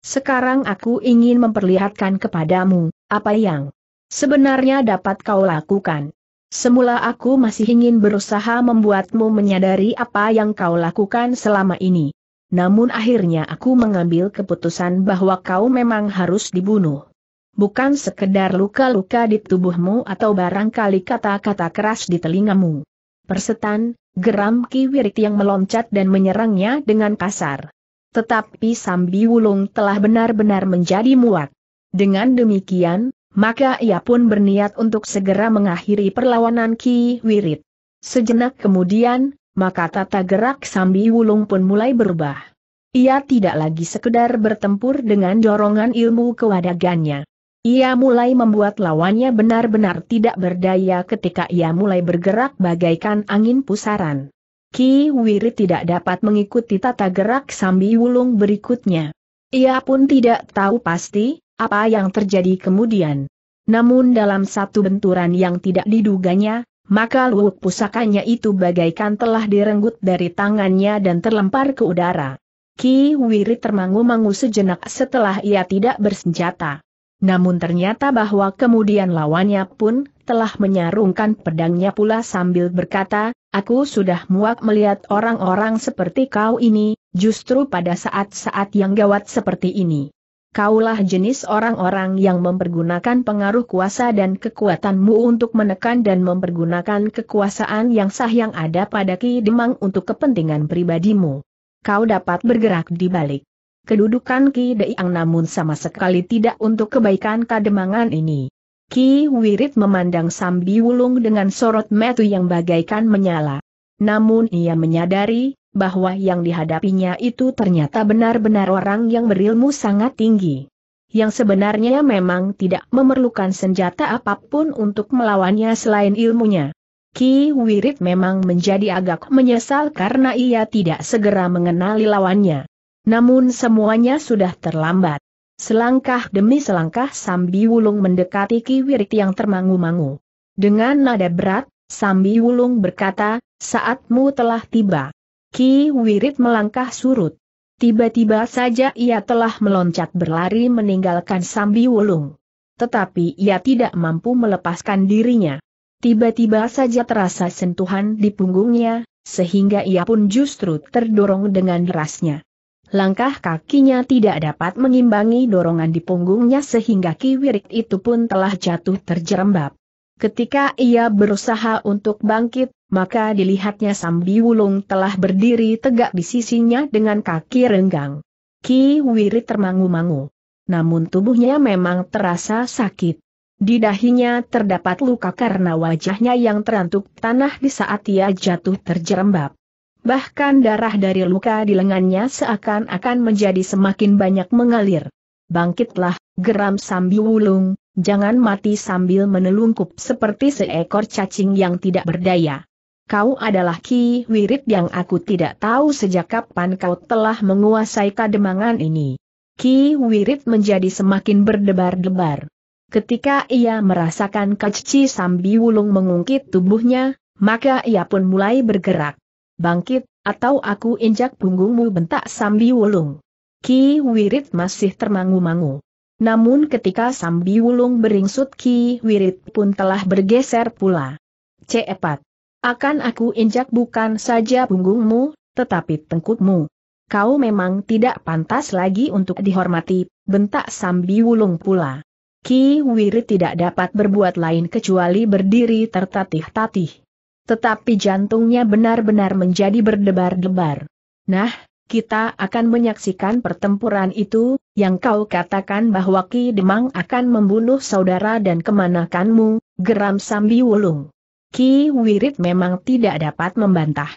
Sekarang aku ingin memperlihatkan kepadamu, apa yang sebenarnya dapat kau lakukan. Semula aku masih ingin berusaha membuatmu menyadari apa yang kau lakukan selama ini. Namun akhirnya aku mengambil keputusan bahwa kau memang harus dibunuh. Bukan sekedar luka-luka di tubuhmu atau barangkali kata-kata keras di telingamu. Persetan, geram Kiwirit yang meloncat dan menyerangnya dengan kasar. Tetapi Sambi Wulung telah benar-benar menjadi muak. Dengan demikian, maka ia pun berniat untuk segera mengakhiri perlawanan Ki Wirid. Sejenak kemudian, maka tata gerak Sambi Wulung pun mulai berubah. Ia tidak lagi sekedar bertempur dengan dorongan ilmu kewadagannya. Ia mulai membuat lawannya benar-benar tidak berdaya ketika ia mulai bergerak bagaikan angin pusaran. Ki Wiri tidak dapat mengikuti tata gerak Sambi Wulung berikutnya. Ia pun tidak tahu pasti, apa yang terjadi kemudian. Namun dalam satu benturan yang tidak diduganya, maka luwuk pusakanya itu bagaikan telah direnggut dari tangannya dan terlempar ke udara. Ki Wiri termangu-mangu sejenak setelah ia tidak bersenjata. Namun ternyata bahwa kemudian lawannya pun telah menyarungkan pedangnya pula sambil berkata, Aku sudah muak melihat orang-orang seperti kau ini, justru pada saat-saat yang gawat seperti ini. Kaulah jenis orang-orang yang mempergunakan pengaruh kuasa dan kekuatanmu untuk menekan dan mempergunakan kekuasaan yang sah yang ada pada Ki Demang untuk kepentingan pribadimu. Kau dapat bergerak di balik kedudukan Ki Deiang namun sama sekali tidak untuk kebaikan kademangan ini. Ki Wirit memandang Sambi Wulung dengan sorot metu yang bagaikan menyala. Namun ia menyadari, bahwa yang dihadapinya itu ternyata benar-benar orang yang berilmu sangat tinggi. Yang sebenarnya memang tidak memerlukan senjata apapun untuk melawannya selain ilmunya. Ki Wirit memang menjadi agak menyesal karena ia tidak segera mengenali lawannya. Namun semuanya sudah terlambat. Selangkah demi selangkah Sambi Wulung mendekati Ki Wirit yang termangu-mangu. Dengan nada berat, Sambi Wulung berkata, saatmu telah tiba. Ki Wirit melangkah surut. Tiba-tiba saja ia telah meloncat berlari meninggalkan Sambi Wulung. Tetapi ia tidak mampu melepaskan dirinya. Tiba-tiba saja terasa sentuhan di punggungnya, sehingga ia pun justru terdorong dengan derasnya. Langkah kakinya tidak dapat mengimbangi dorongan di punggungnya sehingga Ki kiwirik itu pun telah jatuh terjerembab. Ketika ia berusaha untuk bangkit, maka dilihatnya Sambi Wulung telah berdiri tegak di sisinya dengan kaki renggang. Ki Wirit termangu-mangu. Namun tubuhnya memang terasa sakit. Di dahinya terdapat luka karena wajahnya yang terantuk tanah di saat ia jatuh terjerembab. Bahkan darah dari luka di lengannya seakan-akan menjadi semakin banyak mengalir. Bangkitlah, geram sambil Wulung, jangan mati sambil menelungkup seperti seekor cacing yang tidak berdaya. Kau adalah Ki Wirid yang aku tidak tahu sejak kapan kau telah menguasai kademangan ini. Ki Wirid menjadi semakin berdebar-debar. Ketika ia merasakan Kacici Sambi Wulung mengungkit tubuhnya, maka ia pun mulai bergerak bangkit, atau aku injak punggungmu bentak Sambi Wulung. Ki Wirid masih termangu-mangu. Namun ketika Sambi Wulung beringsut Ki Wirid pun telah bergeser pula. Cepat. Akan aku injak bukan saja punggungmu, tetapi tengkukmu. Kau memang tidak pantas lagi untuk dihormati, bentak Sambi Wulung pula. Ki Wirid tidak dapat berbuat lain kecuali berdiri tertatih-tatih. Tetapi jantungnya benar-benar menjadi berdebar-debar. Nah, kita akan menyaksikan pertempuran itu, yang kau katakan bahwa Ki Demang akan membunuh saudara dan kemanakanmu, geram Sambi Wulung. Ki Wirid memang tidak dapat membantah.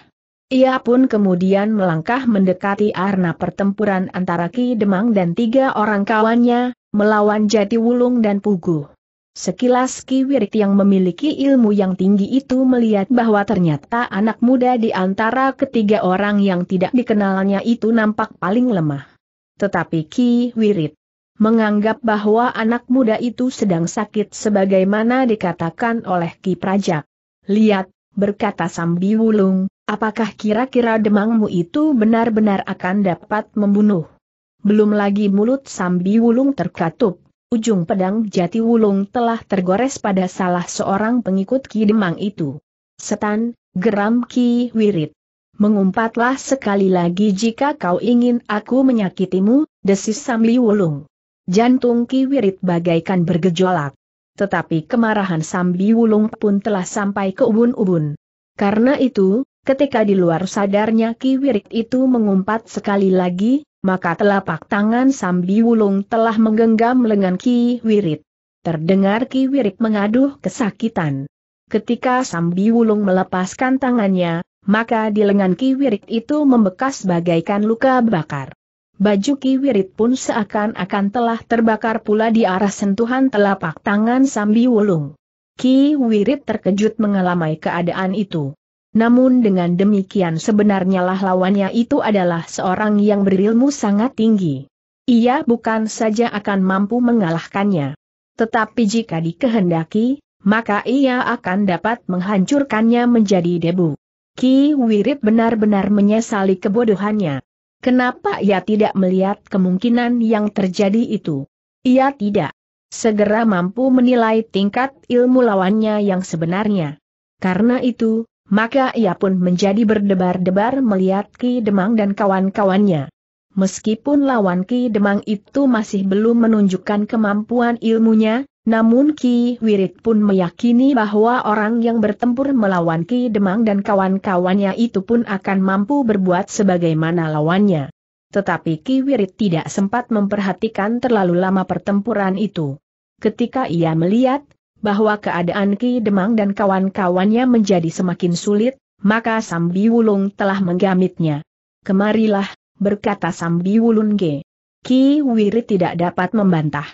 Ia pun kemudian melangkah mendekati arena pertempuran antara Ki Demang dan tiga orang kawannya, melawan Jati Wulung dan Puguh. Sekilas Ki Wirid yang memiliki ilmu yang tinggi itu melihat bahwa ternyata anak muda di antara ketiga orang yang tidak dikenalnya itu nampak paling lemah. Tetapi Ki Wirid menganggap bahwa anak muda itu sedang sakit sebagaimana dikatakan oleh Ki Prajak. Lihat, berkata Sambi Wulung, apakah kira-kira demangmu itu benar-benar akan dapat membunuh? Belum lagi mulut Sambi Wulung terkatup ujung pedang jati wulung telah tergores pada salah seorang pengikut Ki Demang itu. Setan, geram Ki Wirid, Mengumpatlah sekali lagi jika kau ingin aku menyakitimu, desis Samli Wulung. Jantung Ki Wirid bagaikan bergejolak. Tetapi kemarahan Sambi Wulung pun telah sampai ke ubun-ubun. Karena itu, ketika di luar sadarnya Ki Wirid itu mengumpat sekali lagi, maka telapak tangan Sambi Wulung telah menggenggam lengan Ki Wirit. Terdengar Ki Wirit mengaduh kesakitan. Ketika Sambi Wulung melepaskan tangannya, maka di lengan Ki Wirit itu membekas bagaikan luka bakar. Baju Ki Wirit pun seakan-akan telah terbakar pula di arah sentuhan telapak tangan Sambi Wulung. Ki Wirit terkejut mengalami keadaan itu. Namun dengan demikian sebenarnya lah lawannya itu adalah seorang yang berilmu sangat tinggi. Ia bukan saja akan mampu mengalahkannya. Tetapi jika dikehendaki, maka ia akan dapat menghancurkannya menjadi debu. Ki Wirip benar-benar menyesali kebodohannya. Kenapa ia tidak melihat kemungkinan yang terjadi itu? Ia tidak segera mampu menilai tingkat ilmu lawannya yang sebenarnya. Karena itu, maka ia pun menjadi berdebar-debar melihat Ki Demang dan kawan-kawannya. Meskipun lawan Ki Demang itu masih belum menunjukkan kemampuan ilmunya, namun Ki Wirid pun meyakini bahwa orang yang bertempur melawan Ki Demang dan kawan-kawannya itu pun akan mampu berbuat sebagaimana lawannya. Tetapi Ki Wirid tidak sempat memperhatikan terlalu lama pertempuran itu. Ketika ia melihat bahwa keadaan Ki Demang dan kawan-kawannya menjadi semakin sulit, maka Sambi Wulung telah menggamitnya. Kemarilah, berkata Wulung G. Ki Wiri tidak dapat membantah.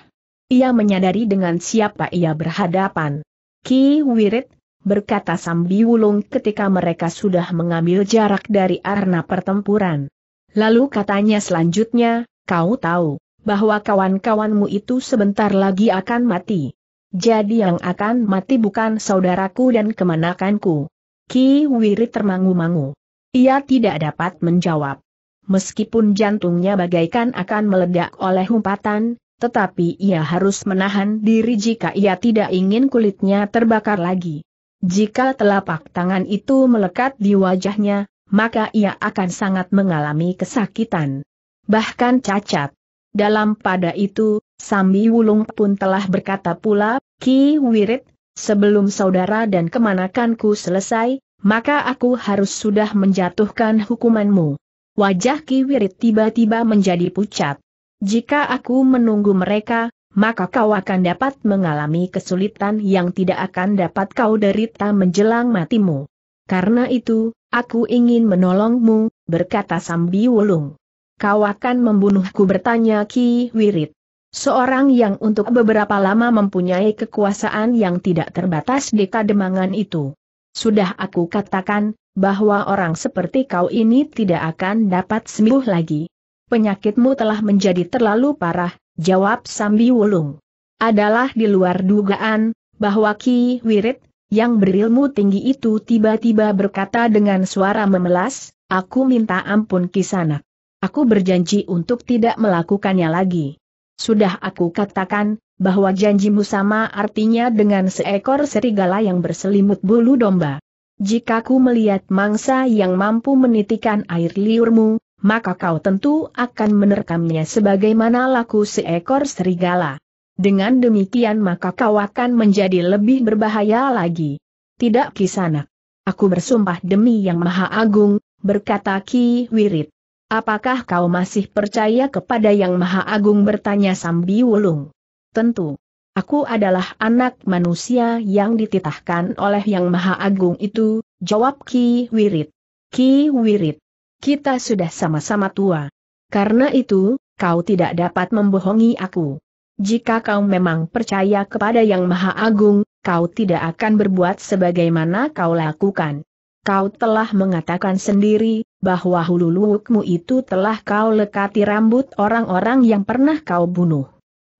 Ia menyadari dengan siapa ia berhadapan. Ki Wirit, berkata Sambi Wulung ketika mereka sudah mengambil jarak dari arena pertempuran. Lalu katanya selanjutnya, kau tahu, bahwa kawan-kawanmu itu sebentar lagi akan mati. Jadi yang akan mati bukan saudaraku dan kemanakanku. Ki Wiri termangu-mangu. Ia tidak dapat menjawab. Meskipun jantungnya bagaikan akan meledak oleh umpatan, tetapi ia harus menahan diri jika ia tidak ingin kulitnya terbakar lagi. Jika telapak tangan itu melekat di wajahnya, maka ia akan sangat mengalami kesakitan. Bahkan cacat. Dalam pada itu, Sambi Wulung pun telah berkata pula, Ki Wirid, sebelum saudara dan kemanakanku selesai, maka aku harus sudah menjatuhkan hukumanmu. Wajah Ki Wirid tiba-tiba menjadi pucat. Jika aku menunggu mereka, maka kau akan dapat mengalami kesulitan yang tidak akan dapat kau derita menjelang matimu. Karena itu, aku ingin menolongmu, berkata Sambi Wulung kau akan membunuhku bertanya Ki Wirid, Seorang yang untuk beberapa lama mempunyai kekuasaan yang tidak terbatas di kademangan itu. Sudah aku katakan, bahwa orang seperti kau ini tidak akan dapat sembuh lagi. Penyakitmu telah menjadi terlalu parah, jawab Sambi Wulung. Adalah di luar dugaan, bahwa Ki Wirid, yang berilmu tinggi itu tiba-tiba berkata dengan suara memelas, aku minta ampun kisanak. Aku berjanji untuk tidak melakukannya lagi. Sudah aku katakan, bahwa janjimu sama artinya dengan seekor serigala yang berselimut bulu domba. Jika ku melihat mangsa yang mampu menitikan air liurmu, maka kau tentu akan menerkamnya sebagaimana laku seekor serigala. Dengan demikian maka kau akan menjadi lebih berbahaya lagi. Tidak kisanak. Aku bersumpah demi yang maha agung, berkata Ki Wirid. Apakah kau masih percaya kepada Yang Maha Agung bertanya Sambi Wulung? Tentu. Aku adalah anak manusia yang dititahkan oleh Yang Maha Agung itu, jawab Ki Wirid. Ki Wirid. Kita sudah sama-sama tua. Karena itu, kau tidak dapat membohongi aku. Jika kau memang percaya kepada Yang Maha Agung, kau tidak akan berbuat sebagaimana kau lakukan. Kau telah mengatakan sendiri, bahwa hulu luwukmu itu telah kau lekati rambut orang-orang yang pernah kau bunuh.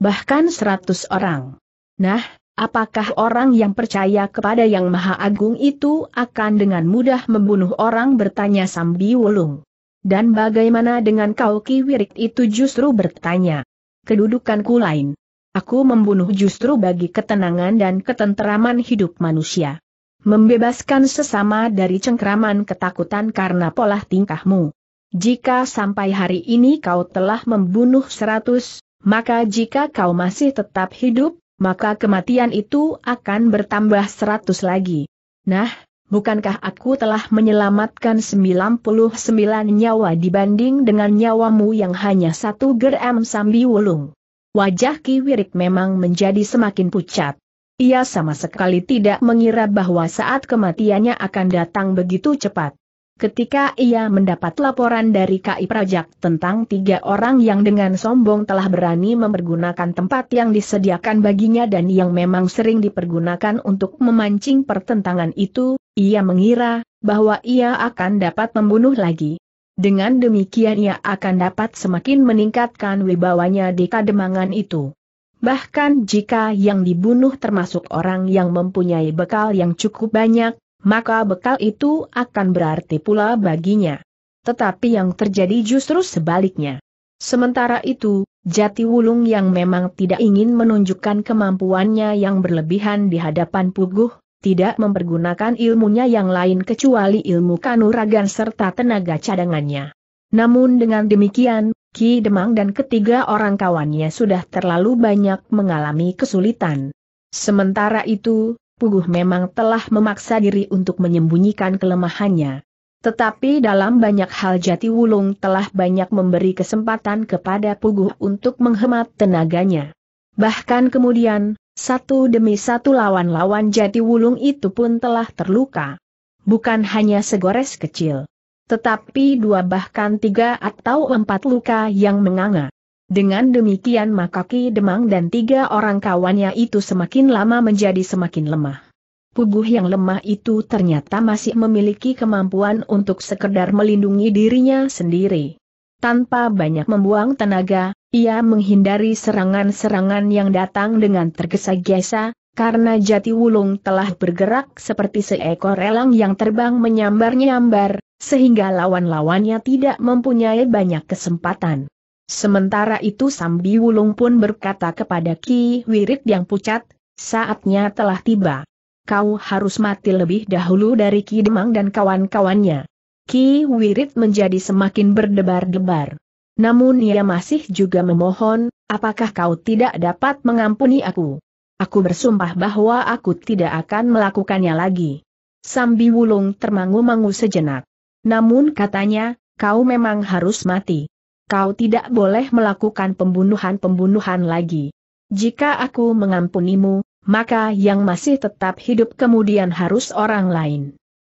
Bahkan seratus orang. Nah, apakah orang yang percaya kepada Yang Maha Agung itu akan dengan mudah membunuh orang bertanya Sambi Wulung. Dan bagaimana dengan kau Kiwirik itu justru bertanya. Kedudukanku lain. Aku membunuh justru bagi ketenangan dan ketenteraman hidup manusia. Membebaskan sesama dari cengkraman ketakutan karena pola tingkahmu. Jika sampai hari ini kau telah membunuh seratus, maka jika kau masih tetap hidup, maka kematian itu akan bertambah seratus lagi. Nah, bukankah aku telah menyelamatkan sembilan puluh sembilan nyawa dibanding dengan nyawamu yang hanya satu geram sambi wulung? Wajah Ki Wirik memang menjadi semakin pucat. Ia sama sekali tidak mengira bahwa saat kematiannya akan datang begitu cepat. Ketika ia mendapat laporan dari kai Prajak tentang tiga orang yang dengan sombong telah berani mempergunakan tempat yang disediakan baginya dan yang memang sering dipergunakan untuk memancing pertentangan itu, ia mengira bahwa ia akan dapat membunuh lagi. Dengan demikian ia akan dapat semakin meningkatkan wibawanya di kademangan itu. Bahkan jika yang dibunuh termasuk orang yang mempunyai bekal yang cukup banyak, maka bekal itu akan berarti pula baginya. Tetapi yang terjadi justru sebaliknya. Sementara itu, Jati Wulung yang memang tidak ingin menunjukkan kemampuannya yang berlebihan di hadapan Puguh, tidak mempergunakan ilmunya yang lain kecuali ilmu kanuragan serta tenaga cadangannya. Namun dengan demikian, Ki Demang dan ketiga orang kawannya sudah terlalu banyak mengalami kesulitan. Sementara itu, Puguh memang telah memaksa diri untuk menyembunyikan kelemahannya. Tetapi dalam banyak hal Jati Wulung telah banyak memberi kesempatan kepada Puguh untuk menghemat tenaganya. Bahkan kemudian, satu demi satu lawan-lawan Jati Wulung itu pun telah terluka. Bukan hanya segores kecil tetapi dua bahkan tiga atau empat luka yang menganga. Dengan demikian maka Ki Demang dan tiga orang kawannya itu semakin lama menjadi semakin lemah. Puguh yang lemah itu ternyata masih memiliki kemampuan untuk sekedar melindungi dirinya sendiri. Tanpa banyak membuang tenaga, ia menghindari serangan-serangan yang datang dengan tergesa-gesa, karena jati wulung telah bergerak seperti seekor elang yang terbang menyambar-nyambar, sehingga lawan-lawannya tidak mempunyai banyak kesempatan. Sementara itu Sambi Wulung pun berkata kepada Ki Wirit yang pucat, saatnya telah tiba. Kau harus mati lebih dahulu dari Ki Demang dan kawan-kawannya. Ki wirid menjadi semakin berdebar-debar. Namun ia masih juga memohon, apakah kau tidak dapat mengampuni aku? Aku bersumpah bahwa aku tidak akan melakukannya lagi. Sambi Wulung termangu-mangu sejenak. Namun katanya, kau memang harus mati. Kau tidak boleh melakukan pembunuhan-pembunuhan lagi. Jika aku mengampunimu, maka yang masih tetap hidup kemudian harus orang lain.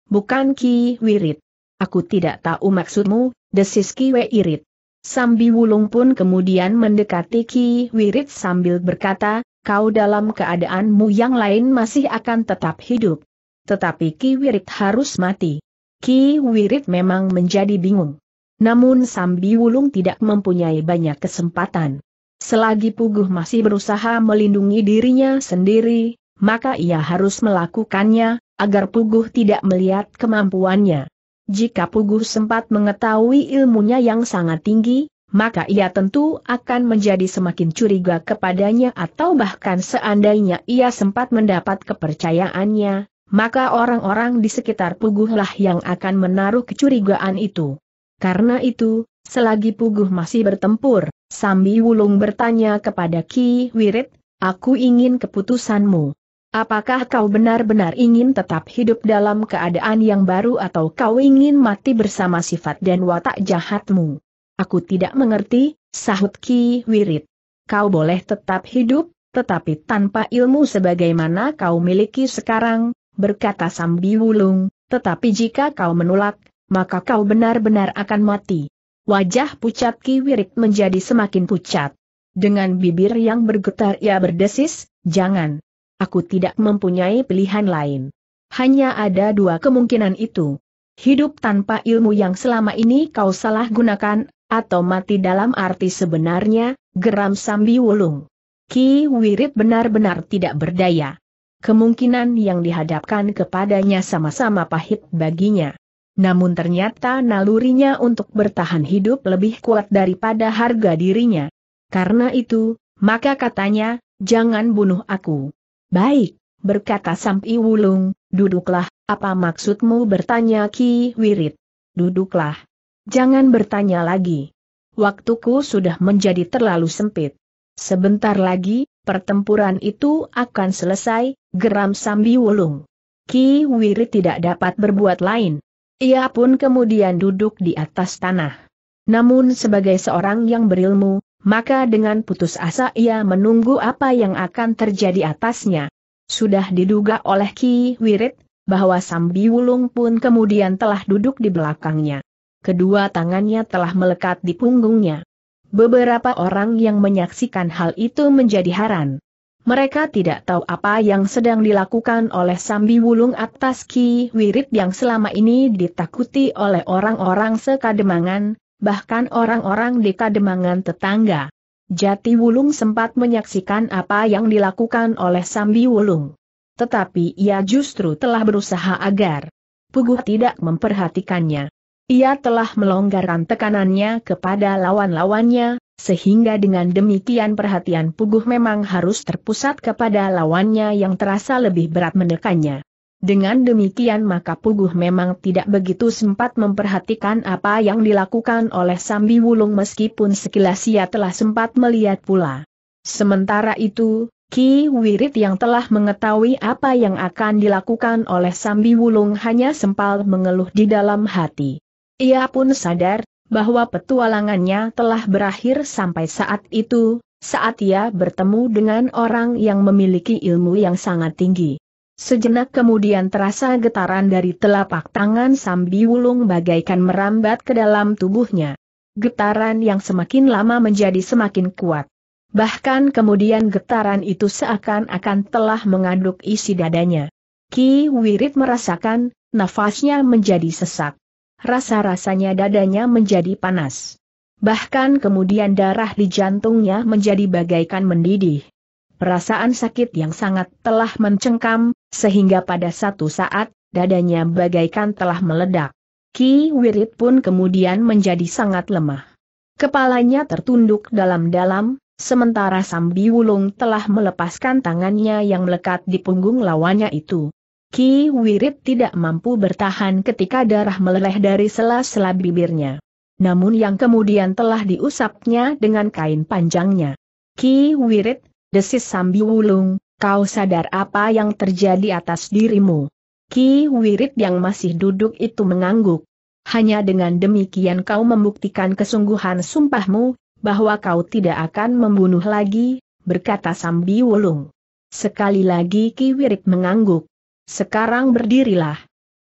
Bukan Ki Wirit. Aku tidak tahu maksudmu, desis Ki Wirit. Sambi Wulung pun kemudian mendekati Ki Wirit sambil berkata, kau dalam keadaanmu yang lain masih akan tetap hidup. Tetapi Ki Wirit harus mati. Ki Wirit memang menjadi bingung. Namun Sambi Wulung tidak mempunyai banyak kesempatan. Selagi Puguh masih berusaha melindungi dirinya sendiri, maka ia harus melakukannya, agar Puguh tidak melihat kemampuannya. Jika Puguh sempat mengetahui ilmunya yang sangat tinggi, maka ia tentu akan menjadi semakin curiga kepadanya atau bahkan seandainya ia sempat mendapat kepercayaannya, maka orang-orang di sekitar Puguhlah yang akan menaruh kecurigaan itu. Karena itu, selagi Puguh masih bertempur, Sambi Wulung bertanya kepada Ki Wirit, aku ingin keputusanmu. Apakah kau benar-benar ingin tetap hidup dalam keadaan yang baru atau kau ingin mati bersama sifat dan watak jahatmu? Aku tidak mengerti, sahut Ki Wirit. Kau boleh tetap hidup, tetapi tanpa ilmu sebagaimana kau miliki sekarang, berkata Sambi Wulung, tetapi jika kau menolak, maka kau benar-benar akan mati. Wajah pucat Ki Wirik menjadi semakin pucat. Dengan bibir yang bergetar ia berdesis, jangan. Aku tidak mempunyai pilihan lain. Hanya ada dua kemungkinan itu. Hidup tanpa ilmu yang selama ini kau salah gunakan, atau mati dalam arti sebenarnya, geram Sambi Wulung. Ki Wirit benar-benar tidak berdaya kemungkinan yang dihadapkan kepadanya sama-sama pahit baginya. Namun ternyata nalurinya untuk bertahan hidup lebih kuat daripada harga dirinya. Karena itu, maka katanya, jangan bunuh aku. Baik, berkata Sampi Wulung, duduklah, apa maksudmu bertanya Ki Wirit? Duduklah. Jangan bertanya lagi. Waktuku sudah menjadi terlalu sempit. Sebentar lagi, pertempuran itu akan selesai, geram Sambi Wulung. Ki Wiri tidak dapat berbuat lain. Ia pun kemudian duduk di atas tanah. Namun sebagai seorang yang berilmu, maka dengan putus asa ia menunggu apa yang akan terjadi atasnya. Sudah diduga oleh Ki Wirid bahwa Sambi Wulung pun kemudian telah duduk di belakangnya. Kedua tangannya telah melekat di punggungnya. Beberapa orang yang menyaksikan hal itu menjadi haran. Mereka tidak tahu apa yang sedang dilakukan oleh Sambi Wulung atas Ki Wirid yang selama ini ditakuti oleh orang-orang sekademangan, bahkan orang-orang di kademangan tetangga. Jati Wulung sempat menyaksikan apa yang dilakukan oleh Sambi Wulung. Tetapi ia justru telah berusaha agar Puguh tidak memperhatikannya. Ia telah melonggarkan tekanannya kepada lawan-lawannya, sehingga dengan demikian perhatian Puguh memang harus terpusat kepada lawannya yang terasa lebih berat menekannya. Dengan demikian maka Puguh memang tidak begitu sempat memperhatikan apa yang dilakukan oleh Sambi Wulung meskipun sekilas ia telah sempat melihat pula. Sementara itu, Ki Wirid yang telah mengetahui apa yang akan dilakukan oleh Sambi Wulung hanya sempal mengeluh di dalam hati. Ia pun sadar, bahwa petualangannya telah berakhir sampai saat itu, saat ia bertemu dengan orang yang memiliki ilmu yang sangat tinggi. Sejenak kemudian terasa getaran dari telapak tangan Sambi Wulung bagaikan merambat ke dalam tubuhnya. Getaran yang semakin lama menjadi semakin kuat. Bahkan kemudian getaran itu seakan-akan telah mengaduk isi dadanya. Ki Wirid merasakan, nafasnya menjadi sesak rasa-rasanya dadanya menjadi panas. Bahkan kemudian darah di jantungnya menjadi bagaikan mendidih. Perasaan sakit yang sangat telah mencengkam, sehingga pada satu saat, dadanya bagaikan telah meledak. Ki Wirid pun kemudian menjadi sangat lemah. Kepalanya tertunduk dalam-dalam, sementara Sambi Wulung telah melepaskan tangannya yang melekat di punggung lawannya itu. Ki Wirit tidak mampu bertahan ketika darah meleleh dari sela-sela bibirnya. Namun yang kemudian telah diusapnya dengan kain panjangnya. Ki Wirit, desis sambil Wulung, kau sadar apa yang terjadi atas dirimu. Ki Wirit yang masih duduk itu mengangguk. Hanya dengan demikian kau membuktikan kesungguhan sumpahmu, bahwa kau tidak akan membunuh lagi, berkata Sambi Wulung. Sekali lagi Ki Wirit mengangguk. Sekarang berdirilah.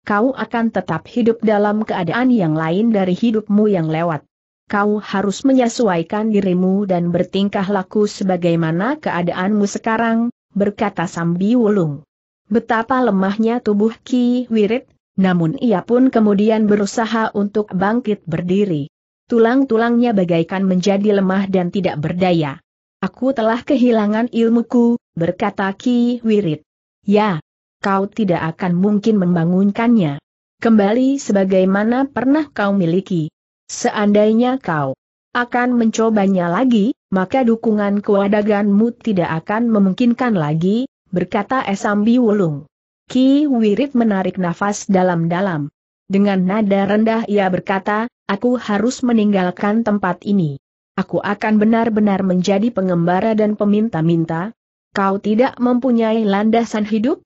Kau akan tetap hidup dalam keadaan yang lain dari hidupmu yang lewat. Kau harus menyesuaikan dirimu dan bertingkah laku sebagaimana keadaanmu sekarang, berkata Sambi Wulung. Betapa lemahnya tubuh Ki Wirit, namun ia pun kemudian berusaha untuk bangkit berdiri. Tulang-tulangnya bagaikan menjadi lemah dan tidak berdaya. Aku telah kehilangan ilmuku, berkata Ki Wirit. Ya, kau tidak akan mungkin membangunkannya. Kembali sebagaimana pernah kau miliki. Seandainya kau akan mencobanya lagi, maka dukungan kewadaganmu tidak akan memungkinkan lagi, berkata Esambi Wulung. Ki Wirit menarik nafas dalam-dalam. Dengan nada rendah ia berkata, aku harus meninggalkan tempat ini. Aku akan benar-benar menjadi pengembara dan peminta-minta. Kau tidak mempunyai landasan hidup,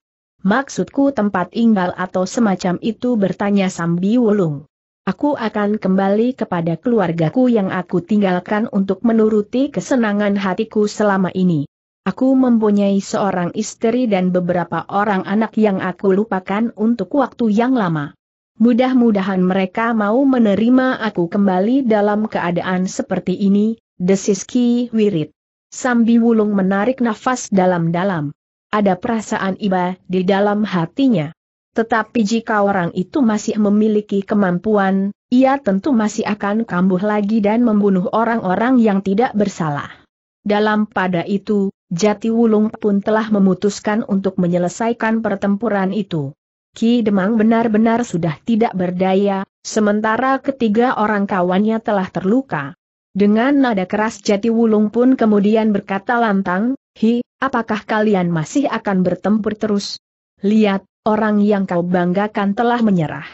Maksudku tempat tinggal atau semacam itu bertanya Sambi Wulung. Aku akan kembali kepada keluargaku yang aku tinggalkan untuk menuruti kesenangan hatiku selama ini. Aku mempunyai seorang istri dan beberapa orang anak yang aku lupakan untuk waktu yang lama. Mudah-mudahan mereka mau menerima aku kembali dalam keadaan seperti ini, desiski Ki Wirit. Sambi Wulung menarik nafas dalam-dalam. Ada perasaan iba di dalam hatinya. Tetapi jika orang itu masih memiliki kemampuan, ia tentu masih akan kambuh lagi dan membunuh orang-orang yang tidak bersalah. Dalam pada itu, Jati Wulung pun telah memutuskan untuk menyelesaikan pertempuran itu. Ki Demang benar-benar sudah tidak berdaya, sementara ketiga orang kawannya telah terluka. Dengan nada keras Jati Wulung pun kemudian berkata lantang, Hi, apakah kalian masih akan bertempur terus? Lihat, orang yang kau banggakan telah menyerah.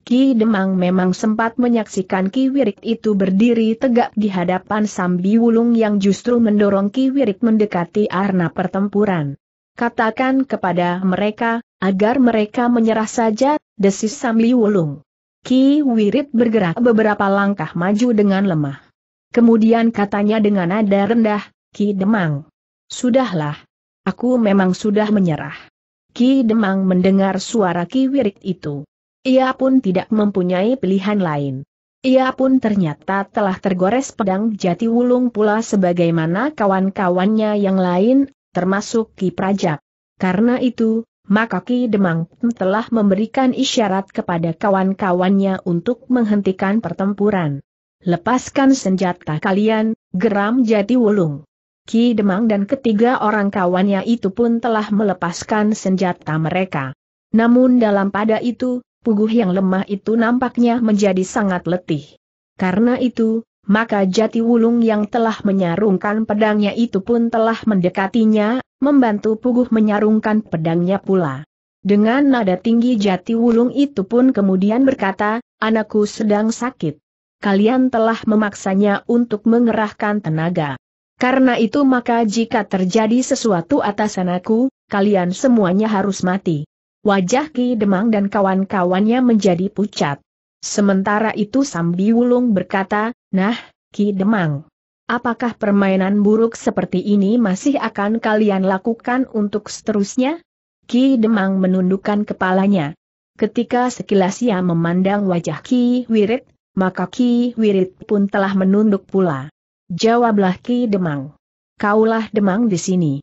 Ki Demang memang sempat menyaksikan Ki Wirik itu berdiri tegak di hadapan Sambi Wulung yang justru mendorong Ki Wirik mendekati arna pertempuran. Katakan kepada mereka, agar mereka menyerah saja, desis Sambi Wulung. Ki Wirik bergerak beberapa langkah maju dengan lemah. Kemudian katanya dengan nada rendah, Ki Demang. Sudahlah. Aku memang sudah menyerah. Ki Demang mendengar suara Ki Wirik itu. Ia pun tidak mempunyai pilihan lain. Ia pun ternyata telah tergores pedang jati wulung pula sebagaimana kawan-kawannya yang lain, termasuk Ki Prajak. Karena itu, maka Ki Demang telah memberikan isyarat kepada kawan-kawannya untuk menghentikan pertempuran. Lepaskan senjata kalian, geram jati wulung. Ki Demang dan ketiga orang kawannya itu pun telah melepaskan senjata mereka. Namun dalam pada itu, puguh yang lemah itu nampaknya menjadi sangat letih. Karena itu, maka jati wulung yang telah menyarungkan pedangnya itu pun telah mendekatinya, membantu puguh menyarungkan pedangnya pula. Dengan nada tinggi jati wulung itu pun kemudian berkata, anakku sedang sakit kalian telah memaksanya untuk mengerahkan tenaga. Karena itu maka jika terjadi sesuatu atas anakku, kalian semuanya harus mati. Wajah Ki Demang dan kawan-kawannya menjadi pucat. Sementara itu Sambi Wulung berkata, Nah, Ki Demang, apakah permainan buruk seperti ini masih akan kalian lakukan untuk seterusnya? Ki Demang menundukkan kepalanya. Ketika sekilas ia memandang wajah Ki Wirid maka Ki Wirit pun telah menunduk pula. Jawablah Ki Demang. Kaulah Demang di sini.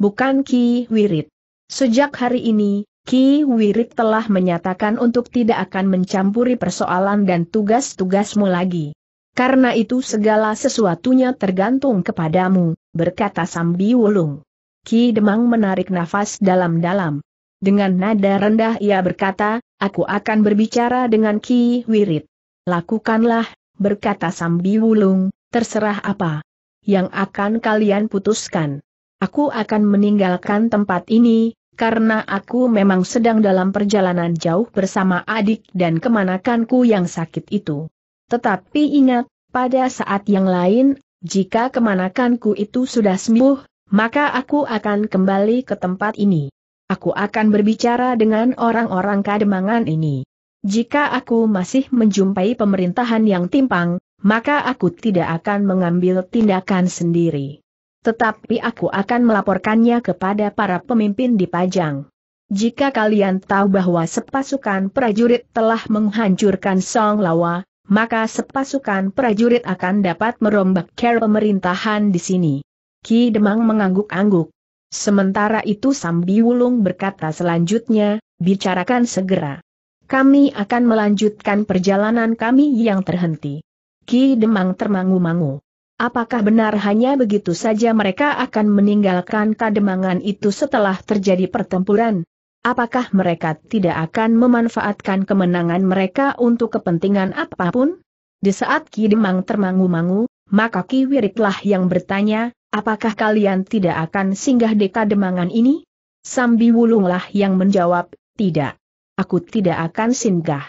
Bukan Ki Wirid. Sejak hari ini, Ki Wirid telah menyatakan untuk tidak akan mencampuri persoalan dan tugas-tugasmu lagi. Karena itu segala sesuatunya tergantung kepadamu, berkata Sambi Wulung. Ki Demang menarik nafas dalam-dalam. Dengan nada rendah ia berkata, aku akan berbicara dengan Ki Wirid. Lakukanlah, berkata Sambi Wulung, terserah apa yang akan kalian putuskan. Aku akan meninggalkan tempat ini, karena aku memang sedang dalam perjalanan jauh bersama adik dan kemanakanku yang sakit itu. Tetapi ingat, pada saat yang lain, jika kemanakanku itu sudah sembuh, maka aku akan kembali ke tempat ini. Aku akan berbicara dengan orang-orang kademangan ini. Jika aku masih menjumpai pemerintahan yang timpang, maka aku tidak akan mengambil tindakan sendiri. Tetapi aku akan melaporkannya kepada para pemimpin di Pajang. Jika kalian tahu bahwa sepasukan prajurit telah menghancurkan Song Lawa, maka sepasukan prajurit akan dapat merombak care pemerintahan di sini. Ki Demang mengangguk-angguk. Sementara itu Sambi Wulung berkata selanjutnya, bicarakan segera kami akan melanjutkan perjalanan kami yang terhenti. Ki Demang termangu-mangu. Apakah benar hanya begitu saja mereka akan meninggalkan kademangan itu setelah terjadi pertempuran? Apakah mereka tidak akan memanfaatkan kemenangan mereka untuk kepentingan apapun? Di saat Ki Demang termangu-mangu, maka Ki Wiritlah yang bertanya, apakah kalian tidak akan singgah di kademangan ini? Sambi Wulunglah yang menjawab, tidak aku tidak akan singgah.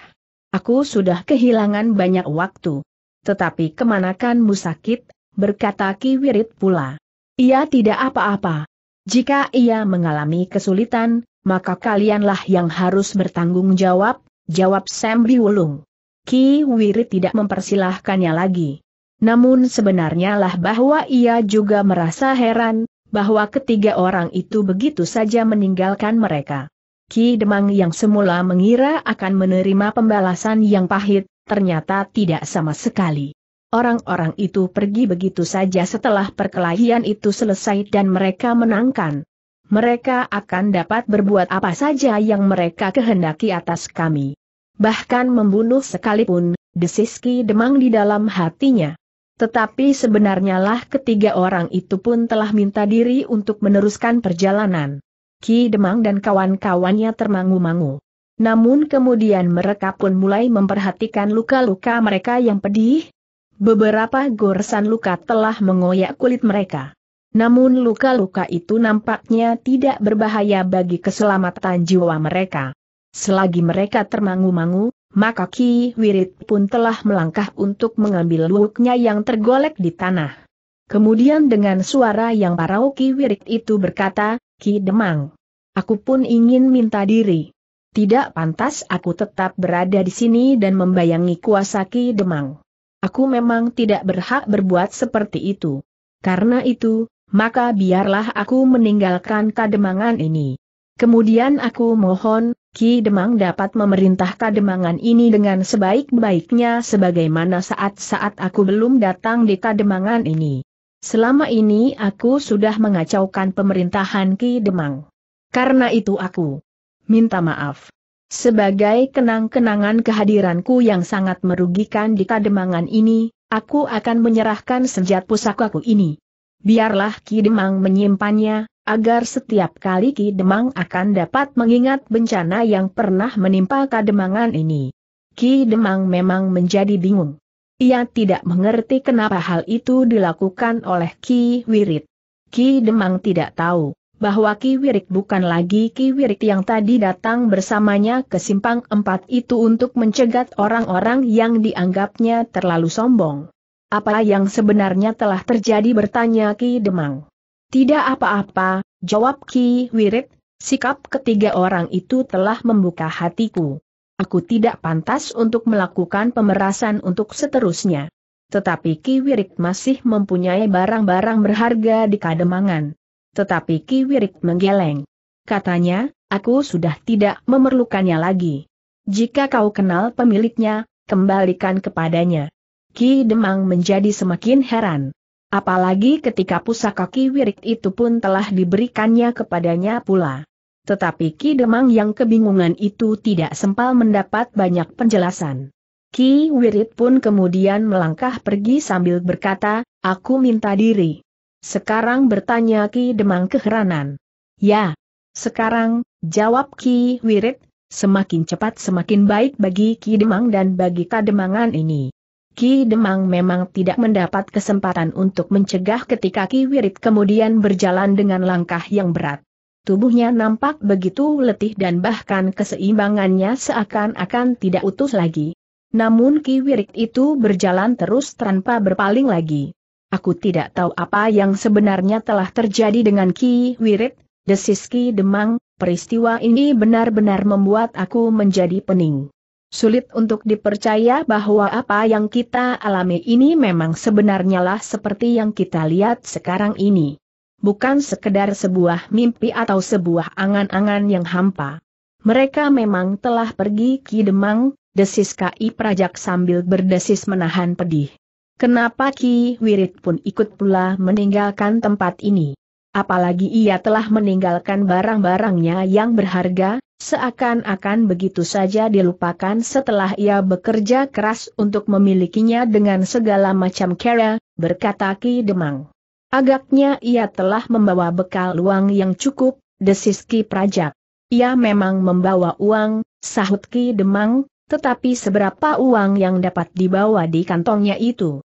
Aku sudah kehilangan banyak waktu. Tetapi kemanakan musakit? berkata Ki Wirid pula. Ia tidak apa-apa. Jika ia mengalami kesulitan, maka kalianlah yang harus bertanggung jawab, jawab Sam Wulung. Ki Wirid tidak mempersilahkannya lagi. Namun sebenarnya lah bahwa ia juga merasa heran, bahwa ketiga orang itu begitu saja meninggalkan mereka. Ki Demang yang semula mengira akan menerima pembalasan yang pahit, ternyata tidak sama sekali. Orang-orang itu pergi begitu saja setelah perkelahian itu selesai dan mereka menangkan. Mereka akan dapat berbuat apa saja yang mereka kehendaki atas kami. Bahkan membunuh sekalipun, desis Ki Demang di dalam hatinya. Tetapi sebenarnya lah ketiga orang itu pun telah minta diri untuk meneruskan perjalanan. Ki Demang dan kawan-kawannya termangu-mangu. Namun kemudian mereka pun mulai memperhatikan luka-luka mereka yang pedih. Beberapa goresan luka telah mengoyak kulit mereka. Namun luka-luka itu nampaknya tidak berbahaya bagi keselamatan jiwa mereka. Selagi mereka termangu-mangu, maka Ki Wirid pun telah melangkah untuk mengambil luknya yang tergolek di tanah. Kemudian dengan suara yang parau Ki Wirid itu berkata, Ki Demang. Aku pun ingin minta diri. Tidak pantas aku tetap berada di sini dan membayangi kuasa Ki Demang. Aku memang tidak berhak berbuat seperti itu. Karena itu, maka biarlah aku meninggalkan kademangan ini. Kemudian aku mohon, Ki Demang dapat memerintah Kademangan ini dengan sebaik-baiknya sebagaimana saat-saat aku belum datang di Kademangan ini. Selama ini aku sudah mengacaukan pemerintahan Ki Demang. Karena itu aku minta maaf. Sebagai kenang-kenangan kehadiranku yang sangat merugikan di Kademangan ini, aku akan menyerahkan senjat pusakaku ini. Biarlah Ki Demang menyimpannya, agar setiap kali Ki Demang akan dapat mengingat bencana yang pernah menimpa Kademangan ini. Ki Demang memang menjadi bingung. Ia tidak mengerti kenapa hal itu dilakukan oleh Ki Wirid. Ki Demang tidak tahu bahwa Ki Wirid bukan lagi Ki Wirid yang tadi datang bersamanya ke simpang empat itu untuk mencegat orang-orang yang dianggapnya terlalu sombong. Apa yang sebenarnya telah terjadi bertanya Ki Demang. Tidak apa-apa, jawab Ki Wirid. sikap ketiga orang itu telah membuka hatiku. Aku tidak pantas untuk melakukan pemerasan untuk seterusnya. Tetapi Ki Wirik masih mempunyai barang-barang berharga di kademangan. Tetapi Ki Wirik menggeleng. Katanya, aku sudah tidak memerlukannya lagi. Jika kau kenal pemiliknya, kembalikan kepadanya. Ki Demang menjadi semakin heran. Apalagi ketika pusaka Ki Wirik itu pun telah diberikannya kepadanya pula. Tetapi Ki Demang yang kebingungan itu tidak sempal mendapat banyak penjelasan. Ki Wirid pun kemudian melangkah pergi sambil berkata, aku minta diri. Sekarang bertanya Ki Demang keheranan. Ya. Sekarang, jawab Ki Wirid, semakin cepat semakin baik bagi Ki Demang dan bagi Kademangan ini. Ki Demang memang tidak mendapat kesempatan untuk mencegah ketika Ki Wirid kemudian berjalan dengan langkah yang berat. Tubuhnya nampak begitu letih dan bahkan keseimbangannya seakan-akan tidak utuh lagi. Namun Ki Wirik itu berjalan terus tanpa berpaling lagi. Aku tidak tahu apa yang sebenarnya telah terjadi dengan Ki Wirik, desis Ki Demang, peristiwa ini benar-benar membuat aku menjadi pening. Sulit untuk dipercaya bahwa apa yang kita alami ini memang sebenarnya lah seperti yang kita lihat sekarang ini bukan sekedar sebuah mimpi atau sebuah angan-angan yang hampa. Mereka memang telah pergi Ki Demang, desis Kai Prajak sambil berdesis menahan pedih. Kenapa Ki Wirid pun ikut pula meninggalkan tempat ini? Apalagi ia telah meninggalkan barang-barangnya yang berharga, seakan-akan begitu saja dilupakan setelah ia bekerja keras untuk memilikinya dengan segala macam cara, berkata Ki Demang. Agaknya ia telah membawa bekal uang yang cukup, desis Ki Prajak. Ia memang membawa uang, sahut Ki Demang, tetapi seberapa uang yang dapat dibawa di kantongnya itu?